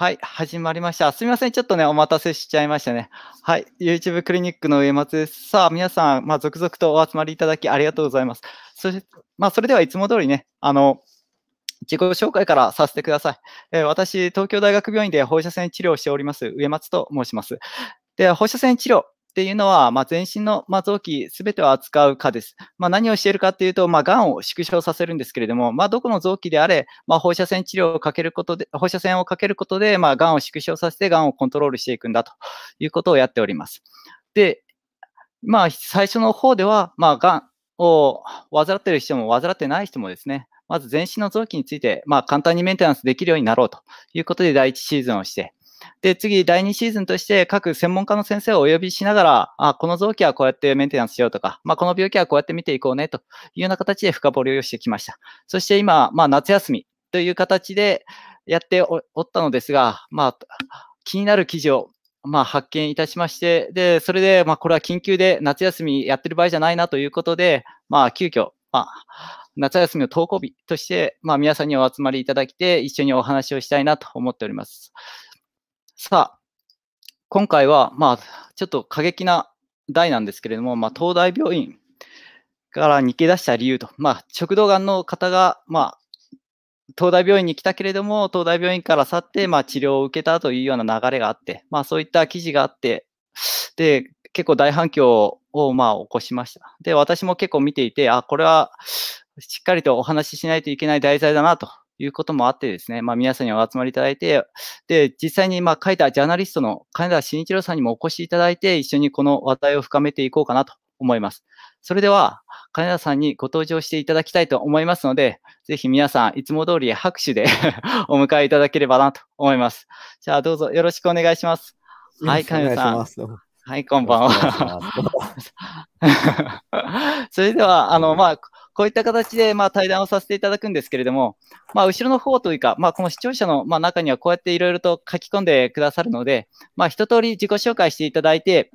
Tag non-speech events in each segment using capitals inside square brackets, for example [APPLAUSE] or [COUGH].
はい、始まりました。すみません、ちょっとね、お待たせしちゃいましたね。はい、YouTube クリニックの上松です。さあ、皆さん、まあ、続々とお集まりいただきありがとうございます。そして、まあ、それではいつも通りね、あの、自己紹介からさせてください。えー、私、東京大学病院で放射線治療をしております、上松と申します。で、放射線治療、っていうのは、まあ、全身の、まあ、臓器すべてを扱う科です。まあ、何をしているかというと、まあ、がんを縮小させるんですけれども、まあ、どこの臓器であれ、まあ、放射線治療をかけることで、放射線をかけることで、まあ、がんを縮小させて、がんをコントロールしていくんだということをやっております。で、まあ、最初の方では、まあ、がんを患っている人も患ってない人もですね、まず全身の臓器について、まあ、簡単にメンテナンスできるようになろうということで、第1シーズンをして、で、次、第2シーズンとして各専門家の先生をお呼びしながら、あ、この臓器はこうやってメンテナンスしようとか、まあ、この病気はこうやって見ていこうねというような形で深掘りをしてきました。そして今、まあ、夏休みという形でやっておったのですが、まあ、気になる記事をまあ、発見いたしまして、で、それで、まあ、これは緊急で夏休みやってる場合じゃないなということで、まあ、急遽、まあ、夏休みの登校日として、まあ、皆さんにお集まりいただきて、一緒にお話をしたいなと思っております。さあ、今回は、まあ、ちょっと過激な題なんですけれども、まあ、東大病院から逃げ出した理由と、まあ、食道がんの方が、まあ、東大病院に来たけれども、東大病院から去って、まあ、治療を受けたというような流れがあって、まあ、そういった記事があって、で、結構大反響を、まあ、起こしました。で、私も結構見ていて、あ、これは、しっかりとお話ししないといけない題材だなということもあってですね、まあ、皆さんにお集まりいただいて、で、実際にまあ書いたジャーナリストの金田慎一郎さんにもお越しいただいて、一緒にこの話題を深めていこうかなと思います。それでは、金田さんにご登場していただきたいと思いますので、ぜひ皆さん、いつも通り拍手で [LAUGHS] お迎えいただければなと思います。じゃあ、どうぞよろしくお願いします。はい、金田さん。はい、こんばんは。[LAUGHS] それでは、あの、まあ、こういった形で、まあ、対談をさせていただくんですけれども、まあ、後ろの方というか、まあ、この視聴者の、まあ、中にはこうやっていろいろと書き込んでくださるので、まあ、一通り自己紹介していただいて、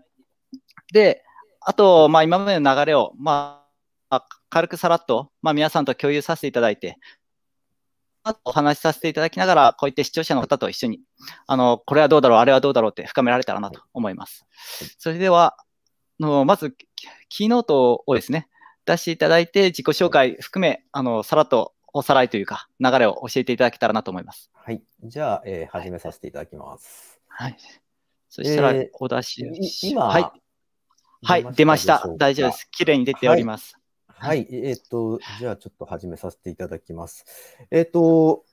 で、あと、まあ、今までの流れを、まあ、軽くさらっと、まあ、皆さんと共有させていただいて、お話しさせていただきながら、こういった視聴者の方と一緒に、あの、これはどうだろう、あれはどうだろうって深められたらなと思います。それでは、のまず、キーノートをですね、出していただいて、自己紹介含め、あの、さらっとおさらいというか、流れを教えていただけたらなと思います。はい。じゃあ、えー、始めさせていただきます。はい。そしたら、お出し、えー、今、はい。はい、出ました。大丈夫です。綺麗に出ております。はい、はい、えっ、ー、と、じゃあちょっと始めさせていただきます。えっ、ー、と、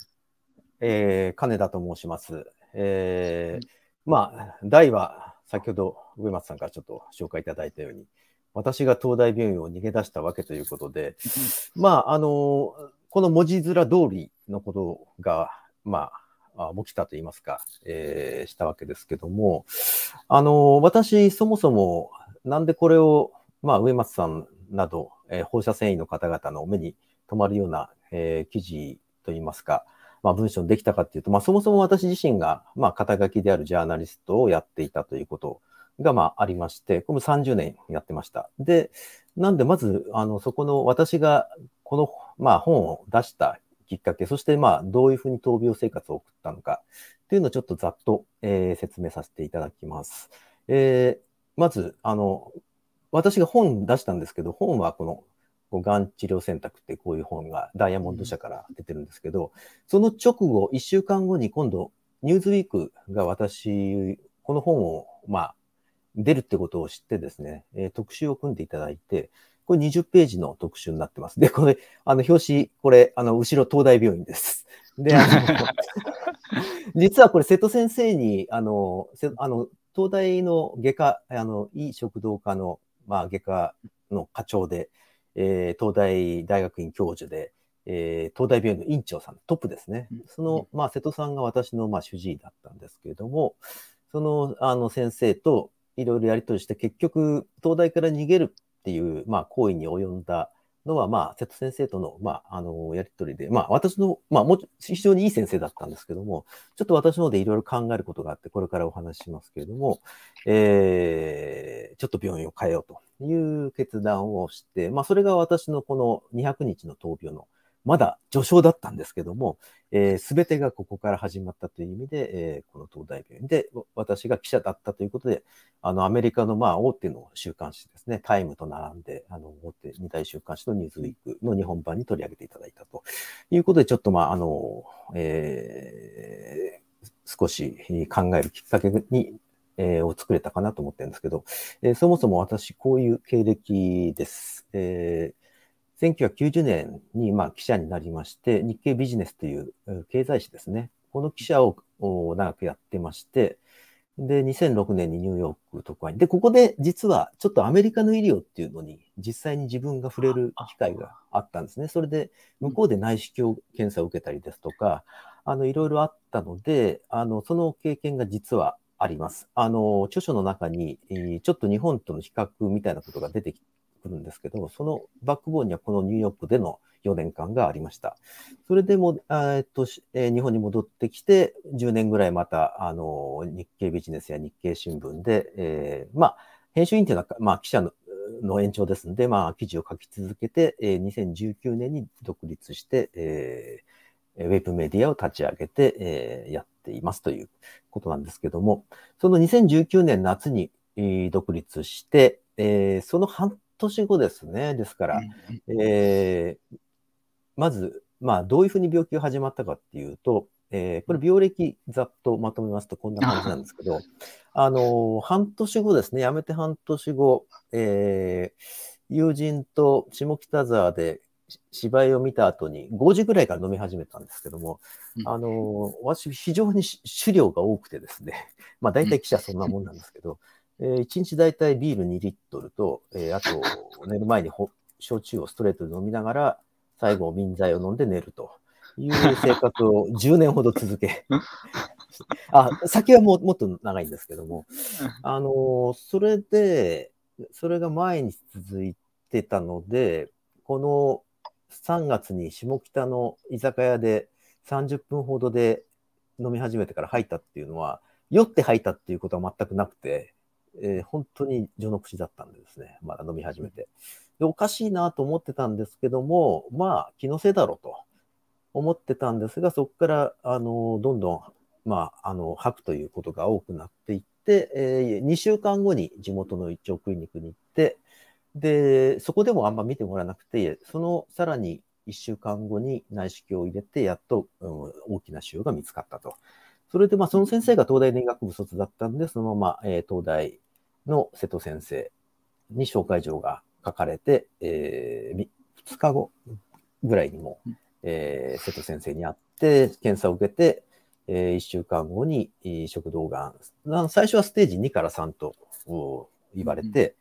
えー、金田と申します。えー、まあ、題は先ほど上松さんからちょっと紹介いただいたように、私が東大病院を逃げ出したわけということで、まあ、あの、この文字面通りのことが、まあ、起きたと言いますか、えー、したわけですけども、あの、私、そもそも、なんでこれを、まあ、植松さんなど、えー、放射線維の方々の目に留まるような、えー、記事といいますか、まあ、文章にできたかっていうと、まあ、そもそも私自身が、まあ、肩書きであるジャーナリストをやっていたということが、まあ、ありまして、これも30年やってました。で、なんで、まず、あの、そこの私が、この、まあ、本を出したきっかけ、そして、まあ、どういうふうに闘病生活を送ったのか、っていうのをちょっとざっと、えー、説明させていただきます。えー、まず、あの、私が本出したんですけど、本はこのがん治療選択ってこういう本がダイヤモンド社から出てるんですけど、その直後、一週間後に今度、ニューズウィークが私、この本を、まあ、出るってことを知ってですね、えー、特集を組んでいただいて、これ20ページの特集になってます。で、これ、あの、表紙、これ、あの、後ろ、東大病院です。[LAUGHS] で、あの、[LAUGHS] 実はこれ、瀬戸先生に、あの、せあの東大の外科、あの、いい食堂科の、まあ、外科の課長で、えー、東大大学院教授で、えー、東大病院の院長さん、トップですね。その、まあ、瀬戸さんが私の、まあ、主治医だったんですけれども、その、あの、先生と、いろいろやり取りして、結局、東大から逃げるっていう、まあ、行為に及んだのは、まあ、瀬戸先生との、まあ、あの、やり取りで、まあ、私の、まあ、も非常にいい先生だったんですけども、ちょっと私の方でいろいろ考えることがあって、これからお話ししますけれども、えー、ちょっと病院を変えようという決断をして、まあ、それが私のこの200日の闘病のまだ序章だったんですけども、す、えー、べ、てがここから始まったという意味で、えー、この東大病院で、私が記者だったということで、あの、アメリカのまあ大手の週刊誌ですね、タイムと並んで、あの、大手二大週刊誌のニューズウィークの日本版に取り上げていただいたということで、ちょっとまあ、あの、えー、少し考えるきっかけにえー、を作れたかなと思ってるんですけど、えー、そもそも私、こういう経歴です。えー、1990年にまあ記者になりまして、日経ビジネスという経済誌ですね。この記者を長くやってまして、で、2006年にニューヨーク特派員。で、ここで実はちょっとアメリカの医療っていうのに実際に自分が触れる機会があったんですね。それで向こうで内視鏡検査を受けたりですとか、あの、いろいろあったので、あの、その経験が実はあります。あの、著書の中に、ちょっと日本との比較みたいなことが出てくるんですけど、そのバックボーンにはこのニューヨークでの4年間がありました。それでも、えっとえ日本に戻ってきて、10年ぐらいまた、あの、日経ビジネスや日経新聞で、えー、まあ、編集員というのは、まあ、記者のの延長ですので、まあ、記事を書き続けて、えー、2019年に独立して、えー、ウェブメディアを立ち上げて、えー、やっていますということなんですけども、その2019年夏に、独立して、えー、その半年後ですね。ですから、えー、まず、まあ、どういうふうに病気が始まったかっていうと、えー、これ、病歴ざっとまとめますとこんな感じなんですけど、あの、半年後ですね、辞めて半年後、えー、友人と下北沢で芝居を見た後に5時ぐらいから飲み始めたんですけども、あの、私非常に資料が多くてですね、[LAUGHS] まあ大体記者そんなもんなんですけど、えー、1日大体ビール2リットルと、えー、あと、寝る前に焼酎をストレートで飲みながら、最後、民剤を飲んで寝るという生活を10年ほど続け、[LAUGHS] あ先はももっと長いんですけども、あのー、それで、それが前に続いてたので、この3月に下北の居酒屋で30分ほどで飲み始めてから入ったっていうのは、酔って入ったっていうことは全くなくて、えー、本当に序の口だったんでですね、まだ飲み始めて。で、おかしいなと思ってたんですけども、まあ、気のせいだろうと思ってたんですが、そこから、あの、どんどん、まあ、あの、吐くということが多くなっていって、えー、2週間後に地元の一丁クリニックに行って、で、そこでもあんま見てもらわなくて、そのさらに1週間後に内視鏡を入れて、やっと、うん、大きな腫瘍が見つかったとそれで、まあ、その先生が東大の医学部卒だったんで、そのまま、えー、東大の瀬戸先生に紹介状が書かれて、えー、2日後ぐらいにも、えー、瀬戸先生に会って、検査を受けて、えー、1週間後に食道がん、最初はステージ2から3と言われて、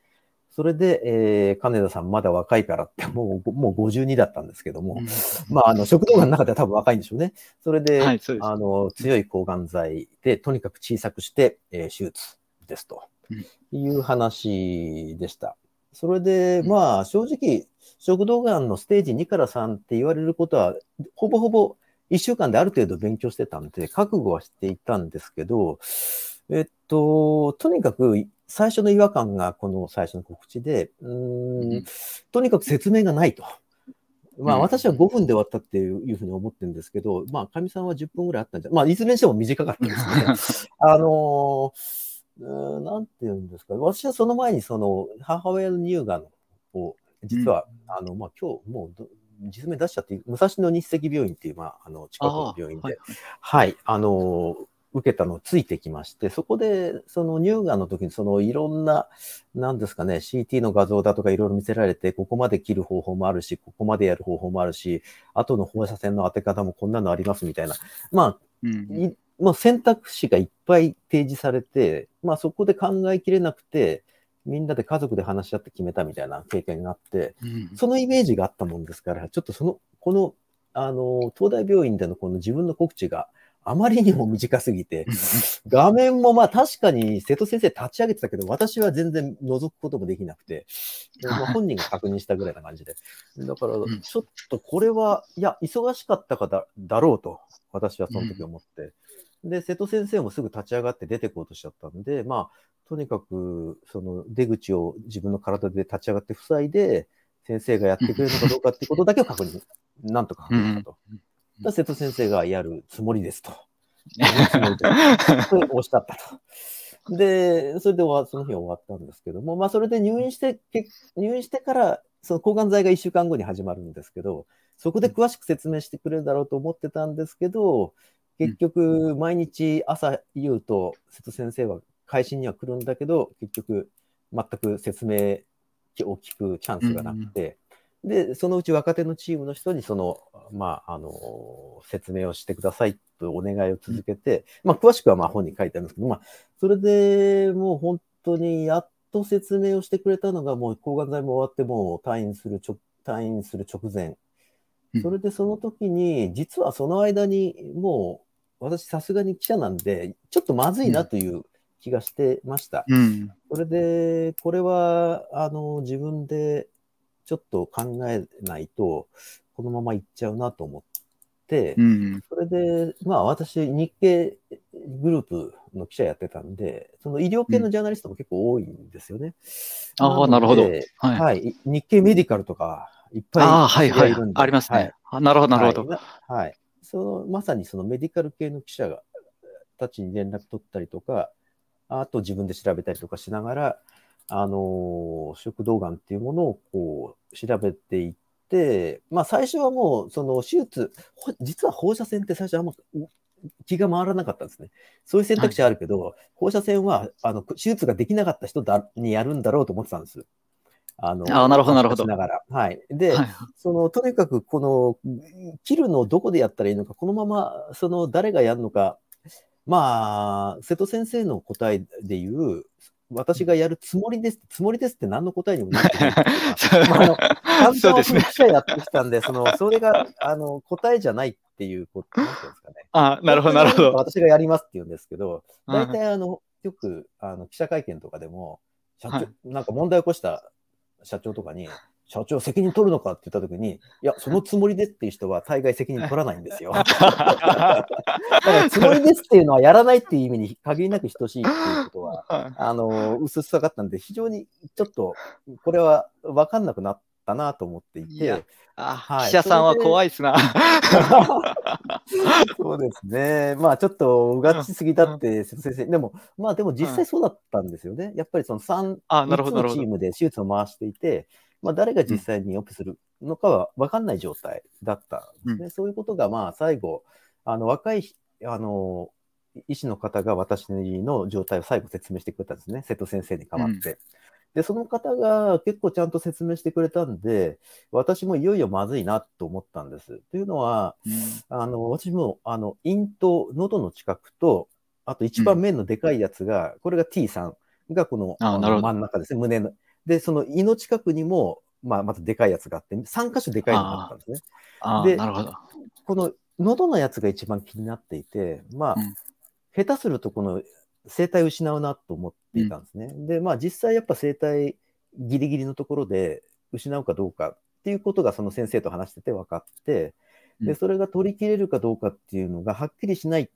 それで、えー、金田さんまだ若いからって、[LAUGHS] もう、もう52だったんですけども、うん、まあ、あの、食道がんの中では多分若いんでしょうね。それで、はい、であの、強い抗がん剤で、とにかく小さくして、えー、手術ですと、いう話でした。それで、まあ、正直、食道がんのステージ2から3って言われることは、ほぼほぼ1週間である程度勉強してたんで、覚悟はしていたんですけど、えっと、とにかく最初の違和感がこの最初の告知で、うん、とにかく説明がないと。まあ、私は5分で終わったっていうふうに思ってるんですけど、まあ、かみさんは10分ぐらいあったんじゃ、まあ、いずれにしても短かったですね。[LAUGHS] あのー、なんて言うんですか、私はその前に、その、母親の乳がんを、実は、うん、あの、まあ、今日、もう実名出しちゃって、武蔵野日赤病院っていう、まあ、あの、近くの病院で、はい、はい、あのー、受けたのをついてきまして、そこで、その乳がんの時に、そのいろんな、なんですかね、CT の画像だとかいろいろ見せられて、ここまで切る方法もあるし、ここまでやる方法もあるし、あとの放射線の当て方もこんなのありますみたいな。まあ、うんまあ、選択肢がいっぱい提示されて、まあ、そこで考えきれなくて、みんなで家族で話し合って決めたみたいな経験があって、うん、そのイメージがあったもんですから、ちょっとその、この、あの、東大病院でのこの自分の告知が、あまりにも短すぎて、画面もまあ確かに瀬戸先生立ち上げてたけど、私は全然覗くこともできなくて、[LAUGHS] まあ、本人が確認したぐらいな感じで。だから、ちょっとこれは、いや、忙しかったかだだろうと、私はその時思って。で、瀬戸先生もすぐ立ち上がって出てこうとしちゃったんで、まあ、とにかく、その出口を自分の体で立ち上がって塞いで、先生がやってくれるのかどうかってことだけを確認、なんとか確認したと。瀬戸先生がやるつもりですと。[LAUGHS] おっしゃったと。で、それでその日は終わったんですけども、まあ、それで入院して、入院してから、その抗がん剤が1週間後に始まるんですけど、そこで詳しく説明してくれるだろうと思ってたんですけど、結局、毎日朝言うと、瀬戸先生は会心には来るんだけど、結局、全く説明を聞くチャンスがなくて、で、そのうち若手のチームの人に、その、まあ、あの、説明をしてくださいとお願いを続けて、まあ、詳しくはまあ本に書いてあるんですけど、まあ、それでもう本当にやっと説明をしてくれたのが、もう抗がん剤も終わって、もう退院するちょ、退院する直前。それでその時に、実はその間に、もう、私さすがに記者なんで、ちょっとまずいなという、気がしてました。うん、それで、これはあの自分でちょっと考えないと、このままいっちゃうなと思って、うん、それで、まあ私、日系グループの記者やってたんで、その医療系のジャーナリストも結構多いんですよね。うん、ああ、なるほど、はい、はい。日系メディカルとか、いっぱいあ、はいはい、ありますね。はい、なるほど、なるほど。はい、はい、そのまさにそのメディカル系の記者がたちに連絡取ったりとか、あと自分で調べたりとかしながら、あの、食道がんっていうものをこう調べていって、まあ最初はもうその手術、実は放射線って最初あんま気が回らなかったんですね。そういう選択肢あるけど、はい、放射線はあの手術ができなかった人だにやるんだろうと思ってたんです。あのあなるほど、なるほど。ながら。はい。で、はい、その、とにかく、この、切るのをどこでやったらいいのか、このまま、その、誰がやるのか、まあ、瀬戸先生の答えで言う、私がやるつもりです、つもりですって何の答えにもなってない [LAUGHS] あ。そうですね。やってきたんで、その、それが、あの、答えじゃないっていうこと、なんていうんですかね。あなるほど、なるほど。私がやりますって言うんですけど、大体、あの、よく、あの、記者会見とかでも、社長、はい、なんか問題を起こした社長とかに、社長責任取るのかって言った時に、いや、そのつもりですっていう人は大概責任取らないんですよ。[LAUGHS] だからつもりですっていうのはやらないっていう意味に限りなく等しいっていうことは、[LAUGHS] あの、薄っさかったんで、非常にちょっと、これは分かんなくなったなと思っていて。あ、はい、記者さんは怖いっすな。[LAUGHS] そうですね。まあちょっとうがちすぎだって、先生、でも、まあでも実際そうだったんですよね。やっぱりその3、あなるほどチームで手術を回していて、まあ、誰が実際にオペするのかは分かんない状態だったでうん、そういうことが、まあ、最後、あの若いあの医師の方が私の状態を最後説明してくれたんですね、瀬戸先生に代わって。うん、で、その方が結構ちゃんと説明してくれたんで、私もいよいよまずいなと思ったんです。というのは、うん、あの私もあの咽頭、喉の近くと、あと一番面のでかいやつが、これが T さんがこのの真ん中ですね、胸ので、その胃の近くにも、まあ、またでかいやつがあって、3箇所でかいのがあったんですね。で、この喉のやつが一番気になっていて、まあ、うん、下手するとこの生体失うなと思っていたんですね。うん、で、まあ実際やっぱ生体ギリギリのところで失うかどうかっていうことがその先生と話してて分かって、で、それが取り切れるかどうかっていうのがはっきりしないっ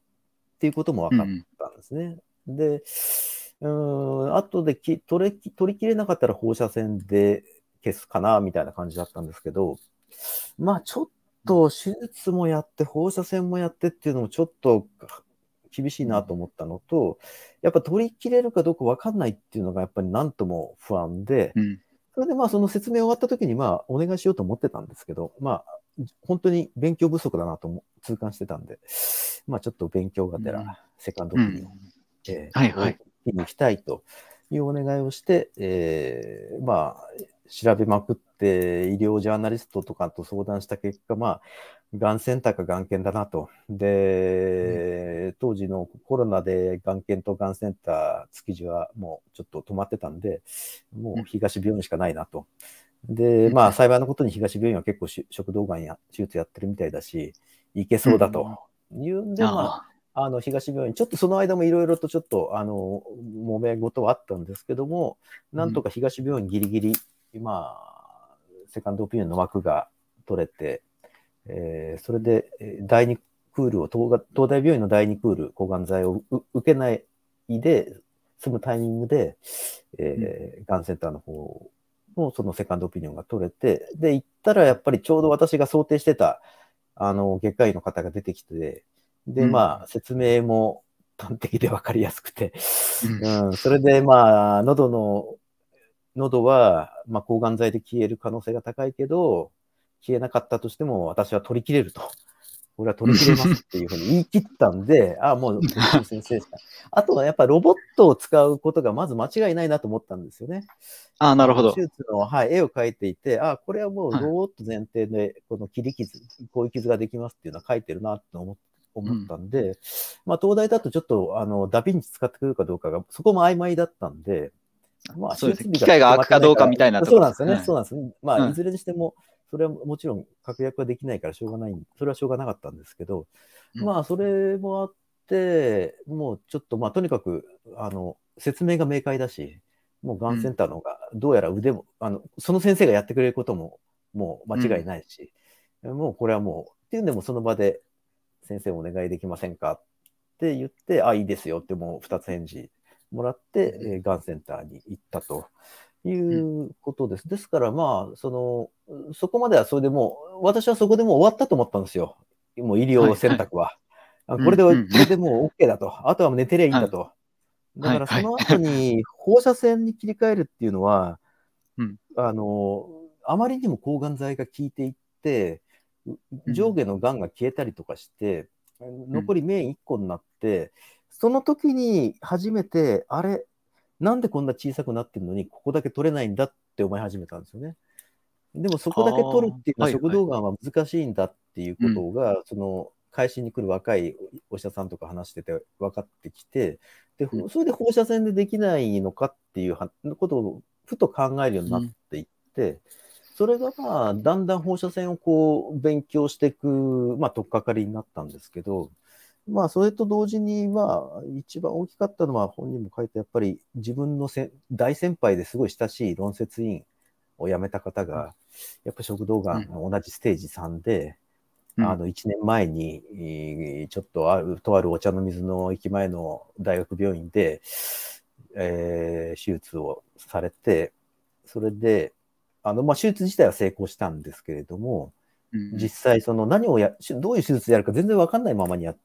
ていうことも分かったんですね。うん、で、うん、後でき取れ取りきれなかったら放射線で消すかな、みたいな感じだったんですけど、まあちょっと手術もやって、放射線もやってっていうのもちょっと厳しいなと思ったのと、やっぱ取りきれるかどうか分かんないっていうのがやっぱりなんとも不安で、うん、それでまあその説明終わった時にまあお願いしようと思ってたんですけど、まあ本当に勉強不足だなと痛感してたんで、まあちょっと勉強がてら、セカンドオピニオン、はいに行きたいというお願いをして、えー、まあ、調べまくって、医療ジャーナリストとかと相談した結果、まあ、がんセンターかがん検だなと。で、うん、当時のコロナでがん検とがんセンター、築地はもうちょっと止まってたんで、もう東病院しかないなと。で、まあ、幸いのことに東病院は結構食道がんや手術やってるみたいだし、いけそうだと。いうんで、まあ、あの、東病院、ちょっとその間もいろいろとちょっと、あの、揉め事はあったんですけども、なんとか東病院ギリギリ、今、セカンドオピニオンの枠が取れて、えー、それで、第2クールを東、東大病院の第2クール、抗がん剤を受けないで、済むタイミングで、えー、が、んセンターの方のそのセカンドオピニオンが取れて、で、行ったらやっぱりちょうど私が想定してた、あの、外科医の方が出てきて、で、まあ、説明も端的で分かりやすくて、うん、それで、まあ、喉の、喉は、まあ、抗がん剤で消える可能性が高いけど、消えなかったとしても、私は取り切れると。[LAUGHS] 俺は取り切れますっていうふうに言い切ったんで、ああ、もう先生しか。[LAUGHS] あとはやっぱロボットを使うことがまず間違いないなと思ったんですよね。ああ、なるほど。手術の、はい、絵を描いていて、ああ、これはもうロボット前提で、この切り傷、こういう傷ができますっていうのは書いてるなと思っ思ったんで、うん、まあ、東大だとちょっと、あの、ダヴィンチ使ってくるかどうかが、そこも曖昧だったんで、まあ、そうですね。機会が空くかどうかみたいなそうなんですね。そうなんですね。まあ、いずれにしても、それはもちろん確約はできないからしょうがない、それはしょうがなかったんですけど、まあ、それもあって、もうちょっと、まあ、とにかく、あの、説明が明快だし、もうがんセンターの方が、どうやら腕も、うん、あの、その先生がやってくれることも、もう間違いないし、うん、もうこれはもう、っていうんでもその場で先生お願いできませんかって言って、あ、いいですよってもう2つ返事もらって、えー、がんセンターに行ったということです。ですからまあ、その、そこまではそれでもう、私はそこでもう終わったと思ったんですよ。もう医療選択は。はいはい、これで、これでもう OK だと。あとは寝てりゃいいんだと。だからその後に放射線に切り替えるっていうのは、はいはい、あの、あまりにも抗がん剤が効いていって、上下のがんが消えたりとかして、うん、残り面1個になって、その時に初めて、あれ、なんでこんな小さくなってるのに、ここだけ取れないんだって思い始めたんですよね。でもそこだけ取るっていうのは食道がんは難しいんだっていうことが、はいはい、その会心に来る若いお医者さんとか話してて分かってきて、でそれで放射線でできないのかっていうことをふと考えるようになっていって、それが、まあ、だんだん放射線をこう勉強していく、まあ、とっかかりになったんですけど、まあ、それと同時に、まあ、一番大きかったのは、本人も書いて、やっぱり自分のせ大先輩ですごい親しい論説委員を辞めた方が、やっぱ食道がん同じステージ3で、うん、あの、1年前に、ちょっとある、とあるお茶の水の駅前の大学病院で、えー、手術をされて、それで、あの、まあ、手術自体は成功したんですけれども、うん、実際、その何をや、どういう手術やるか全然わかんないままにや、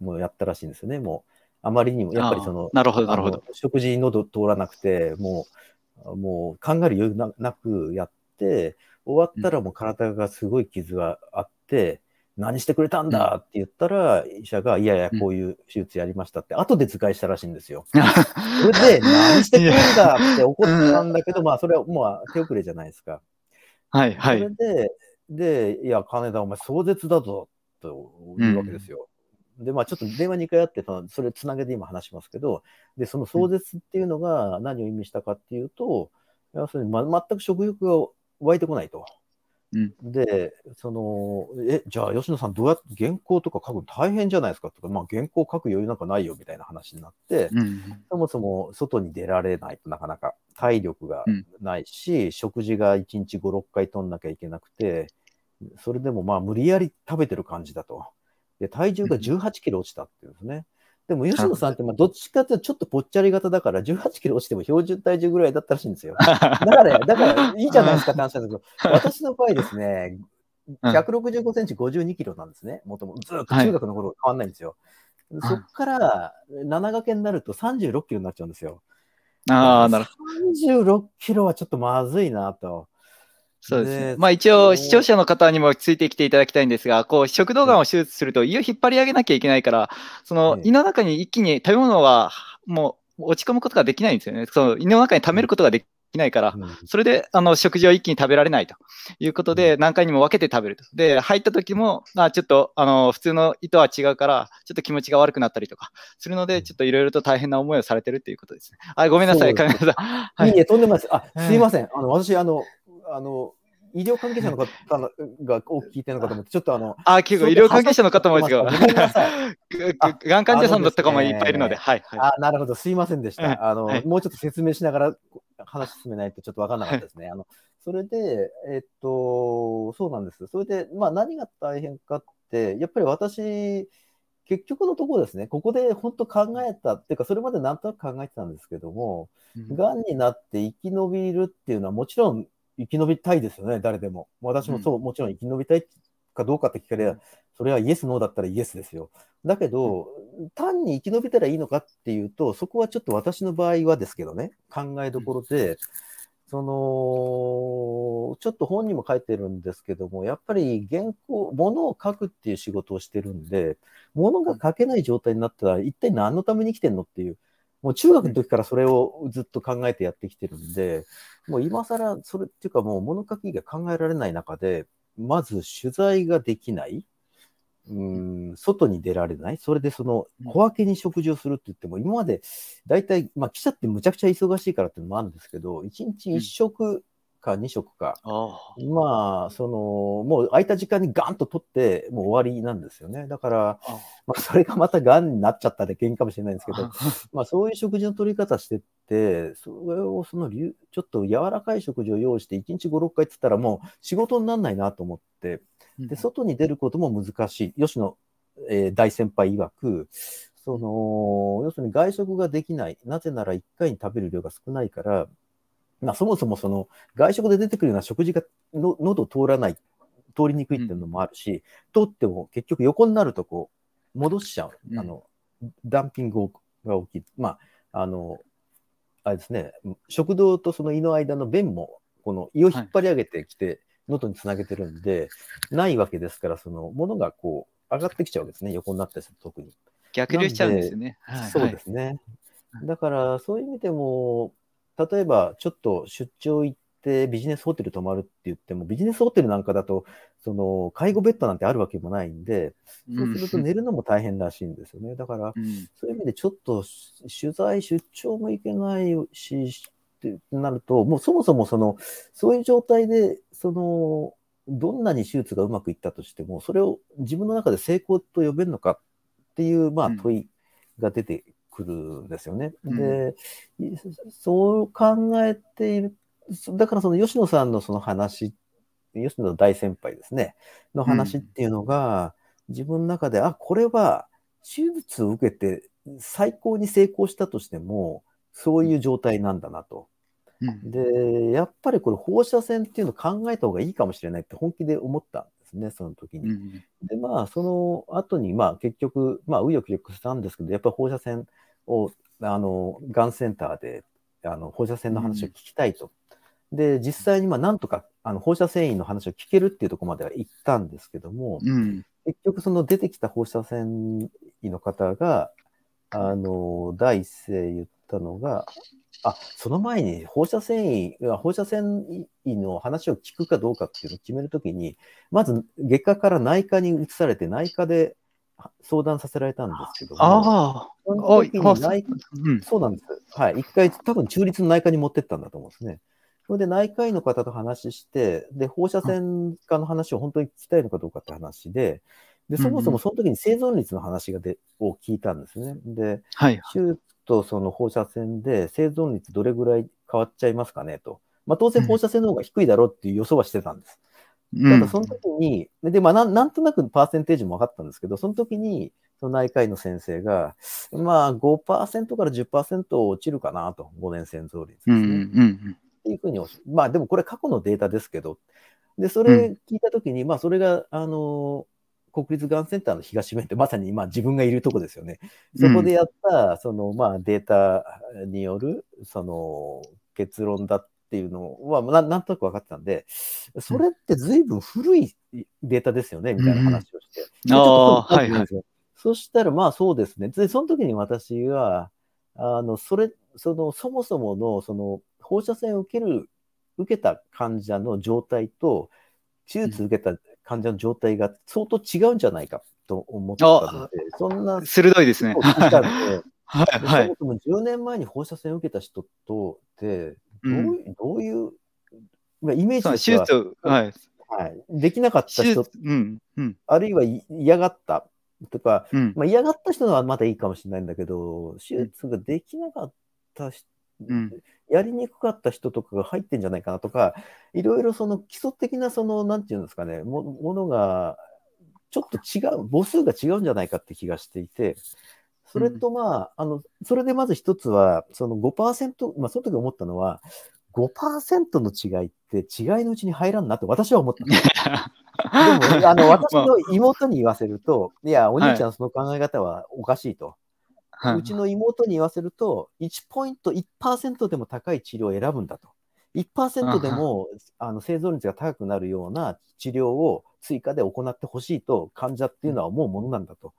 もうやったらしいんですよね、もう。あまりにも、やっぱりその、なるほど、なるほど。食事喉通らなくて、もう、もう考える余裕なくやって、終わったらもう体がすごい傷があって、何してくれたんだって言ったら、医者が、いやいや、こういう手術やりましたって、後で図解したらしいんですよ。[LAUGHS] それで、[LAUGHS] 何してくれるんだって怒ったんだけど、まあ、それはもう手遅れじゃないですか。はいはい。それで、で、いや、金田、お前壮絶だぞ、というわけですよ。うん、で、まあ、ちょっと電話2回あって、それつなげて今話しますけど、で、その壮絶っていうのが何を意味したかっていうと、要するに、ま、全く食欲が湧いてこないと。で、その、え、じゃあ吉野さんどうやって原稿とか書くの大変じゃないですかとか、まあ原稿書く余裕なんかないよみたいな話になって、うん、そもそも外に出られないとなかなか体力がないし、うん、食事が1日5、6回とんなきゃいけなくて、それでもまあ無理やり食べてる感じだと。で、体重が18キロ落ちたっていうんですね。でも吉野さんってまあどっちかってちょっとぽっちゃり型だから18キロ落ちても標準体重ぐらいだったらしいんですよ。[LAUGHS] だから、だからいいじゃないですかって話なんですけど、私の場合ですね、165センチ52キロなんですね、もともずっと中学の頃変わんないんですよ。はい、そこから7掛けになると36キロになっちゃうんですよ。ああ、なるほど。36キロはちょっとまずいなと。そうですね。ねまあ一応視聴者の方にもついてきていただきたいんですが、こう食道がんを手術すると胃を引っ張り上げなきゃいけないから、その胃の中に一気に食べ物はもう落ち込むことができないんですよね。その胃の中に溜めることができないから、それであの食事を一気に食べられないということで、何回にも分けて食べると。で、入った時も、まあ、ちょっとあの普通の糸とは違うから、ちょっと気持ちが悪くなったりとかするので、ちょっといろいろと大変な思いをされてるということですね。あごめんなさい、亀田さん。はい、いいえ、とんでもないです。あすいません、あの私あのあの、医療関係者の方が多聞いてるのかと思って、[LAUGHS] ちょっとあの。あ、結構医療関係者の方もいが、[LAUGHS] がん患者さんだったかもいっぱいいるので、はい、あ、なるほど、すいませんでした。あの、もうちょっと説明しながら話進めないとちょっと分かんなかったですね。あの、それで、えっと、そうなんです。それで、まあ何が大変かって、やっぱり私、結局のところですね、ここで本当考えたっていうか、それまでなんとなく考えてたんですけども、が、うんになって生き延びるっていうのはもちろん生き延びたいですよね、誰でも。私もそう、もちろん生き延びたいかどうかって聞かれりそれはイエス、ノーだったらイエスですよ。だけど、単に生き延びたらいいのかっていうと、そこはちょっと私の場合はですけどね、考えどころで、その、ちょっと本にも書いてるんですけども、やっぱり原稿、ものを書くっていう仕事をしてるんで、ものが書けない状態になったら、一体何のために生きてんのっていう、もう中学の時からそれをずっと考えてやってきてるんで、もう今更それっていうかもう物書きが考えられない中で、まず取材ができない。うん外に出られない、それでその小分けに食事をするって言っても、今まで大体、まあ、記者ってむちゃくちゃ忙しいからっていうのもあるんですけど、1日1食か2食か、うん、まあ、そのもう空いた時間にガンと取って、もう終わりなんですよね。だから、まあ、それがまたがんになっちゃったら原因かもしれないんですけど、まあ、そういう食事の取り方してって、それをそのちょっと柔らかい食事を用意して、1日5、6回って言ったら、もう仕事にならないなと思って、で外に出ることも難しい。吉野、えー、大先輩曰く、その、要するに外食ができない。なぜなら1回に食べる量が少ないから、まあ、そもそもその外食で出てくるような食事がの喉通らない、通りにくいっていうのもあるし、うん、通っても結局横になるとこう、戻しちゃう。あの、ダンピングが起きる。まあ、あの、あれですね、食道とその胃の間の便も、この胃を引っ張り上げてきて、喉につなげてるんで、ないわけですから、その、ものがこう、上がってきちゃうわけですね、横になったりすると、特に。逆流しちゃうんですよね。はい、そうですね。だから、そういう意味でも、例えば、ちょっと出張行ってビジネスホテル泊まるって言っても、ビジネスホテルなんかだと、その介護ベッドなんてあるわけもないんで、そうすると寝るのも大変らしいんですよね。だから、そういう意味でちょっと取材、出張も行けないし、ってなると、もうそもそもその、そういう状態で、その、どんなに手術がうまくいったとしても、それを自分の中で成功と呼べるのかっていう、まあ、問いが出てくるんですよね。うん、で、そう考えているだからその吉野さんのその話、吉野の大先輩ですね、の話っていうのが、自分の中で、あ、これは手術を受けて最高に成功したとしても、そういう状態なんだなと。うん、で、やっぱりこれ放射線っていうの考えた方がいいかもしれないって本気で思ったんですね、その時に。うん、で、まあ、その後に、まあ結局、まあ、紆余曲折したんですけど、やっぱり放射線を、あの、がんセンターで、あの放射線の話を聞きたいとで、実際にまあなんとかあの放射線医の話を聞けるっていうところまでは行ったんですけども、うん、結局その出てきた放射線医の方が、あの、第一声言ったのが、あ、その前に放射線医、放射線医の話を聞くかどうかっていうのを決めるときに、まず外科から内科に移されて、内科で相談させられたんですけども、あその時に内科、うん、そうなんです。はい。一回、多分中立の内科に持ってったんだと思うんですね。それで内科医の方と話して、で、放射線科の話を本当に聞きたいのかどうかって話で、で、そもそもその時に生存率の話がでを聞いたんですね。で、はい、手術とその放射線で生存率どれぐらい変わっちゃいますかねと。まあ、当然放射線の方が低いだろうっていう予想はしてたんです。ただその時に、で、まあなんとなくパーセンテージも分かったんですけど、その時に、その内科医の先生が、まあ5%から10%落ちるかなと、5年生存率ですね。うんうんうんっていうふうにまあでもこれ過去のデータですけど、で、それ聞いたときに、うん、まあそれが、あの、国立がんセンターの東面ってまさに今自分がいるとこですよね。そこでやった、その、まあデータによる、その、結論だっていうのはな、なんとなく分かってたんで、それって随分古いデータですよね、みたいな話をして。うん、ああ、はいはい。そしたら、まあそうですね。で、その時に私は、あの、それ、そのそもそものその放射線を受ける受けた患者の状態と手術受けた患者の状態が相当違うんじゃないかと思ったので、うん、そんな鋭いですね。はい、はい、そもそも10年前に放射線を受けた人とでどう,、うどういう、まあ、イメージですか手術、はい、はい、できなかった人、うんうん、あるいは嫌がったとか、うん、まあ、嫌がった人のはまだいいかもしれないんだけど、手術ができなかったし、うん、やりにくかった人とかが入ってんじゃないかなとか、いろいろその基礎的なその、なんていうんですかね、もものが、ちょっと違う、母数が違うんじゃないかって気がしていて、それとまあ、あの、それでまず一つは、その5%、まあ、その時思ったのは、5%の違いって違いのうちに入らんなと私は思った。でも、あの、[LAUGHS] 私の妹に言わせると、いや、お兄ちゃんその考え方はおかしいと。はい、うちの妹に言わせると、1ポイント1%でも高い治療を選ぶんだと。1%でもあの生存率が高くなるような治療を追加で行ってほしいと患者っていうのは思うものなんだと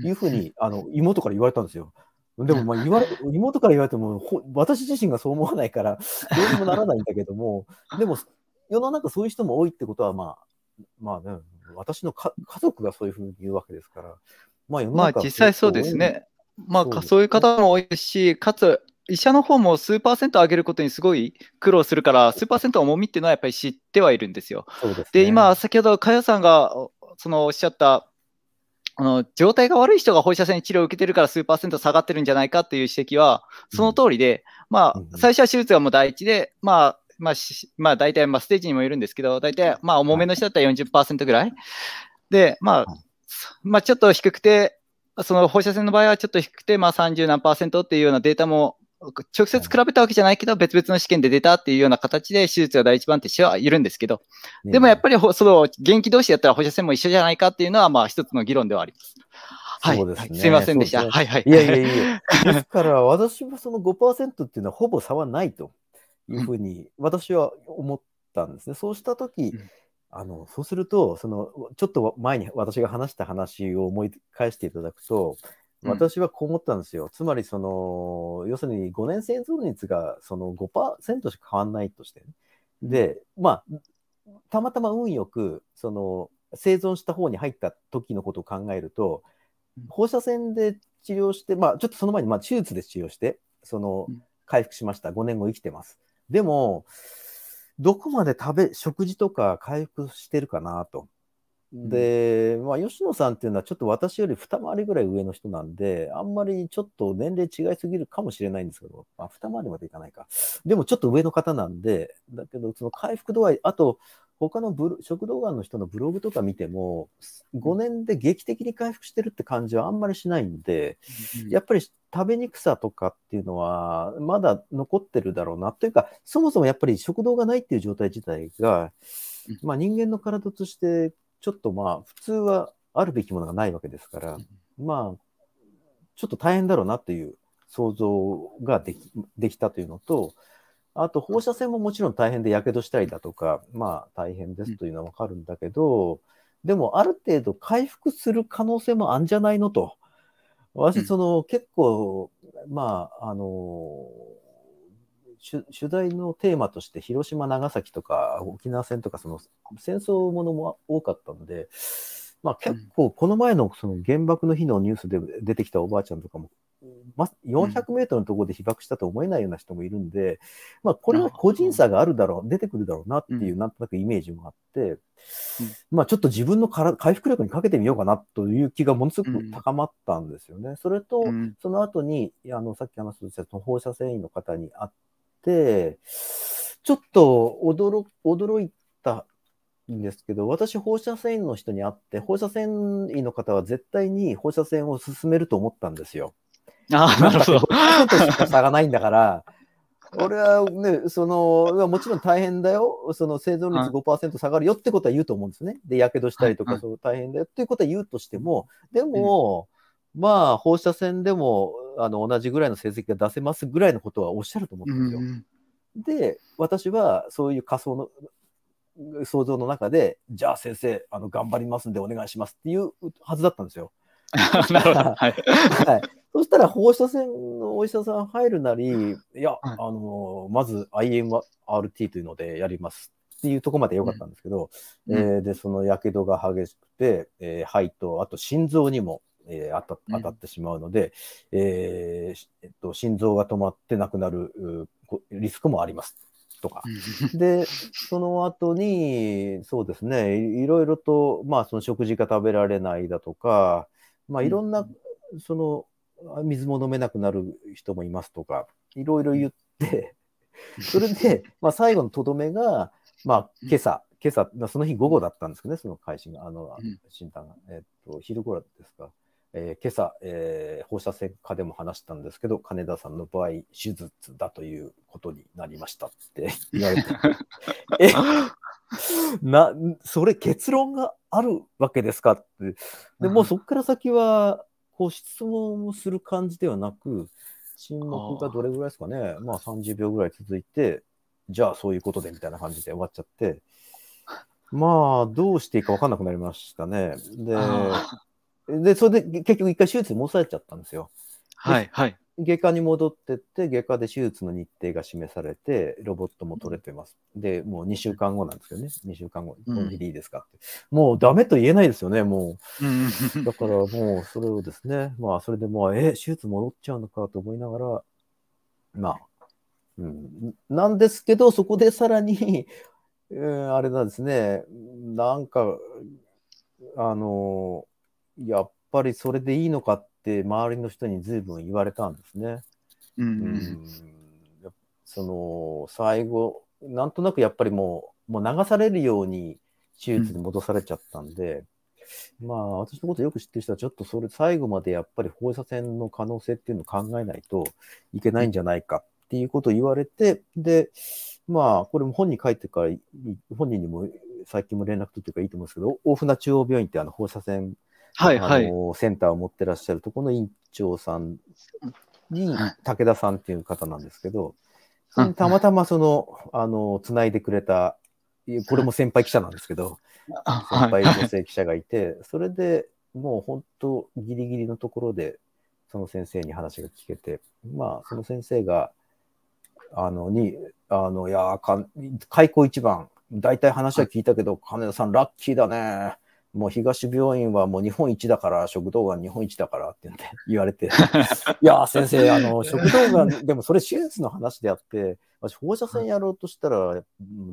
いうふうにあの妹から言われたんですよ。でもまあ言われ [LAUGHS] 妹から言われても私自身がそう思わないからどうにもならないんだけどもでも世の中そういう人も多いってことはまあまあね私の家族がそういうふうに言うわけですからまあ世の中まあ実際そうですねまあ、そういう方も多いですし、かつ、医者の方も数パーセント上げることにすごい苦労するから、数パーセント重みっていうのはやっぱり知ってはいるんですよ。で、ね、今、先ほど、加代さんがそのおっしゃった、あの状態が悪い人が放射線治療を受けてるから数パーセント下がってるんじゃないかっていう指摘は、その通りで、うん、まあ、最初は手術がもう第一で、まあ、まあ、まあ、大体、まあ、ステージにもよるんですけど、大体、まあ、重めの人だったら40%ぐらい。で、まあ、まあ、ちょっと低くて、その放射線の場合はちょっと低くて、まあ、30何パーセントっていうようなデータも、直接比べたわけじゃないけど、別々の試験で出たっていうような形で手術が第一番ってはいるんですけど、でもやっぱりその元気同士やったら放射線も一緒じゃないかっていうのは、まあ一つの議論ではあります。はい、そうですね。すいませんでした。ね、はいはい。いやいやいや。ですから、私もその5%っていうのはほぼ差はないというふうに、私は思ったんですね。そうしたとき、あの、そうすると、その、ちょっと前に私が話した話を思い返していただくと、私はこう思ったんですよ。うん、つまり、その、要するに5年生存率がその5%しか変わんないとして、ね、で、まあ、たまたま運よく、その、生存した方に入った時のことを考えると、放射線で治療して、まあ、ちょっとその前に、まあ、手術で治療して、その、回復しました。5年後生きてます。でも、どこまで食べ、食事とか回復してるかなと。で、まあ、吉野さんっていうのはちょっと私より二回りぐらい上の人なんで、あんまりちょっと年齢違いすぎるかもしれないんですけど、まあ、二回りまでいかないか。でもちょっと上の方なんで、だけど、その回復度合い、あと、他のブ食道がんの人のブログとか見ても、5年で劇的に回復してるって感じはあんまりしないんで、やっぱり食べにくさとかっていうのは、まだ残ってるだろうな。というか、そもそもやっぱり食道がないっていう状態自体が、まあ、人間の体として、ちょっとまあ、普通はあるべきものがないわけですから、まあ、ちょっと大変だろうなっていう想像ができできたというのと、あと放射線ももちろん大変でやけどしたりだとか、まあ大変ですというのはわかるんだけど、でもある程度回復する可能性もあんじゃないのと。私、その、結構、まあ、あの取材のテーマとして広島、長崎とか沖縄戦とかその戦争ものも多かったので、まあ、結構この前のその原爆の日のニュースで出てきたおばあちゃんとかも400メートルのところで被爆したと思えないような人もいるんで、うん、まあ、これは個人差があるだろう、出てくるだろうなっていう、なんとなくイメージもあって、うん、まあ、ちょっと自分のから回復力にかけてみようかなという気がものすごく高まったんですよね。うん、それと、その後に、あの、さっき話したと放射線医の方に会って、ちょっと驚、驚いたんですけど、私、放射線の人に会って、放射線医の方は絶対に放射線を進めると思ったんですよ。あなるほど。ちょっとしか差がないんだから、[LAUGHS] 俺はね、その、もちろん大変だよ。その生存率5%下がるよってことは言うと思うんですね。で、やけどしたりとか、そ大変だよっていうことは言うとしても、でも、うん、まあ、放射線でも、あの、同じぐらいの成績が出せますぐらいのことはおっしゃると思うんですよ。うん、で、私はそういう仮想の、想像の中で、じゃあ先生、あの、頑張りますんでお願いしますっていうはずだったんですよ。[LAUGHS] なるほど。[LAUGHS] はい。はい、そしたら、放射線のお医者さん入るなり、いや、あのまず IMRT というのでやりますっていうとこまで良かったんですけど、うん、えー、で、そのやけどが激しくて、えー、肺と、あと心臓にも、えー、当た当たってしまうので、うん、えー、えっと、心臓が止まって亡くなるリスクもあります。とか。で、その後に、そうですね、いろいろと、まあ、その食事が食べられないだとか、まあ、いろんな、その、水も飲めなくなる人もいますとか、いろいろ言って、それで、まあ、最後のとどめが、まあ、今朝、今朝、その日午後だったんですけどね、その会心が、あの、診断が、えっと、昼頃ですか、えー、今朝、えー、放射線科でも話したんですけど、金田さんの場合、手術だということになりましたって言われて、え、[LAUGHS] [LAUGHS] な、それ結論があるわけですかって。でもうそこから先は、こう質問をする感じではなく、沈黙がどれぐらいですかね。まあ30秒ぐらい続いて、じゃあそういうことでみたいな感じで終わっちゃって、まあどうしていいか分かんなくなりましたね。で、で、それで結局一回手術に戻されちゃったんですよ。はい、はい。外科に戻ってって、外科で手術の日程が示されて、ロボットも取れてます。で、もう2週間後なんですけどね、2週間後、この日でいいですかって。うん、もうダメと言えないですよね、もう。だからもう、それをですね、まあ、それでもう、え、手術戻っちゃうのかと思いながら、まあ、うん、なんですけど、そこでさらにうん、あれなんですね、なんか、あの、やっぱりそれでいいのかっって周りの人に随分言われたんですね。うん、その最後なんとなくやっぱりもうもう流されるように手術に戻されちゃったんで、うん、まあ私のことよく知ってる人はちょっとそれ最後までやっぱり放射線の可能性っていうのを考えないといけないんじゃないかっていうことを言われてでまあこれも本に書いてから本人にも最近も連絡取ってからいいと思うんですけど大船中央病院ってあの放射線はいはい、あのセンターを持ってらっしゃるとこの院長さんに、武田さんっていう方なんですけど、たまたまその、あの、つないでくれた、これも先輩記者なんですけど、先輩女性記者がいて、それでもう本当ギリギリのところで、その先生に話が聞けて、まあ、その先生が、あの、に、あの、いや、か開口一番、大体話は聞いたけど、金田さん、ラッキーだね。もう東病院はもう日本一だから、食道がん日本一だからって言 [LAUGHS] われて、[LAUGHS] いや、先生、あの、[LAUGHS] 食道がん、でもそれ手術の話であって、私、放射線やろうとしたら、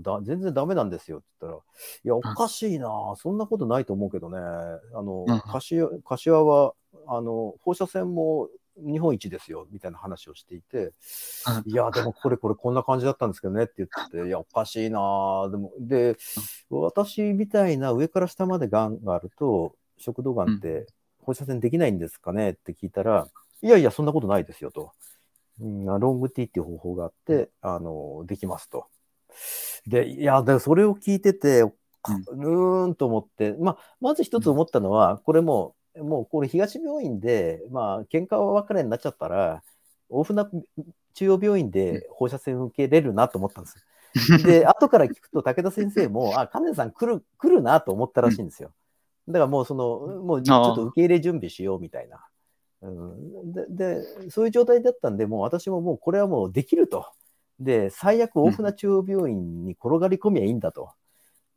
だ全然ダメなんですよって言ったら、いや、おかしいな、そんなことないと思うけどね、あの、柏柏は、あの、放射線も日本一ですよみたいな話をしていて、いや、でもこれ、これ、こんな感じだったんですけどねって言って、いや、おかしいなでも、で、私みたいな上から下までがんがあると、食道がんって放射線できないんですかねって聞いたら、うん、いやいや、そんなことないですよと。うん、ロングティーっていう方法があって、あの、できますと。で、いや、でそれを聞いてて、ううーんと思って、まあ、まず一つ思ったのは、これももうこれ東病院で、まあ、喧嘩別れになっちゃったら、大船中央病院で放射線受けれるなと思ったんです。[LAUGHS] で、後から聞くと武田先生も、あ、金田さん来る、来るなと思ったらしいんですよ。だからもうその、もうちょっと受け入れ準備しようみたいな。うん、でで、そういう状態だったんで、もう私ももうこれはもうできると。で、最悪大船中央病院に転がり込みゃいいんだと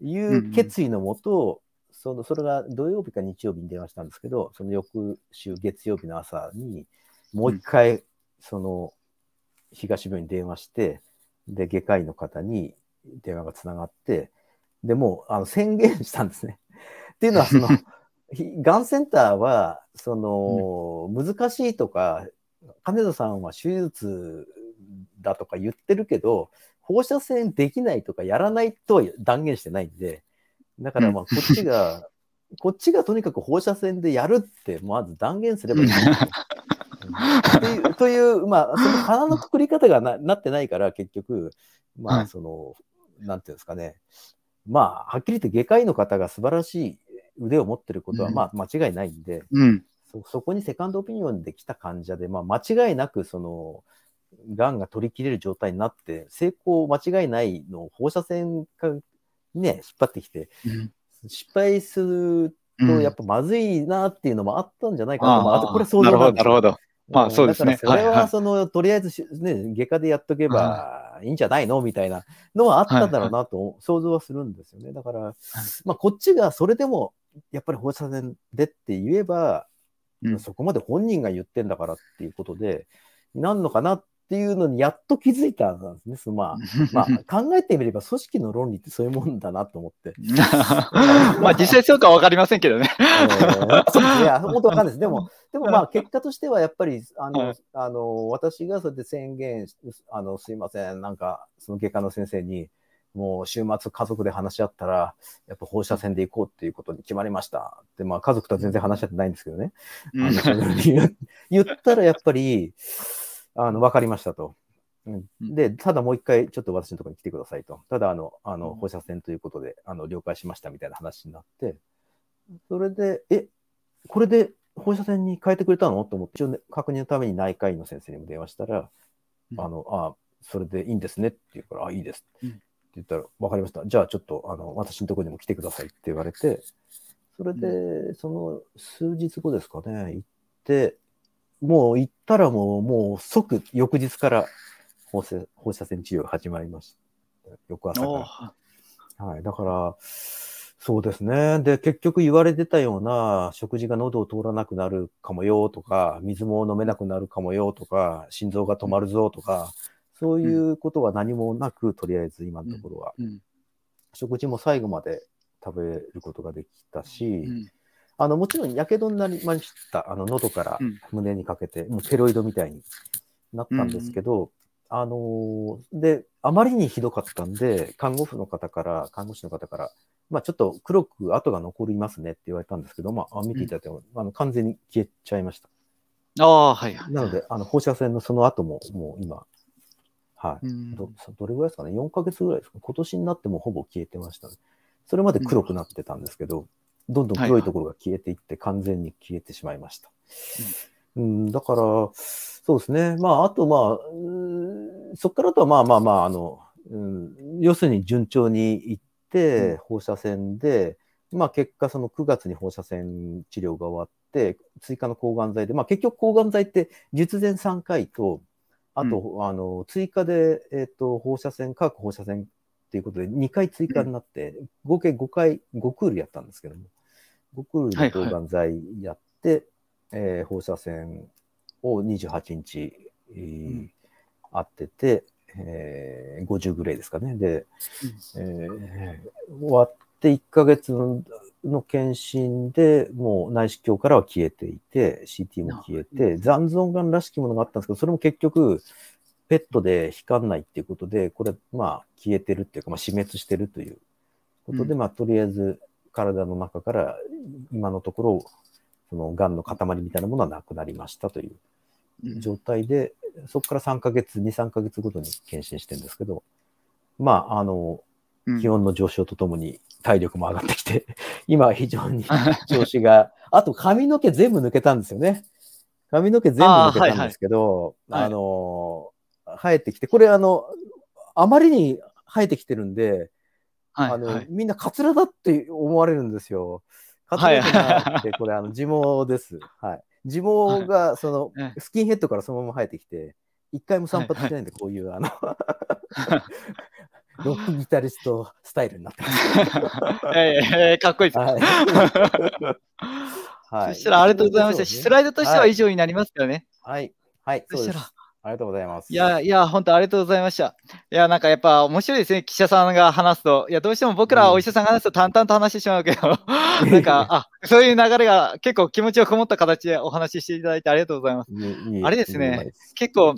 いう決意のもと、そのそれが土曜日か日曜日に電話したんですけど、その翌週月曜日の朝に、もう一回、その東病院に電話して、で、外科医の方に電話がつながって、でもうあの宣言したんですね。[LAUGHS] っていうのは、その、[LAUGHS] がんセンターは、その、難しいとか、金田さんは手術だとか言ってるけど、放射線できないとかやらないとは断言してないんで、だからまあこっちが、[LAUGHS] こっちがとにかく放射線でやるってまず断言すればいい。という、まあ、その鼻のくくり方がななってないから、結局、まあ、その、なんていうんですかね、まあ、はっきり言って外科医の方が素晴らしい腕を持ってることは、まあ、間違いないんで、うん、そ、そこにセカンドオピニオンできた患者で、まあ、間違いなく、その、がんが取り切れる状態になって、成功間違いないの放射線ね、引っ張ってきて、失敗するとやっぱまずいなっていうのもあったんじゃないかな。うん、まあ、あとこれ想像なんですなるほど。まあそうですね。それはその、はいはい、とりあえず、ね、外科でやっとけばいいんじゃないのみたいなのはあったんだろうなと想像はするんですよね。だから、まあこっちがそれでもやっぱり放射線でって言えば、うん、そこまで本人が言ってんだからっていうことで、なんのかなっっていうのにやっと気づいたんですね。そのまあ、[LAUGHS] まあ、考えてみれば組織の論理ってそういうもんだなと思って。[LAUGHS] まあ、実際そうかわかりませんけどね。いや、[LAUGHS] 本当わかんないです。でも、でもまあ、結果としてはやっぱり、あの、あの私がそうやって宣言あの、すいません、なんか、その外科の先生に、もう週末家族で話し合ったら、やっぱ放射線で行こうっていうことに決まりましたって、まあ家族とは全然話し合ってないんですけどね。言ったらやっぱり、あの、わかりましたと。で、ただもう一回、ちょっと私のところに来てくださいと。ただ、あの、あの放射線ということで、あの了解しましたみたいな話になって、それで、え、これで放射線に変えてくれたのと思って、一応、ね、確認のために内科医の先生にも電話したら、あの、あ、それでいいんですねって言うから、あ、いいです。って言ったら、わかりました。じゃあ、ちょっと、あの、私のところにも来てくださいって言われて、それで、その数日後ですかね、行って、もう行ったらもう、もう即翌日から放射放射線治療が始まりました。翌朝から。はい。だから、そうですね。で、結局言われてたような、食事が喉を通らなくなるかもよとか、水も飲めなくなるかもよとか、心臓が止まるぞとか、そういうことは何もなく、うん、とりあえず今のところは、うんうん、食事も最後まで食べることができたし、あのもちろんやけどになりましたあの喉から胸にかけて、もうテロイドみたいになったんですけど、あのであまりにひどかったんで看護婦の方から看護師の方からまあ、ちょっと黒く跡が残りますねって言われたんですけど、まあ、見ていただいても、うん、あの完全に消えちゃいました。ああ、はい、はい。なので、あの放射線のその後も、もう今、はい、ど。どれぐらいですかね、4ヶ月ぐらいですか、今年になってもほぼ消えてましたね。それまで黒くなってたんですけど、どんどん黒いところが消えていって、完全に消えてしまいました。うん、だから、そうですね。まあ、あと、まあ、そこからとは、まあまあまあ、あの、うん、要するに順調にいって、放射線で、うん、まあ、結果、その9月に放射線治療が終わって、追加の抗がん剤で、まあ、結局抗がん剤って、術前3回と、あと、うん、あの、追加で、えっ、ー、と、放射線、各放射線っていうことで、2回追加になって、合計5回、5クールやったんですけども、5クールで抗がん剤やって、はいはい、えー、放射線を28日、えー、当てて、えー、50ぐらいですかね。で、えー、終わって1ヶ月の検診でもう内視鏡からは消えていて、CT も消えて、残存がんらしきものがあったんですけど、それも結局、ペットで光らないっていうことで、これ、まあ、消えてるっていうか、まあ、死滅してるということで、うん、まあ、とりあえず体の中から今のところ、その癌の塊みたいなものはなくなりましたという状態で、うん、そこから3ヶ月、2、3ヶ月ごとに検診してるんですけど、まあ、あの、気温の上昇とともに体力も上がってきて、[LAUGHS] 今は非常に [LAUGHS] 調子が、あと髪の毛全部抜けたんですよね。髪の毛全部抜けたんですけど、あはいはい、あの、生えてきて、これあの、あまりに生えてきてるんで、はいあのはいみんなカツラだって思われるんですよ。カツラじて、これあの地 [LAUGHS] 毛です。はい。地毛が、その、スキンヘッドからそのまま生えてきて、一回も散髪してないんで、こういう、あの、ロックギタリストスタイルになってます。[LAUGHS] ええかっこいいです。はい。[LAUGHS] はい。そしたらありがとうございました。スライドとしては以上になりますよね。はい。はい。そそうしたですら。ありがとうございます。いや、いや、本当ありがとうございました。いや、なんかやっぱ面白いですね、記者さんが話すと。いや、どうしても僕らお医者さんが話すと淡々と話してしまうけど、うん、なんか、あ、そういう流れが結構気持ちをこもった形でお話ししていただいてありがとうございます。いいあれですね、いす結構、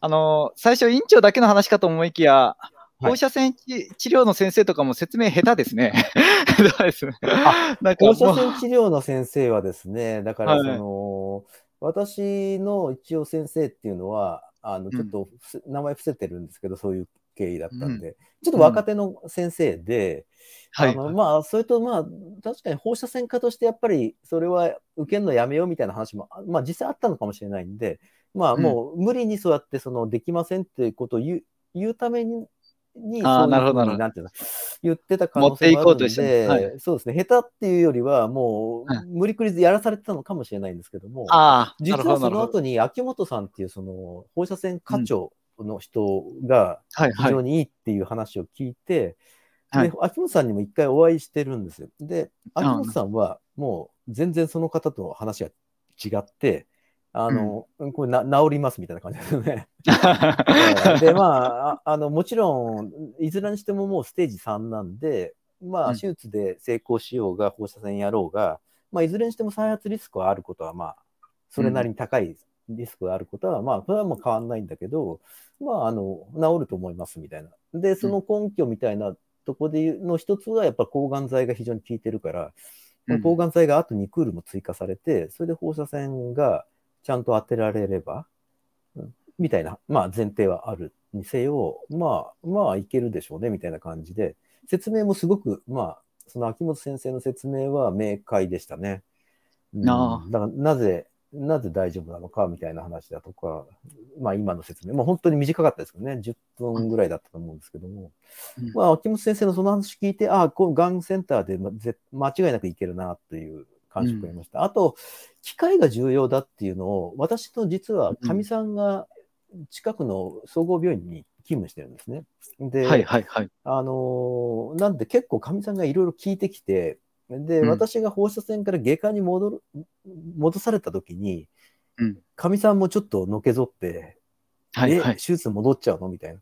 あの、最初、院長だけの話かと思いきや、放射線治療の先生とかも説明下手ですね。[LAUGHS] ですね放射線治療の先生はですね、だからその、はい私の一応先生っていうのは、あの、ちょっと、うん、名前伏せてるんですけど、そういう経緯だったんで、うん、ちょっと若手の先生で、うん、あの、はい、まあ、それとまあ、確かに放射線科としてやっぱり、それは受けるのやめようみたいな話も、まあ実際あったのかもしれないんで、まあもう無理にそうやって、その、できませんっていうことを言う、言うためににそういうふうになんていうの言ってた可能性があるので、はい、そうですね、下手っていうよりは、もう、無理くりやらされてたのかもしれないんですけども、あ実はその後に秋元さんっていうその放射線課長の人が非常にいいっていう話を聞いて、はいはい、で秋元さんにも一回お会いしてるんですよ。で、秋元さんはもう全然その方と話が違って、あの、うん、これな治りますみたいな感じですよね。[LAUGHS] で、まああの、もちろん、いずれにしてももうステージ3なんで、まあ、手術で成功しようが、放射線やろうが、まあ、いずれにしても再発リスクはあることは、まあ、それなりに高いリスクがあることは、うん、まあ、これはもう変わんないんだけど、まあ、あの、治ると思いますみたいな。で、その根拠みたいなとこでの一つは、やっぱ抗がん剤が非常に効いてるから、抗がん剤があと2クールも追加されて、それで放射線が、ちゃんと当てられれば、みたいな、まあ前提はあるにせよ、まあ、まあいけるでしょうね、みたいな感じで、説明もすごく、まあ、その秋元先生の説明は明快でしたね。うん、なだからなぜ、なぜ大丈夫なのかみたいな話だとか、まあ今の説明、まあ本当に短かったですけどね、10分ぐらいだったと思うんですけども、うん、まあ秋元先生のその話聞いて、ああ、このがんセンターで、ま、間違いなくいけるなという感触を得ました。うん、あと、機械が重要だっていうのを、私と実はかみさんが近くの総合病院に勤務してるんですね。で、はいはいはい、あのなんで結構かみさんがいろいろ聞いてきて、で、うん、私が放射線から外科に戻る戻された時に、か、う、み、ん、さんもちょっとのけぞって、はいはい、手術戻っちゃうのみたい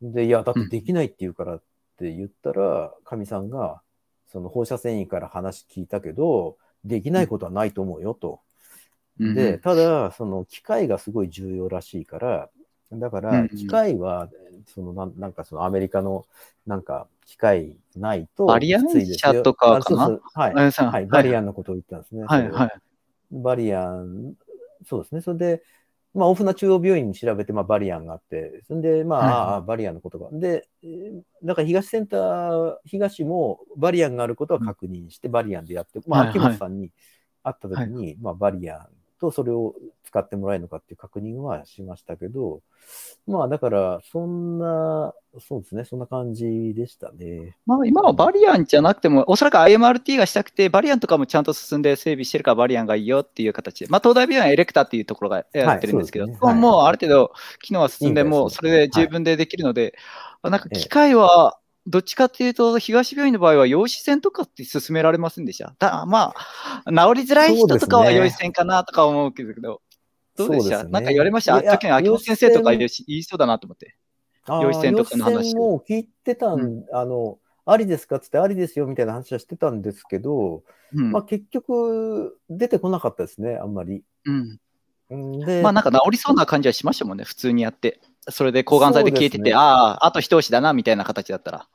な。で、いや、だってできないって言うからって言ったら、か、う、み、ん、さんが、その放射線医から話聞いたけど、できないことはないと思うよと。で、ただ、その機械がすごい重要らしいから、だから、機械は、そのな、なんかそのアメリカの、なんか、機械ないとバリアン社とかかなはい、はい。バリアンのことを言ったんですね。はい、はい。バリアン、そうですね。それで、まあ、大船中央病院に調べて、まあ、バリアンがあって、そんで、まあ、はい、バリアンのことが。で、だから東センター、東もバリアンがあることは確認して、バリアンでやって、まあ、秋元さんに会った時に、はいはい、まあ、バリアンとそれを使ってもらえるのかっていう確認はしましたけど、まあだから、そんな、そうですね、そんな感じでしたね。まあ今はバリアンじゃなくても、おそらく IMRT がしたくて、バリアンとかもちゃんと進んで整備してるからバリアンがいいよっていう形で、まあ東大病院はエレクタっていうところがやってるんですけど、はいねはい、もうある程度機能は進んで、もうそれで十分でできるので、いいなんか機械は、どっちかっていうと、東病院の場合は、陽子線とかって勧められませんでしただまあ、治りづらい人とかは陽子線かなとか思うけど、どうでした、ね、なんか言われましたあ、秋元先生とか言いそうだなと思って。陽子線とかの話。も聞いてた、うん、あの、ありですかっつってありですよみたいな話はしてたんですけど、うん、まあ結局出てこなかったですね、あんまり。うん。でまあなんか治りそうな感じはしましたもんね、普通にやって。それで抗がん剤で消えてて、ね、ああ、あと一押しだなみたいな形だったら。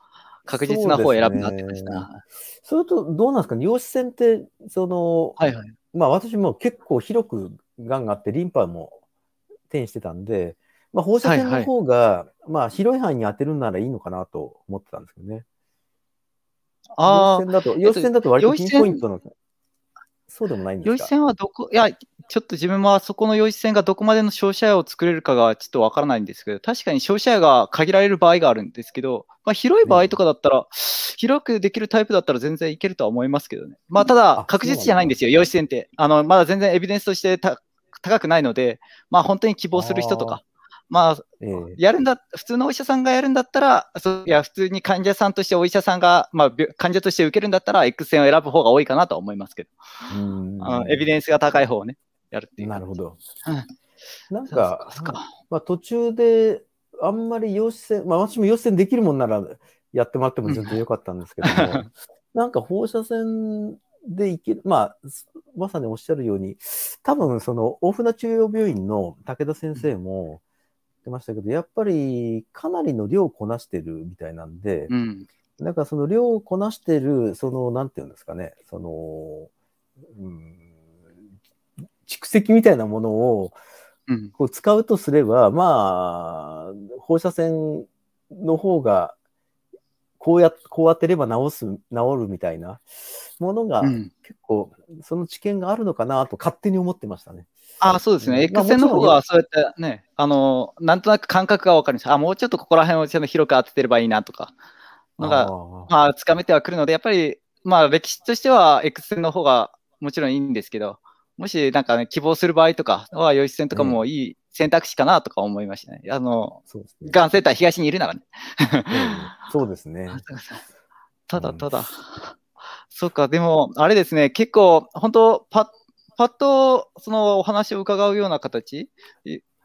確実な方を選ぶなってました。そ、ね,、れと、どうなんですか、ね、陽子線って、その、はいはい、まあ私も結構広くがんがあって、リンパも転してたんで、まあ、放射線の方が、はいはい、まあ広い範囲に当てるならいいのかなと思ってたんですけどね。ああ。陽子線だと、陽子線だと割とピンポイントの。そうでもないんですか陽子線はどこ、いや、ちょっと自分はそこの用子線がどこまでの照射者を作れるかがちょっとわからないんですけど、確かに照射者が限られる場合があるんですけど、まあ、広い場合とかだったら、うん、広くできるタイプだったら全然いけるとは思いますけどね。まあ、ただ、確実じゃないんですよ、用子線って。あの、まだ全然エビデンスとして高くないので、まあ、本当に希望する人とか。まあ、やるんだ、普通のお医者さんがやるんだったら、そいや、普通に患者さんとしてお医者さんが、まあ、患者として受けるんだったら、X 線を選ぶ方が多いかなと思いますけど、うんエビデンスが高い方をね。やるっていう。なるほど。うん、なんか、かまあ、途中であんまり陽子線、まあ、私も陽子線できるもんならやってもらっても全然よかったんですけども、[LAUGHS] なんか放射線でいける、まあ、まさにおっしゃるように、多分その大船中央病院の武田先生も言ってましたけど、やっぱりかなりの量をこなしてるみたいなんで、うん、なんかその量をこなしてる、その、なんていうんですかね、その、うん、蓄積みたいなものをこう使うとすれば、うん、まあ、放射線の方が、こうや、こう当てれば治す、治るみたいなものが、結構、その知見があるのかなと勝手に思ってましたね。あそうですね、X 線の方がそうやってね、あの、なんとなく感覚が分かるんですあ、もうちょっとここら辺を広く当ててればいいなとか、のが、あまあ、つかめてはくるので、やっぱり、まあ、歴史としては X 線の方がもちろんいいんですけど、もしなんかね、希望する場合とかは、余一線とかもいい選択肢かなとか思いましたね。うん、あの、ね、がんセンター東にいるならね。そうですね。た [LAUGHS] だただ、うん、そうか、でも、あれですね、結構、本当パッ、パッと、そのお話を伺うような形、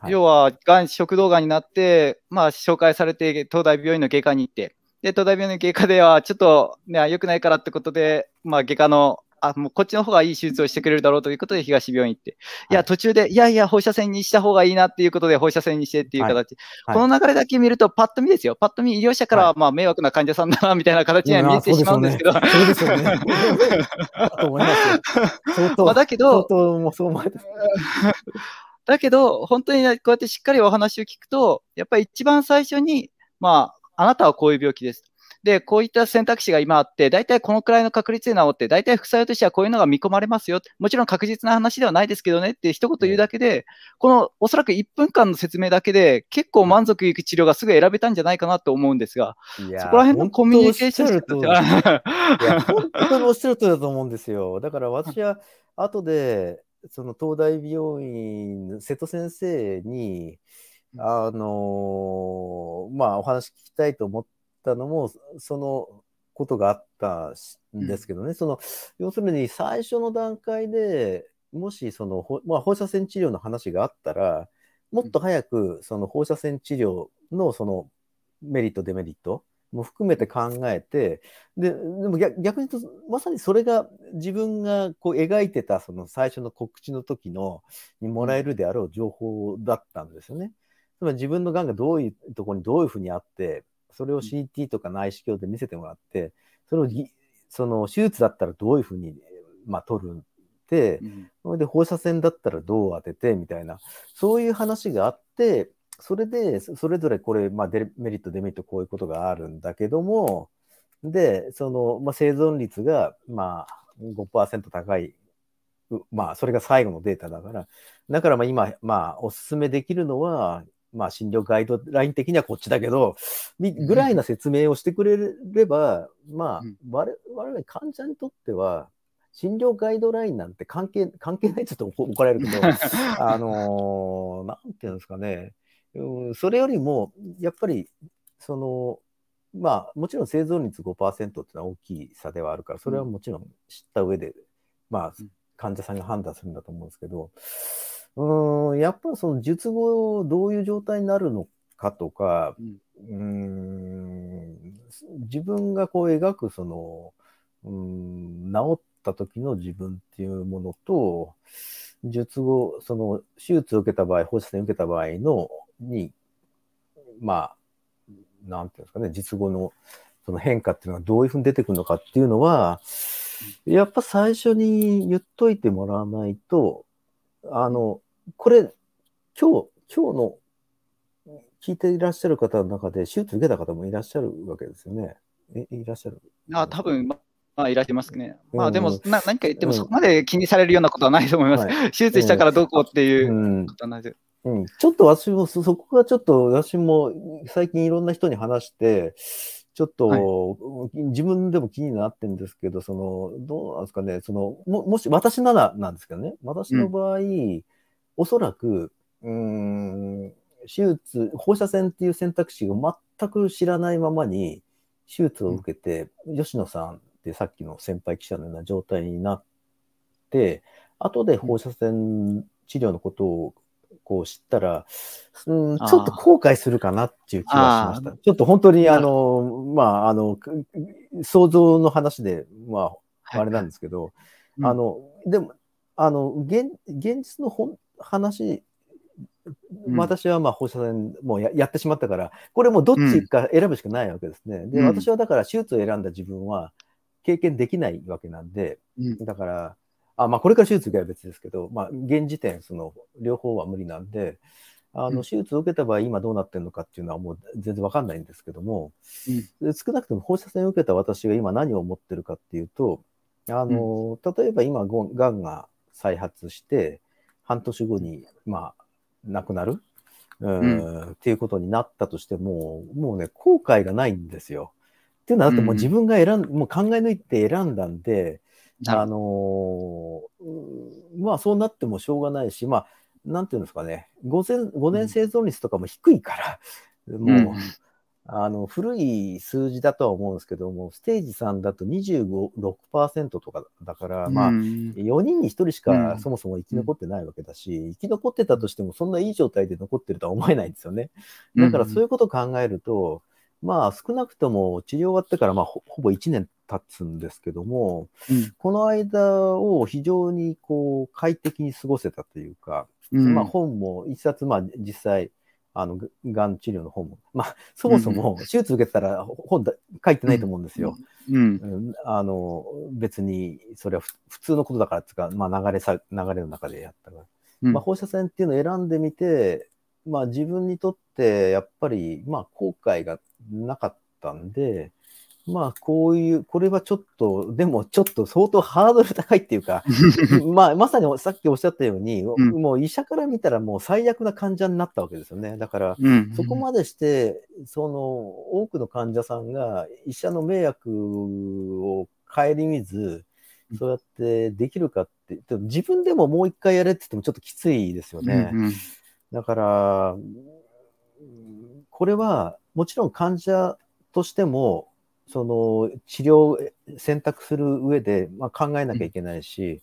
はい、要は、がん、食道がんになって、まあ、紹介されて、東大病院の外科に行って、で、東大病院の外科では、ちょっと、ね、良くないからってことで、まあ、外科のあ、もうこっちの方がいい手術をしてくれるだろうということで東病院行って、いや、途中で、いやいや、放射線にした方がいいなっていうことで放射線にしてっていう形。はい、この流れだけ見ると、パッと見ですよ。パッと見、医療者からはまあ迷惑な患者さんだな、みたいな形には見えてしまうんですけど。そうですよね。まあだけど、だけど、本当にこうやってしっかりお話を聞くと、やっぱり一番最初に、まあ、あなたはこういう病気です。で、こういった選択肢が今あって、大体このくらいの確率で治って、大体副作用としてはこういうのが見込まれますよ。もちろん確実な話ではないですけどねって一言言うだけで、このおそらく1分間の説明だけで、結構満足いく治療がすぐ選べたんじゃないかなと思うんですが、そこら辺のコミュニケーション本当におっしゃるとりだと思うんですよ。だから私は後で、その東大病院院、瀬戸先生に、あのー、まあ、お話聞きたいと思ったのも、そのことがあったんですけどね、うん、その、要するに最初の段階で、もしその、まあ、放射線治療の話があったら、もっと早くその放射線治療のそのメリット、デメリットも含めて考えて、ででも逆に言うと、まさにそれが自分がこう描いてたその最初の告知の時のにもらえるであろう情報だったんですよね。つまり自分のがんがどういうところにどういうふうにあって、それを CT とか内視鏡で見せてもらって、それをその手術だったらどういうふうに、まあ、取るって、それで放射線だったらどう当ててみたいな、そういう話があって、それで、それぞれこれ、まあデ、メリット、デメリット、こういうことがあるんだけども、で、その、まあ、生存率が、まあ5%高い、まあ、それが最後のデータだから、だから、まあ、今、まあ、おすすめできるのは、まあ、診療ガイドライン的にはこっちだけど、ぐらいな説明をしてくれれば、うん、まあ、我々患者にとっては、診療ガイドラインなんて関係関係ないちょっと怒られるけど、[LAUGHS] あのー、なんていうんですかね、うん、それよりも、やっぱり、その、まあ、もちろん生存率5%っていうのは大きい差ではあるから、それはもちろん知った上で、まあ、患者さんが判断するんだと思うんですけど、うん、やっぱその術後どういう状態になるのかとか、うん、ん、自分がこう描くその、うん、治った時の自分っていうものと、術後、その手術を受けた場合、放射線を受けた場合の、に、まあ、なんていうんですかね、術後のその変化っていうのはどういうふうに出てくるのかっていうのは、やっぱ最初に言っといてもらわないと、あの、これ、今日、今日の聞いていらっしゃる方の中で、手術受けた方もいらっしゃるわけですよね。いらっしゃるあ多分まあ、いらっしゃいますね。まあ、でも、な何か言っても、そこまで気にされるようなことはないと思います。うんはい、手術したからどうこうっていうことはないです。うん、うん、ちょっと私も、そこがちょっと、私も最近いろんな人に話して、ちょっと、はい、自分でも気になってるんですけど、その、どうなんですかね、その、ももし、私ならなんですけどね、私の場合、うんおそらく、うん、手術、放射線っていう選択肢を全く知らないままに、手術を受けて、うん、吉野さんってさっきの先輩記者のような状態になって、後で放射線治療のことをこう知ったら、うん、ちょっと後悔するかなっていう気がしました。ちょっと本当に、あの、まあ、あの、想像の話で、まあ、あれなんですけど、はい、あの、でも、あの、現現実の本話、うん、私はまあ放射線もうややってしまったから、これもどっちか選ぶしかないわけですね。うん、で、私はだから手術を選んだ自分は経験できないわけなんで、だから、あまあ、これから手術受け別ですけど、まあ、現時点、その両方は無理なんで、あの手術を受けた場合、今どうなってるのかっていうのはもう全然わかんないんですけども、うん、少なくとも放射線を受けた私が今何を思ってるかっていうと、あの、うん、例えば今、がんが再発して、半年後に、まあ、亡くなる、うん、うんっていうことになったとしても、もうね、後悔がないんですよ。っていうのは、だってもう自分が選ん、うん、もう考え抜いて選んだんで、あのー、まあそうなってもしょうがないし、まあ、なんていうんですかね、5, 5年生存率とかも低いから、うん、もう、あの、古い数字だとは思うんですけども、ステージ3だと25、6%とかだから、まあ、4人に1人しかそもそも生き残ってないわけだし、うん、生き残ってたとしても、そんないい状態で残ってるとは思えないんですよね。だからそういうことを考えると、うん、まあ、少なくとも治療終わってから、まあほ、ほぼ1年経つんですけども、この間を非常にこう、快適に過ごせたというか、まあ、本も一冊、まあ、実際、あの、がん治療の本も。まあ、そもそも手術受けてたら本だ、書いてないと思うんですよ。うん。うん、あの、別に、それは普通のことだからっていうか、まあ、流れさ、流れの中でやったから。うん、まあ、放射線っていうのを選んでみて、まあ、自分にとって、やっぱり、まあ、後悔がなかったんで、まあ、こういう、これはちょっと、でもちょっと相当ハードル高いっていうか、[LAUGHS] まあ、まさにさっきおっしゃったように、うん、もう医者から見たらもう最悪な患者になったわけですよね。だから、そこまでして、その、多くの患者さんが医者の迷惑を顧みず、そうやってできるかって、でも自分でももう一回やれって言ってもちょっときついですよね。うんうん、だから、これは、もちろん患者としても、その治療を選択する上で、まあ、考えなきゃいけないし、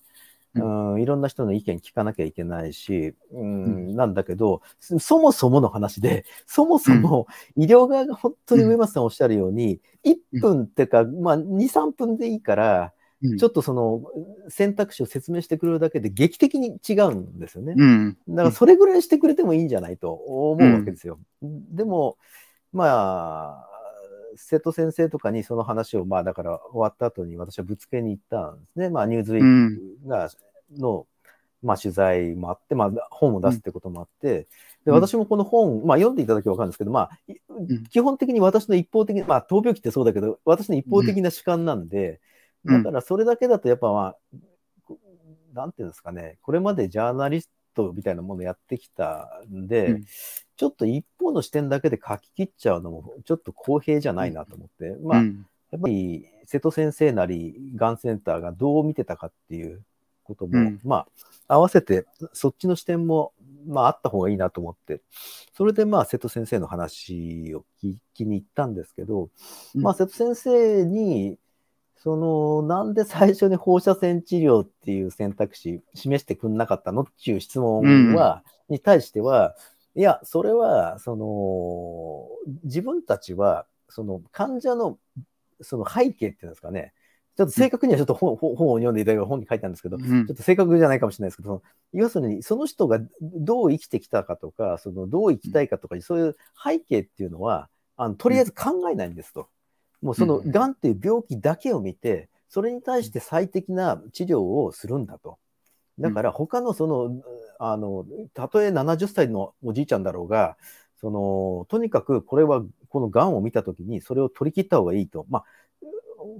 うん、いろんな人の意見聞かなきゃいけないし、うん、うん、なんだけど、そもそもの話で、[LAUGHS] そもそも医療側が本当に上松さんおっしゃるように、1分ってか、まあ、2、3分でいいから、ちょっとその選択肢を説明してくれるだけで劇的に違うんですよね。うん、だからそれぐらいしてくれてもいいんじゃないと思うわけですよ。でも、まあ、瀬戸先生とかにその話を、まあだから終わった後に私はぶつけに行ったんですね。まあニューズウィークが、の、まあ取材もあって、まあ本を出すってこともあって、で私もこの本、まあ読んでいただけばわかるんですけど、まあ、基本的に私の一方的まあ闘病期ってそうだけど、私の一方的な主観なんで、だからそれだけだとやっぱまあ、なんていうんですかね、これまでジャーナリストみたいなものやってきたんで、うん、ちょっと一方の視点だけで書き切っちゃうのも、ちょっと公平じゃないなと思って、まあ、やっぱり瀬戸先生なり、がんセンターがどう見てたかっていうことも、うん、まあ、合わせて、そっちの視点も、まあ、あった方がいいなと思って、それで、まあ、瀬戸先生の話を聞きに行ったんですけど、うん、まあ、瀬戸先生に、その、なんで最初に放射線治療っていう選択肢示してくんなかったのっていう質問は、うん、に対しては、いや、それは、その、自分たちは、その患者のその背景っていうんですかね、ちょっと正確にはちょっと本,、本を読んでいただいた本に書いたんですけど、うん、ちょっと正確じゃないかもしれないですけど、要するにその人がどう生きてきたかとか、そのどう生きたいかとか、そういう背景っていうのは、あのとりあえず考えないんですと。もうそのがんっていう病気だけを見て、それに対して最適な治療をするんだと。だから他のその、あの、たとえ70歳のおじいちゃんだろうが、その、とにかくこれは、このがんを見たときに、それを取り切った方がいいと。まあ、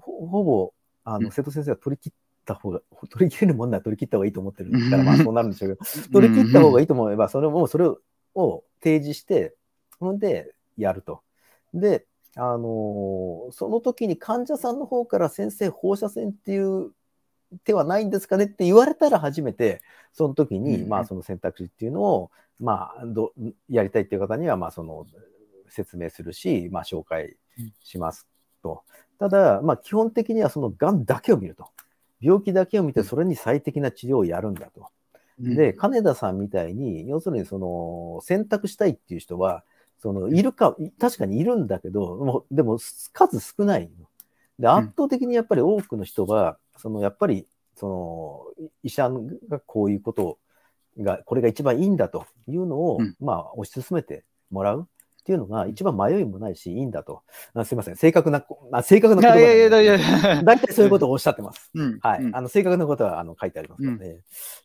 ほほぼ、あの、瀬戸先生は取り切った方が、取り切れるものなら取り切った方がいいと思ってるから、まあそうなるんでしょうけど、取り切った方がいいと思えば、それも、それを提示して、ほんで、やると。で、あのその時に患者さんの方から先生放射線っていう手はないんですかねって言われたら初めてその時に、まあその選択肢っていうのを、まあ、どやりたいっていう方にはまあその説明するし、まあ、紹介しますと。ただ、まあ、基本的にはそのがんだけを見ると。病気だけを見てそれに最適な治療をやるんだと。で金田さんみたいに要するにその選択したいっていう人はその、いるか、確かにいるんだけど、もでも数少ない。で、圧倒的にやっぱり多くの人が、うん、その、やっぱり、その、医者がこういうことが、これが一番いいんだというのを、うん、まあ、推し進めてもらう。っていうのが一番迷いもないし、いいんだと。すみません。正確な、あ正確なことは。大体そういうことをおっしゃってます。[LAUGHS] うん、はい。あの、正確なことは、あの、書いてありますからね、うん、っ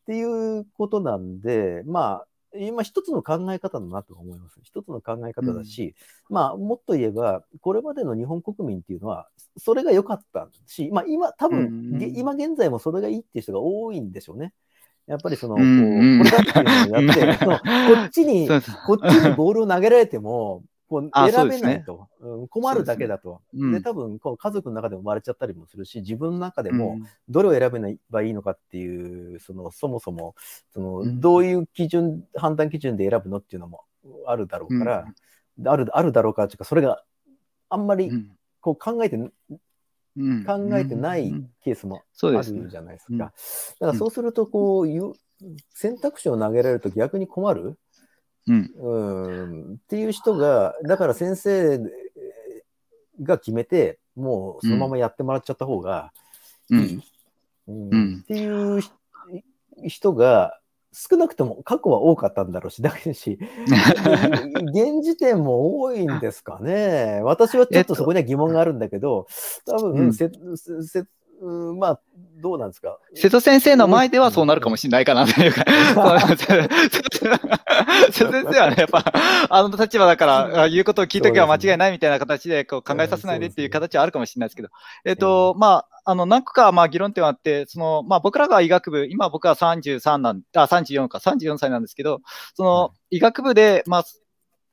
ていうことなんで、まあ、今一つの考え方だなと思います。一つの考え方だし、うん、まあもっと言えば、これまでの日本国民っていうのは、それが良かったし、まあ今、多分、うん、今現在もそれがいいっていう人が多いんでしょうね。やっぱりその、こう、これだっていうのをって、[LAUGHS] こっちに、こっちにボールを投げられても、こう選べないと、ね、うん、困るだけだと。で、ねうん、多分こう家族の中でも生まれちゃったりもするし、自分の中でもどれを選べばいいのかっていう、そのそもそもそのどういう基準、うん、判断基準で選ぶのっていうのもあるだろうから、うん、あるあるだろうかというか、それがあんまりこう考えて、考えてないケースもあるじゃないですか。だからそうするとこう、選択肢を投げられると逆に困る。うん、うんっていう人が、だから先生が決めて、もうそのままやってもらっちゃった方がいい、うん、うん、っていう人が少なくとも過去は多かったんだろうし、だけし、[LAUGHS] 現時点も多いんですかね。私はちょっとそこには疑問があるんだけど、多分、うん、せせうん、まあ、どうなんですか。瀬戸先生の前ではそうなるかもしれないかなというか、[LAUGHS] 瀬戸先生はね、やっぱ、あの立場だから、言 [LAUGHS] うことを聞いとけば間違いないみたいな形でこう考えさせないでっていう形はあるかもしれないですけど、えっ、と、まあ、あの、何個か、まあ、議論点はあって、その、まあ、僕らが医学部、今僕は33なん、あ、34か、34歳なんですけど、その、医学部で、まあ、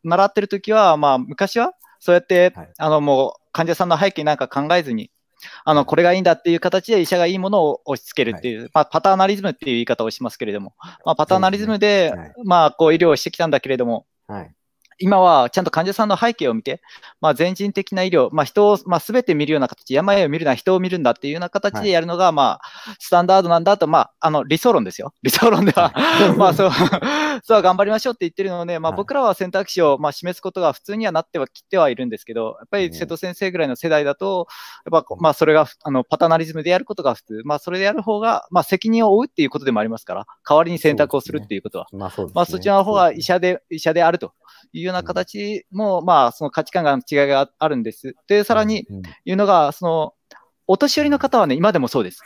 習ってる時は、まあ、昔は、そうやって、はい、あの、もう、患者さんの背景なんか考えずに、あの、これがいいんだっていう形で医者がいいものを押し付けるっていう、はい、まあ、パターナリズムっていう言い方をしますけれども、まあ、パターナリズムで、はい、まあ、こう、医療をしてきたんだけれども、はい、今はちゃんと患者さんの背景を見て、まあ、全人的な医療、まあ、人を、まあ、全て見るような形、病を見るのは人を見るんだっていうような形でやるのが、はい、まあ、スタンダードなんだと、まあ、あの理想論ですよ。[LAUGHS] 理想論では、まあそう、[LAUGHS] そう頑張りましょうって言ってるので、まあ、僕らは選択肢を、まあ、示すことが普通にはなってはきてはいるんですけど、やっぱり瀬戸先生ぐらいの世代だと、やっぱ、まあ、それがあのパタナリズムでやることが普通、まあ、それでやる方が、まあ、責任を負うっていうことでもありますから、代わりに選択をするっていうことは。そ、ね、まあ、ね、まあ、そちらの方が医者で、医者であると。いうような形も、まあ、その価値観が違いがあるんです。で、さらに、いうのが、その、お年寄りの方はね、今でもそうです。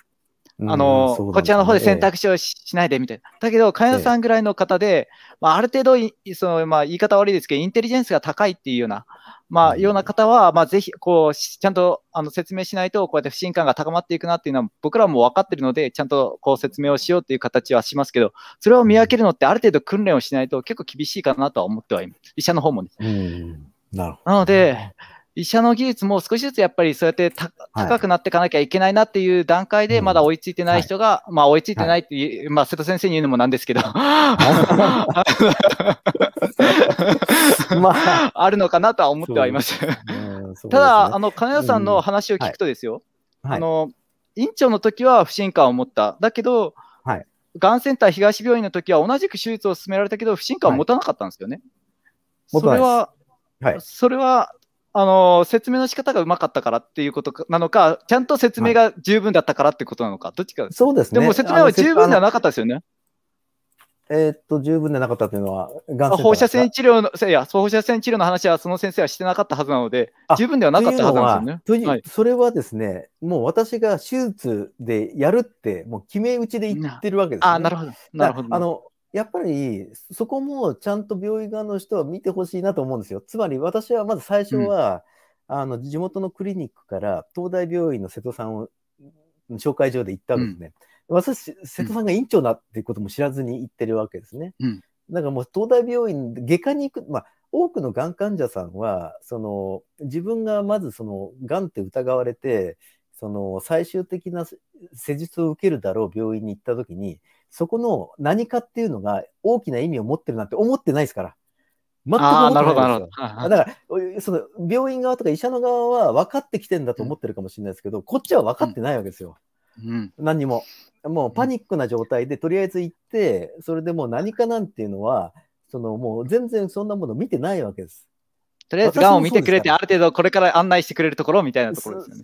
あの、ね、こちらの方で選択肢をししないでみたいな。だけど、金田さんぐらいの方で、まあ、ある程度その、まあ、言い方悪いですけど、インテリジェンスが高いっていうような、まあ、ような方は、まあ、ぜひ、こう、ちゃんとあの説明しないと、こうやって不信感が高まっていくなっていうのは、僕らも分かってるので、ちゃんとこう説明をしようっていう形はしますけど、それを見分けるのって、ある程度訓練をしないと結構厳しいかなとは思ってはいます。医者の方もね。うんなるほど、なので、医者の技術も少しずつやっぱりそうやって高くなっていかなきゃいけないなっていう段階で、まだ追いついてない人が、まあ追いついてないっていう、まあ瀬戸先生に言うのもなんですけどまあ、[LAUGHS] あるのかなとは思ってはいます。ただ、あの、金谷さんの話を聞くとですよ、あの、院長の時は不信感を持った。だけど、がんセンター東病院の時は同じく手術を勧められたけど、不信感を持たなかったんですよね。それは、はい、それはあの説明の仕方がうまかったからっていうことなのか、ちゃんと説明が十分だったからってことなのか、はい、どっちかそうですね。でも説明は十分ではなかったですよね。えー、っと、十分でなかったというのは、放射線治療の、いや、放射線治療の話はその先生はしてなかったはずなので、十分ではなかったはずなんですよね。はい、それはですね、もう私が手術でやるって、もう決め打ちで言ってるわけです、ね、あなるほど、なるほど。やっぱりそこもちゃんと病院側の人は見てほしいなと思うんですよ。つまり私はまず最初は、うん、あの地元のクリニックから東大病院の瀬戸さんを紹介状で行ったんですね。うん、私、瀬戸さんが院長だっていうことも知らずに行ってるわけですね。うん、だからもう東大病院、外科に行く、まあ、多くのがん患者さんは、その自分がまずそのがんって疑われて、その最終的な施術を受けるだろう病院に行った時に、そこの何かっていうのが大きな意味を持ってるなんて思ってないですから。全く思ってないですよ。なるほど、なるほど。だから、その病院側とか医者の側は分かってきてんだと思ってるかもしれないですけど、うん、こっちは分かってないわけですよ。うん、何にも。もうパニックな状態で、とりあえず行って、それでもう何かなんていうのは、そのもう全然そんなもの見てないわけです。とりあえずがんを見てくれて、ある程度これから案内してくれるところみたいなところですよね。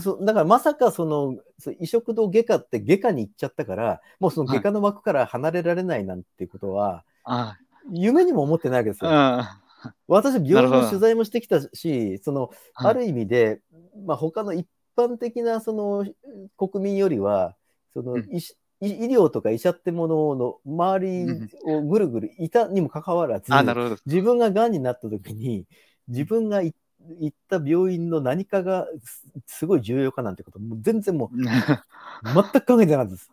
そうです。だからまさかその、移植堂外科って外科に行っちゃったから、もうその外科の枠から離れられないなんていうことは、はい、夢にも思ってないわけですよ。私、病院の取材もしてきたし、その、ある意味で、まあ、他の一般的なその国民よりは、その、うん、医療とか医者ってものの周りをぐるぐるいたにもかかわらず、自分ががんになった時に自分が行った病院の何かがすごい重要かなんてことも全然もう [LAUGHS] 全く考えてなかったです。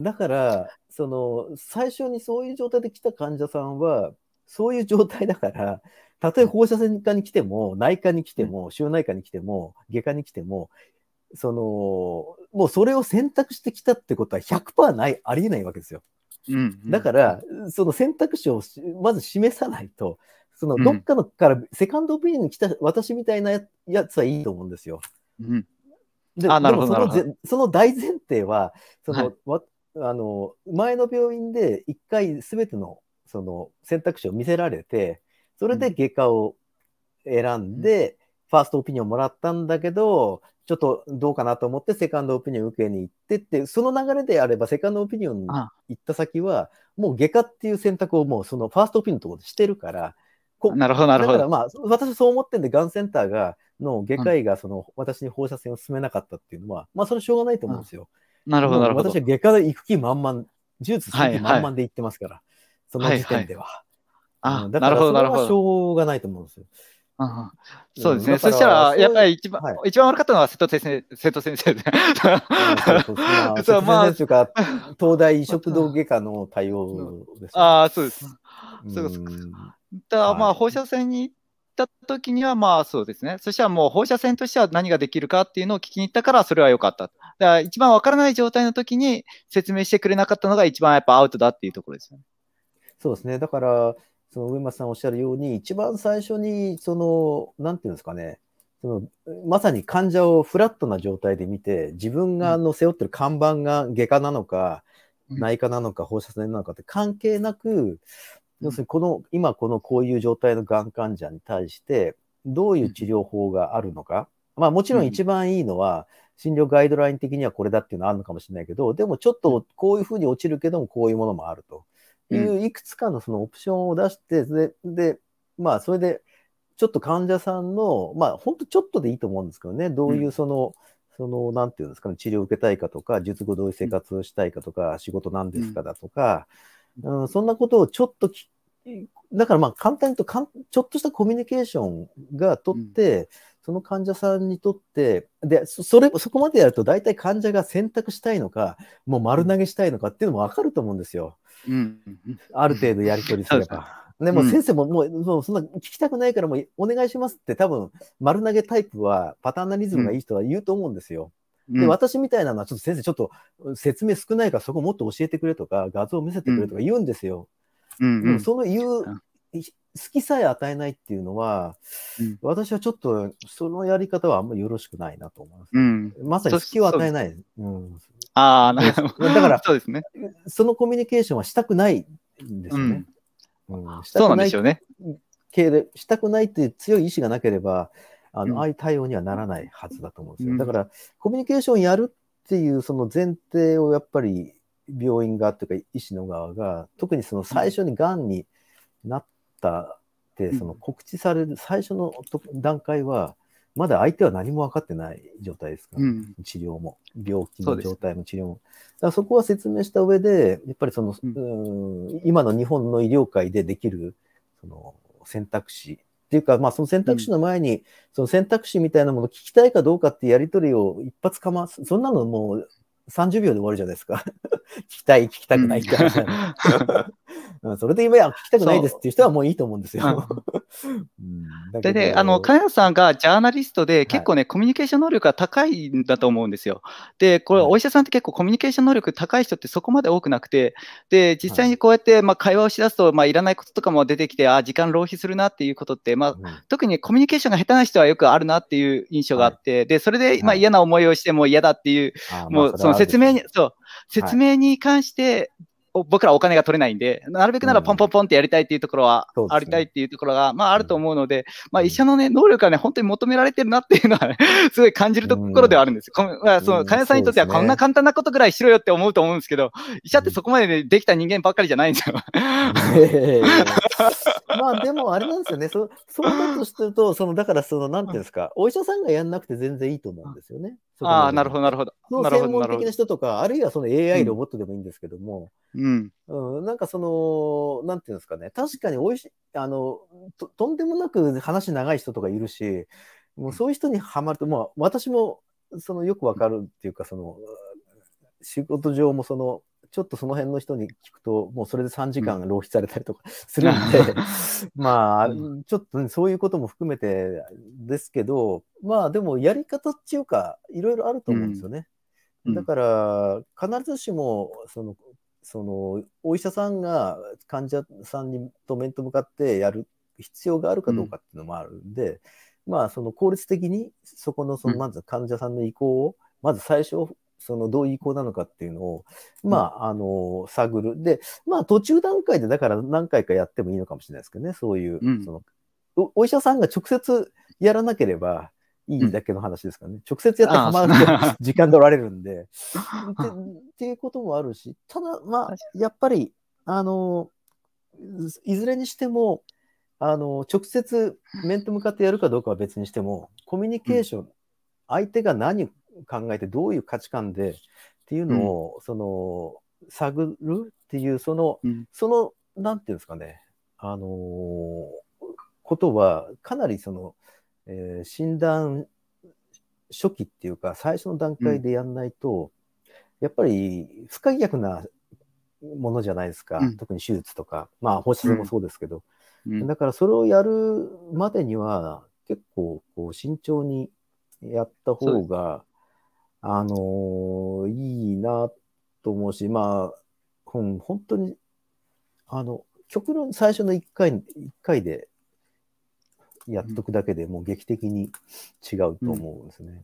だからその最初にそういう状態で来た患者さんはそういう状態だからたとえ放射線科に来ても内科に来ても腫瘍内科に来ても外科に来てもその、もうそれを選択してきたってことは100%ない、ありえないわけですよ。うんうん、だから、その選択肢をまず示さないと、そのどっかのから、セカンドオピニオンに来た私みたいなやつはいいと思うんですよ。うん、であなるほどその大前提はその、はい、あの前の病院で1回すべてのその選択肢を見せられてそれで外科を選んで、うん、ファーストオピニオンもらったんだけどちょっとどうかなと思ってセカンドオピニオン受けに行ってって、その流れであればセカンドオピニオンに行った先は、もう外科っていう選択をもうそのファーストオピニオンのところでしてるから、なるほど、なるほど。だからまあ、私そう思ってんで、がんセンターが、の外科医がその、私に放射線を進めなかったっていうのは、まあ、それしょうがないと思うんですよ。うん、なるほど、なるほど。私は外科で行く気満々、手術する気満々で行ってますから、はいはい、その時点では。はいはい、あ、だから、それはしょうがないと思うんですよ。はいはいあそうですね、そしたら、やっぱり一番はい、一番悪かったのは瀬戸先生瀬戸先生で。[LAUGHS] そう、まあ、というか、東大食道外科の対応です、ね、ああ、そうです。そうですだまあ、放射線に行った時には、まあそうですね、そしたらもう放射線としては何ができるかっていうのを聞きに行ったから、それは良かった。だから一番分からない状態の時に説明してくれなかったのが、一番やっぱアウトだっていうところですよね。そうですねだからその上松さんおっしゃるように、一番最初に、その、なんていうんですかね、そのまさに患者をフラットな状態で見て、自分がの背負ってる看板が外科なのか、うん、内科なのか、放射線なのかって関係なく、要するにこの、今このこういう状態のがん患者に対して、どういう治療法があるのか。まあもちろん一番いいのは、診療ガイドライン的にはこれだっていうのはあるのかもしれないけど、でもちょっとこういうふうに落ちるけども、こういうものもあると。いういくつかのそのオプションを出して、で、で、まあ、それで、ちょっと患者さんの、まあ、ほんとちょっとでいいと思うんですけどね、どういうその、その、なんていうんですかね、治療を受けたいかとか、術後どういう生活をしたいかとか、仕事なんですかだとか、うん、そんなことをちょっとだからまあ簡単に言うとかん、ちょっとしたコミュニケーションが取って、その患者さんにとって、で、それ、そこまでやると大体患者が選択したいのか、もう丸投げしたいのかっていうのもわかると思うんですよ。うん。ある程度やり取りすれば。でも先生ももう、そんな聞きたくないからもうお願いしますって多分丸投げタイプはパターナリズムがいい人は言うと思うんですよ。で、私みたいなのは、ちょっと先生、ちょっと説明少ないから、そこもっと教えてくれとか、画像を見せてくれとか言うんですよ。うん、うん、その言う好きさえ与えないっていうのは、うん、私はちょっとそのやり方はあんまりよろしくないなと思います。うん、まさに好きを与えない。うん、ああ、なるほど。だから [LAUGHS] そうですね、そのコミュニケーションはしたくないんですね。うんそうなんですよね。したくないっていう強い意志がなければ、あの、ああいう対応にはならないはずだと思うんですよ。だから、コミュニケーションやるっていうその前提をやっぱり病院側というか医師の側が特にその最初にがんになっったって、その告知される最初の段階は、まだ相手は何も分かってない状態ですから、うん、治療も、病気の状態も治療も。だからそこは説明した上で、やっぱりその、うん、今の日本の医療界でできるその選択肢っていうか、まあ、その選択肢の前に、うん、その選択肢みたいなものを聞きたいかどうかってやり取りを一発かます、そんなのもう30秒で終わるじゃないですか。[LAUGHS] 聞きたい、聞きたくないって話、うん、それで今や聞きたくないですっていう人はもういいと思うんですよ。[LAUGHS] でね、あの、かやさんがジャーナリストで結構ね、はい、コミュニケーション能力が高いんだと思うんですよ。で、これ、お医者さんって結構コミュニケーション能力高い人ってそこまで多くなくて、で、実際にこうやって、まあ、会話をしだすと、まあ、いらないこととかも出てきて、あ、時間浪費するなっていうことって、まあ、特にコミュニケーションが下手な人はよくあるなっていう印象があって、はい、で、それで、まあ、嫌な思いをしても嫌だっていう、もう、その説明に、そう、説明に関して、僕らお金が取れないんで、なるべくならポンポンポンってやりたいっていうところは、うん、ありたいっていうところが、まああると思うので、まあ医者のね、能力がね、本当に求められてるなっていうのは、ね、[LAUGHS] すごい感じるところではあるんです。うん、まあ、その、患者さんにとってはこんな簡単なことぐらいしろよって思うと思うんですけど、医者ってそこまで、ね、できた人間ばっかりじゃないんですよ。[LAUGHS] まあでもあれなんですよね、そそうだとすると、その、だからその、なんていうんですか、お医者さんがやんなくて全然いいと思うんですよね。ああ、なるほど、なるほど。その専門的な人とか、あるいはその AI ロボットでもいいんですけども、うん。うん、なんかその、なんていうんですかね、確かにおいしい、あのと、とんでもなく話長い人とかいるし、もうそういう人にはまると、まあ、私も、そのよくわかるっていうか、その、仕事上もその、ちょっとその辺の人に聞くと、もうそれで3時間浪費されたりとか [LAUGHS] するんで、[LAUGHS] うん、まあ、ちょっと、ね、そういうことも含めてですけど、まあでもやり方っていうか、いろいろあると思うんですよね。うん、だから、必ずしも、その、その、お医者さんが患者さんにと面と向かってやる必要があるかどうかっていうのもあるんで、うん、まあ、その効率的に、そこの、その、まず患者さんの意向を、まず最初そのどういう意向なのかっていうのを、まあ、あの、探る。で、まあ、途中段階で、だから何回かやってもいいのかもしれないですけどね、そういう、うん、そのお、お医者さんが直接やらなければいいだけの話ですからね。うん、直接やって、らまる時間取られるんで [LAUGHS] っていうこともあるし、ただ、まあ、やっぱり、あの、いずれにしても、あの、直接面と向かってやるかどうかは別にしても、コミュニケーション、うん、相手が何考えてどういう価値観でっていうのを、その探るっていうその、そのなんていうんですかねあのー、ことはかなりその、えー、診断初期っていうか最初の段階でやんないと、やっぱり不可逆なものじゃないですか、うん、特に手術とか、まあ、放射線もそうですけど、うん、だからそれをやるまでには、結構こう慎重にやった方があのー、いいなと思うし、まあ、うん、本当に、あの、極論最初の1回、一回でやっとくだけでもう劇的に違うと思うんですね。